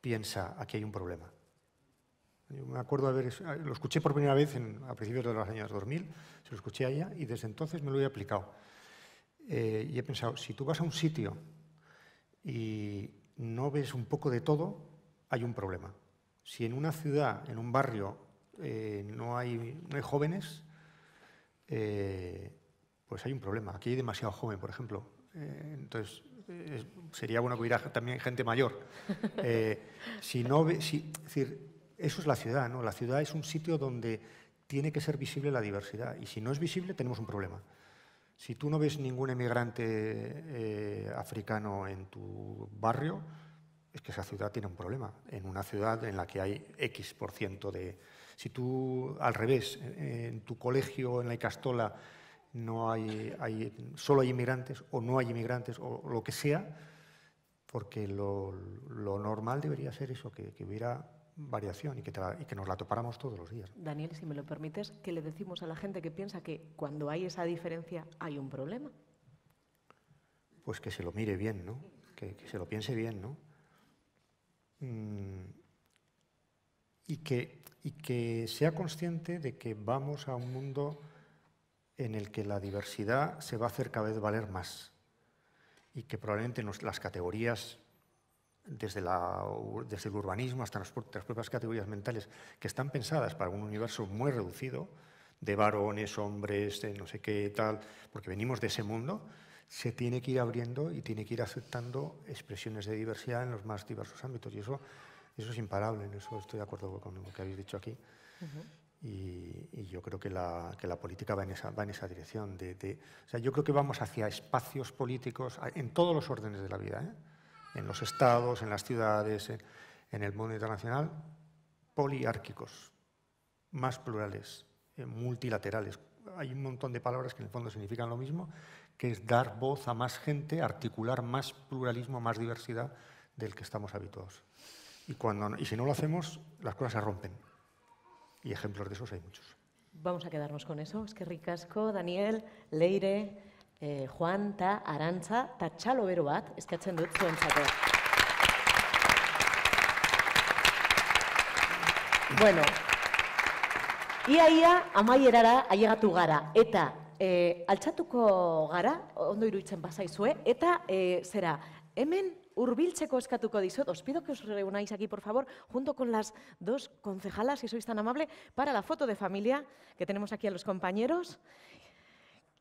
piensa, aquí hay un problema. Yo me acuerdo de haber, lo escuché por primera vez a principios de los años 2000, se lo escuché allá, y desde entonces me lo he aplicado. Eh, y he pensado, si tú vas a un sitio y no ves un poco de todo, hay un problema. Si en una ciudad, en un barrio, eh, no hay jóvenes, eh, pues hay un problema. Aquí hay demasiado joven, por ejemplo. Eh, entonces, eh, sería bueno que hubiera también gente mayor. si no, si, decir, eso es la ciudad, ¿no? La ciudad es un sitio donde tiene que ser visible la diversidad. Y si no es visible, tenemos un problema. Si tú no ves ningún emigrante africano en tu barrio, es que esa ciudad tiene un problema. En una ciudad en la que hay X por ciento de, si tú, al revés, eh, en tu colegio, en la Icastola, no hay, solo hay inmigrantes o no hay inmigrantes o lo que sea, porque lo, normal debería ser eso, que, hubiera variación y que, que, nos la topáramos todos los días. Daniel, si me lo permites, ¿qué le decimos a la gente que piensa que cuando hay esa diferencia hay un problema? Pues que se lo mire bien, ¿no? Que, se lo piense bien, ¿no? Mm, y que y que sea consciente de que vamos a un mundo en el que la diversidad se va a hacer cada vez valer más y que probablemente las categorías, desde, la, desde, el urbanismo hasta las, las, propias categorías mentales, que están pensadas para un universo muy reducido, de varones, hombres, de no sé qué, tal, porque venimos de ese mundo, se tiene que ir abriendo y tiene que ir aceptando expresiones de diversidad en los más diversos ámbitos. Y eso eso es imparable, en eso estoy de acuerdo con lo que habéis dicho aquí. Y, yo creo que la, política va en esa, va en esa dirección. De, o sea, yo creo que vamos hacia espacios políticos en todos los órdenes de la vida, ¿eh? en los estados, en las ciudades, en, el mundo internacional, poliárquicos, más plurales, eh, multilaterales. Hay un montón de palabras que en el fondo significan lo mismo, que es dar voz a más gente, articular más pluralismo, más diversidad del que estamos habituados. Y, cuando, y si no lo hacemos, las cosas se rompen. Y ejemplos de esos hay muchos. Vamos a quedarnos con eso. Es que ricasco, Daniel, Leire, eh, Juan, ta, Arantza, ta txalo bero bat, eskatzen dut zuen zato. Bueno, ia ia amaierara tu gara, eta eh, al chatuco gara, ondo y bazaizue, eta será eh, zera, hemen urbiltzeko eskatuko os pido que os reunáis aquí, por favor, junto con las dos concejalas, si sois tan amable, para la foto de familia que tenemos aquí a los compañeros.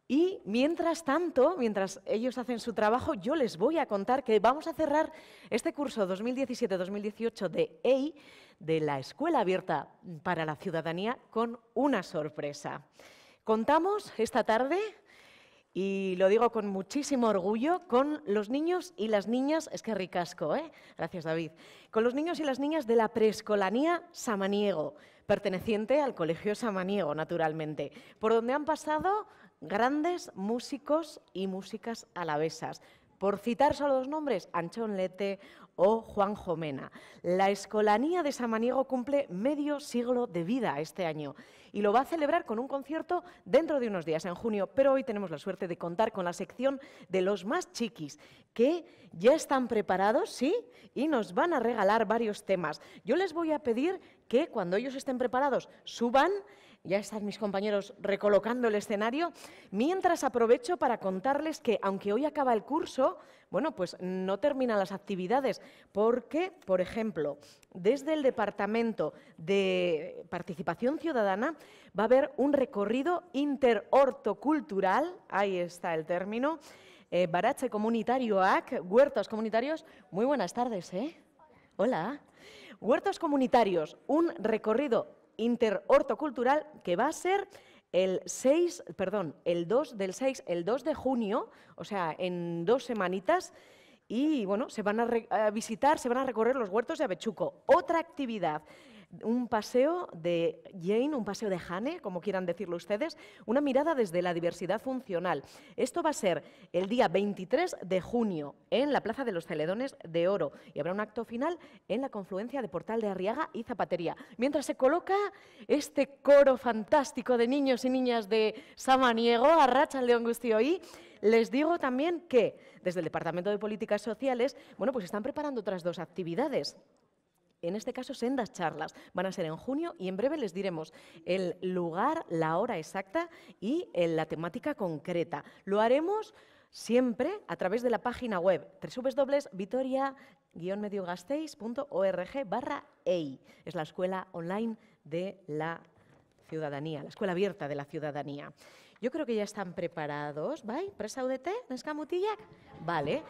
Y mientras tanto, mientras ellos hacen su trabajo, yo les voy a contar que vamos a cerrar este curso 2017-2018 de EI, de la Escuela Abierta para la Ciudadanía, con una sorpresa. Contamos esta tarde y lo digo con muchísimo orgullo, con los niños y las niñas, es que ricasco, ¿eh? Gracias, David. Con los niños y las niñas de la preescolanía Samaniego, perteneciente al Colegio Samaniego, naturalmente, por donde han pasado grandes músicos y músicas alavesas. Por citar solo dos nombres, Anchón Lete o Juan Jomena. La escolanía de Samaniego cumple medio siglo de vida este año y lo va a celebrar con un concierto dentro de unos días, en junio. Pero hoy tenemos la suerte de contar con la sección de los más chiquis, que ya están preparados, ¿sí? Y nos van a regalar varios temas. Yo les voy a pedir que cuando ellos estén preparados suban ya están mis compañeros recolocando el escenario. Mientras aprovecho para contarles que, aunque hoy acaba el curso, bueno, pues no terminan las actividades, porque, por ejemplo, desde el Departamento de Participación Ciudadana va a haber un recorrido interhortocultural, ahí está el término, eh, Barache Comunitario AC, Huertos Comunitarios. Muy buenas tardes, ¿eh? Hola. Hola. Huertos Comunitarios, un recorrido interhortocultural que va a ser el 6, perdón, el 2 del 6, el 2 de junio, o sea, en dos semanitas, y bueno, se van a, visitar, se van a recorrer los huertos de Avechuco. Otra actividad un paseo de Jane, un paseo de Jane, como quieran decirlo ustedes, una mirada desde la diversidad funcional. Esto va a ser el día 23 de junio en la Plaza de los Celedones de Oro y habrá un acto final en la confluencia de Portal de Arriaga y Zapatería. Mientras se coloca este coro fantástico de niños y niñas de Samaniego, arrachan de León Gustioí, les digo también que desde el Departamento de Políticas Sociales, bueno, pues están preparando otras dos actividades en este caso sendas charlas. Van a ser en junio y en breve les diremos el lugar, la hora exacta y eh, la temática concreta. Lo haremos siempre a través de la página web wwwvitoria medio barra EI. Es la escuela online de la ciudadanía, la escuela abierta de la ciudadanía. Yo creo que ya están preparados. ¿Bai? Presaudete? Mutilla. Vale.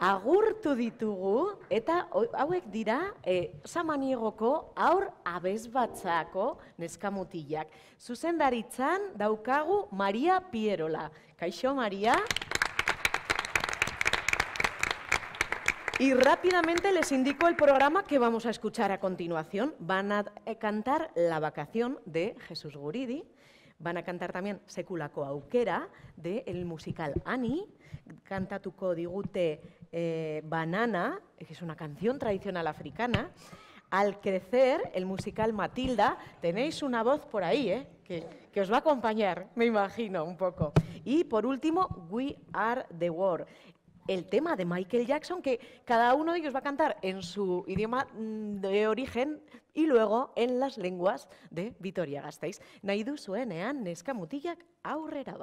Agur ditugu, eta hauek dira e, Samaniegoko aur abezbatzako neskamutilak. Zuzendaritzan daukagu Maria Pierola. Kaixo, Maria? Y rápidamente les indico el programa que vamos a escuchar a continuación. Van a eh, cantar La vacación de Jesús Guridi. Van a cantar también Sekulako Aukera de El musical Ani. tu digute eh, Banana, que es una canción tradicional africana. Al crecer, el musical Matilda, tenéis una voz por ahí, ¿eh? que, os va a acompañar, me imagino, un poco. Y por último, We Are the World, el tema de Michael Jackson, que cada uno de ellos va a cantar en su idioma mm, de origen y luego en las lenguas de Vitoria-Gasteiz. Naidu suenean, eh, neskamutillak aurrera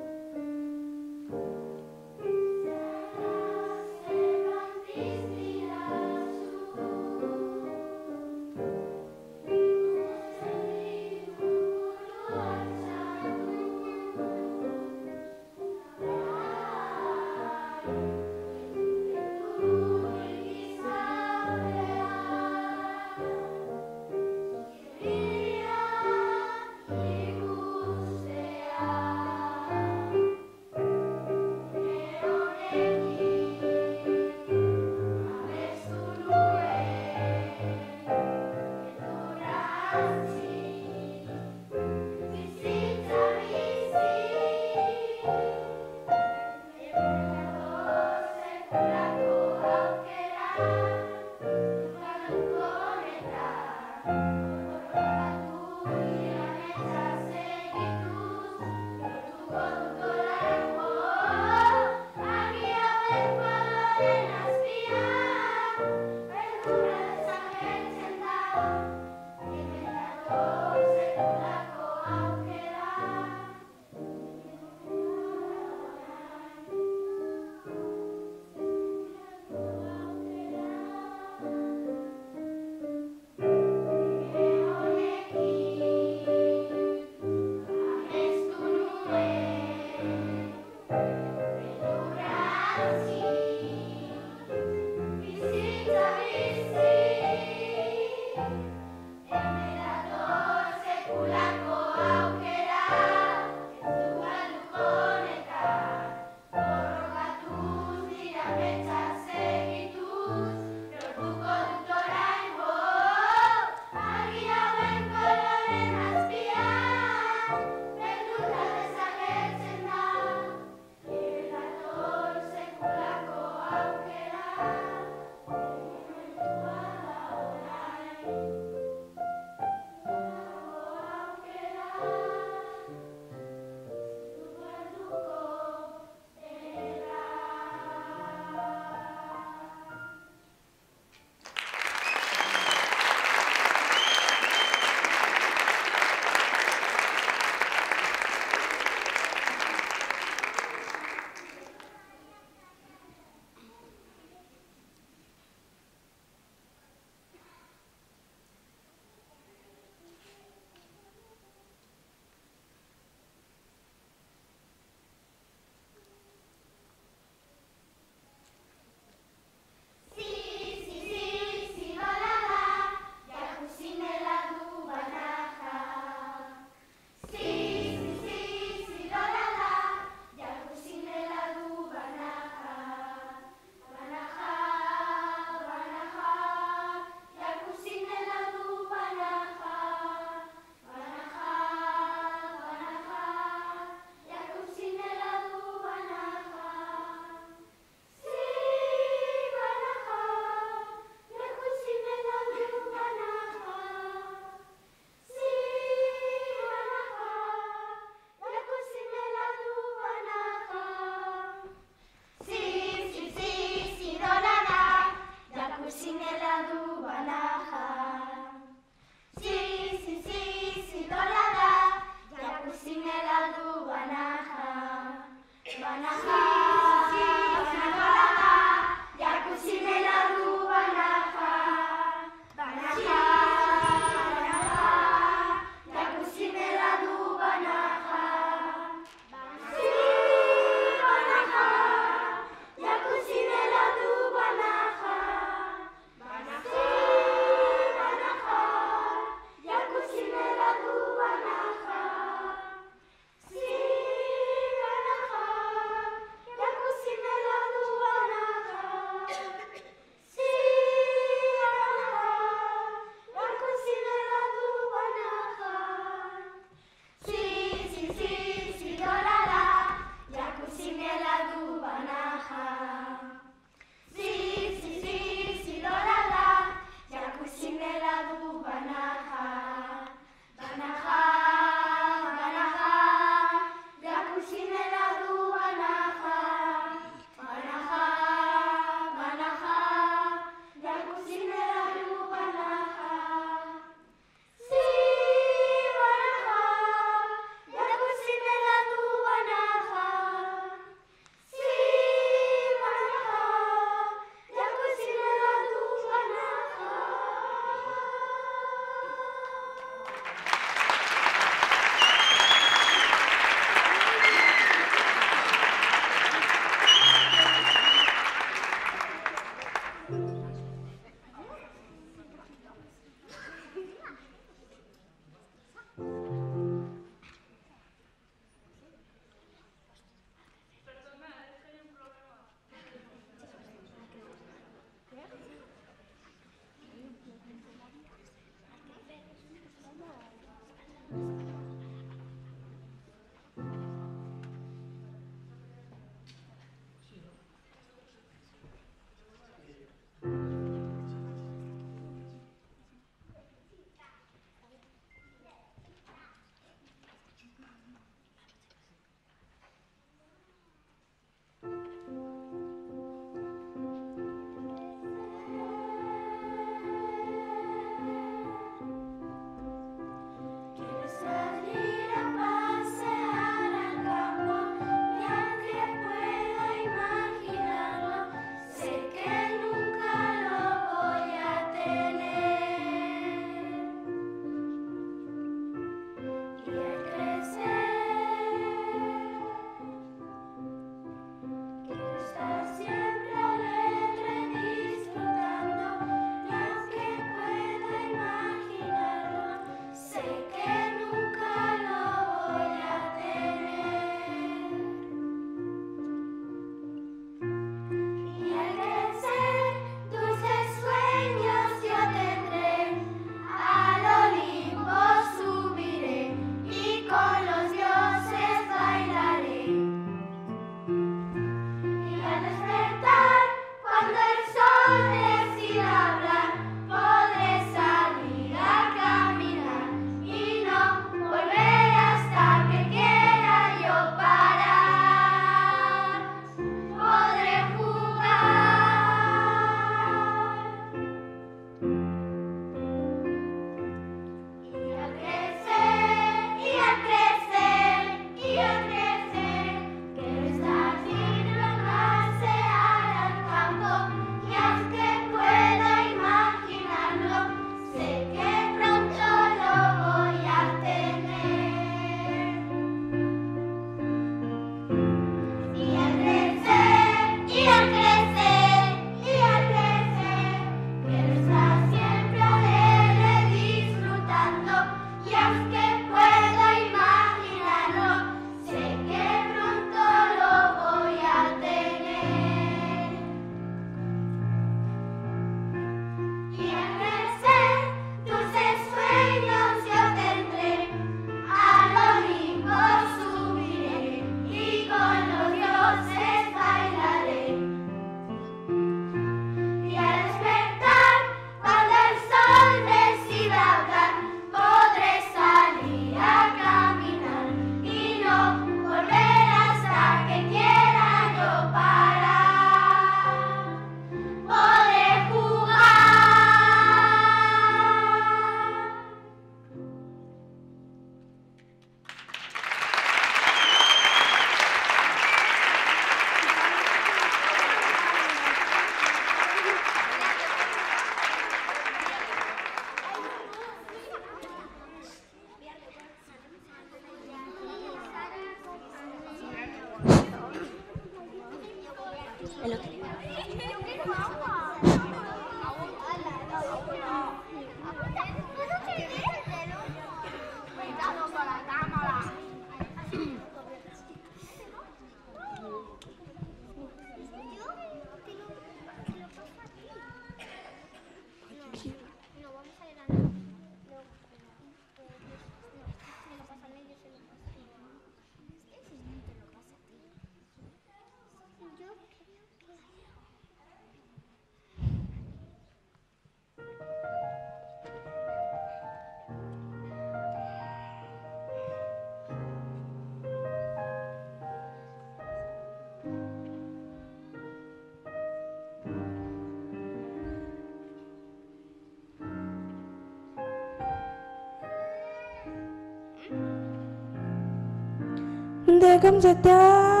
대감 제다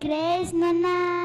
crees, nana?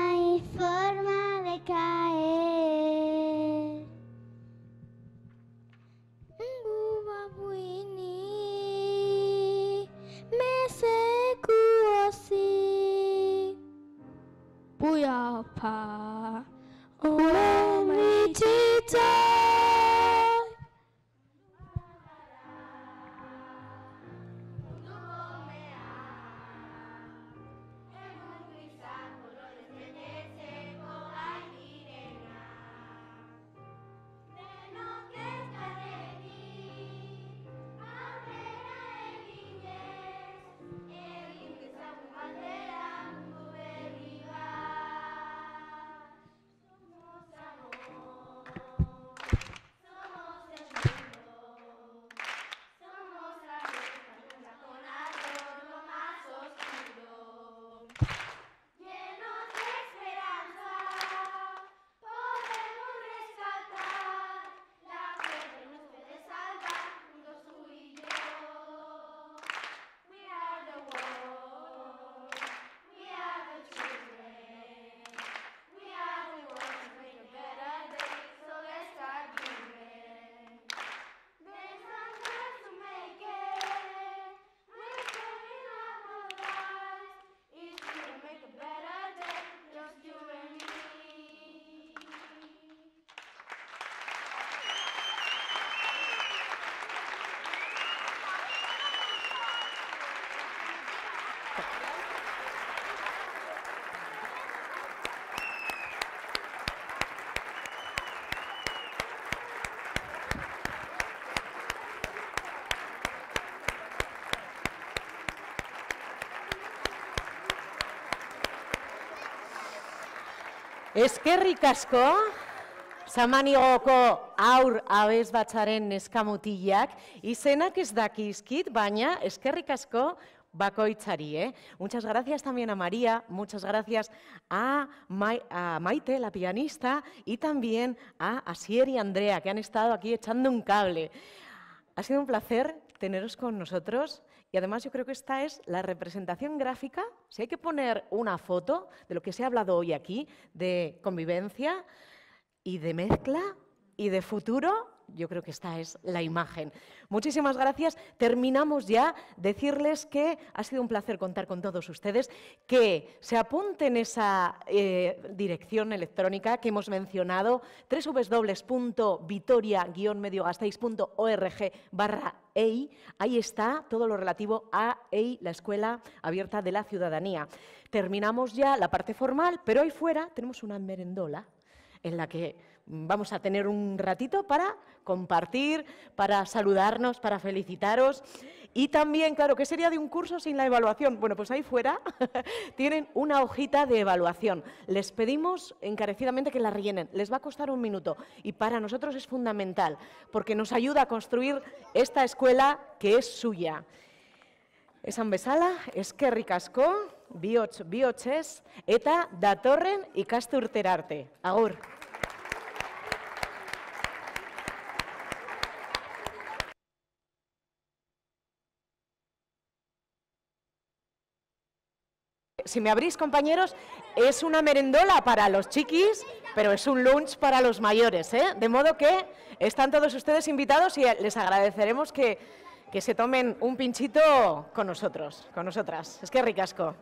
Eskerrik Samani Zamanigoko aur sena que es izenak ez dakizkit, baina eskerrik asko y Eh? Muchas gracias también a María, muchas gracias a, a, Maite, la pianista, y también a Asier y Andrea, que han estado aquí echando un cable. Ha sido un placer teneros con nosotros y además yo creo que esta es la representación gráfica, si hay que poner una foto de lo que se ha hablado hoy aquí, de convivencia y de mezcla y de futuro, yo creo que esta es la imagen. Muchísimas gracias. Terminamos ya. Decirles que ha sido un placer contar con todos ustedes, que se apunten esa eh, dirección electrónica que hemos mencionado, www.vitoria-mediogasteiz.org barra EI. Ahí está todo lo relativo a EI, la Escuela Abierta de la Ciudadanía. Terminamos ya la parte formal, pero ahí fuera tenemos una merendola en la que vamos a tener un ratito para compartir, para saludarnos, para felicitaros. Y también, claro, ¿qué sería de un curso sin la evaluación? Bueno, pues ahí fuera [laughs] tienen una hojita de evaluación. Les pedimos encarecidamente que la rellenen. Les va a costar un minuto y para nosotros es fundamental porque nos ayuda a construir esta escuela que es suya. Esan bezala, eskerrik asko, bihotz, Bioches, eta datorren Castro arte. Agur! si me abrís compañeros, es una merendola para los chiquis, pero es un lunch para los mayores, ¿eh? De modo que están todos ustedes invitados y eh, les agradeceremos que, que se tomen un pinchito con nosotros, con nosotras. Es que ricasco.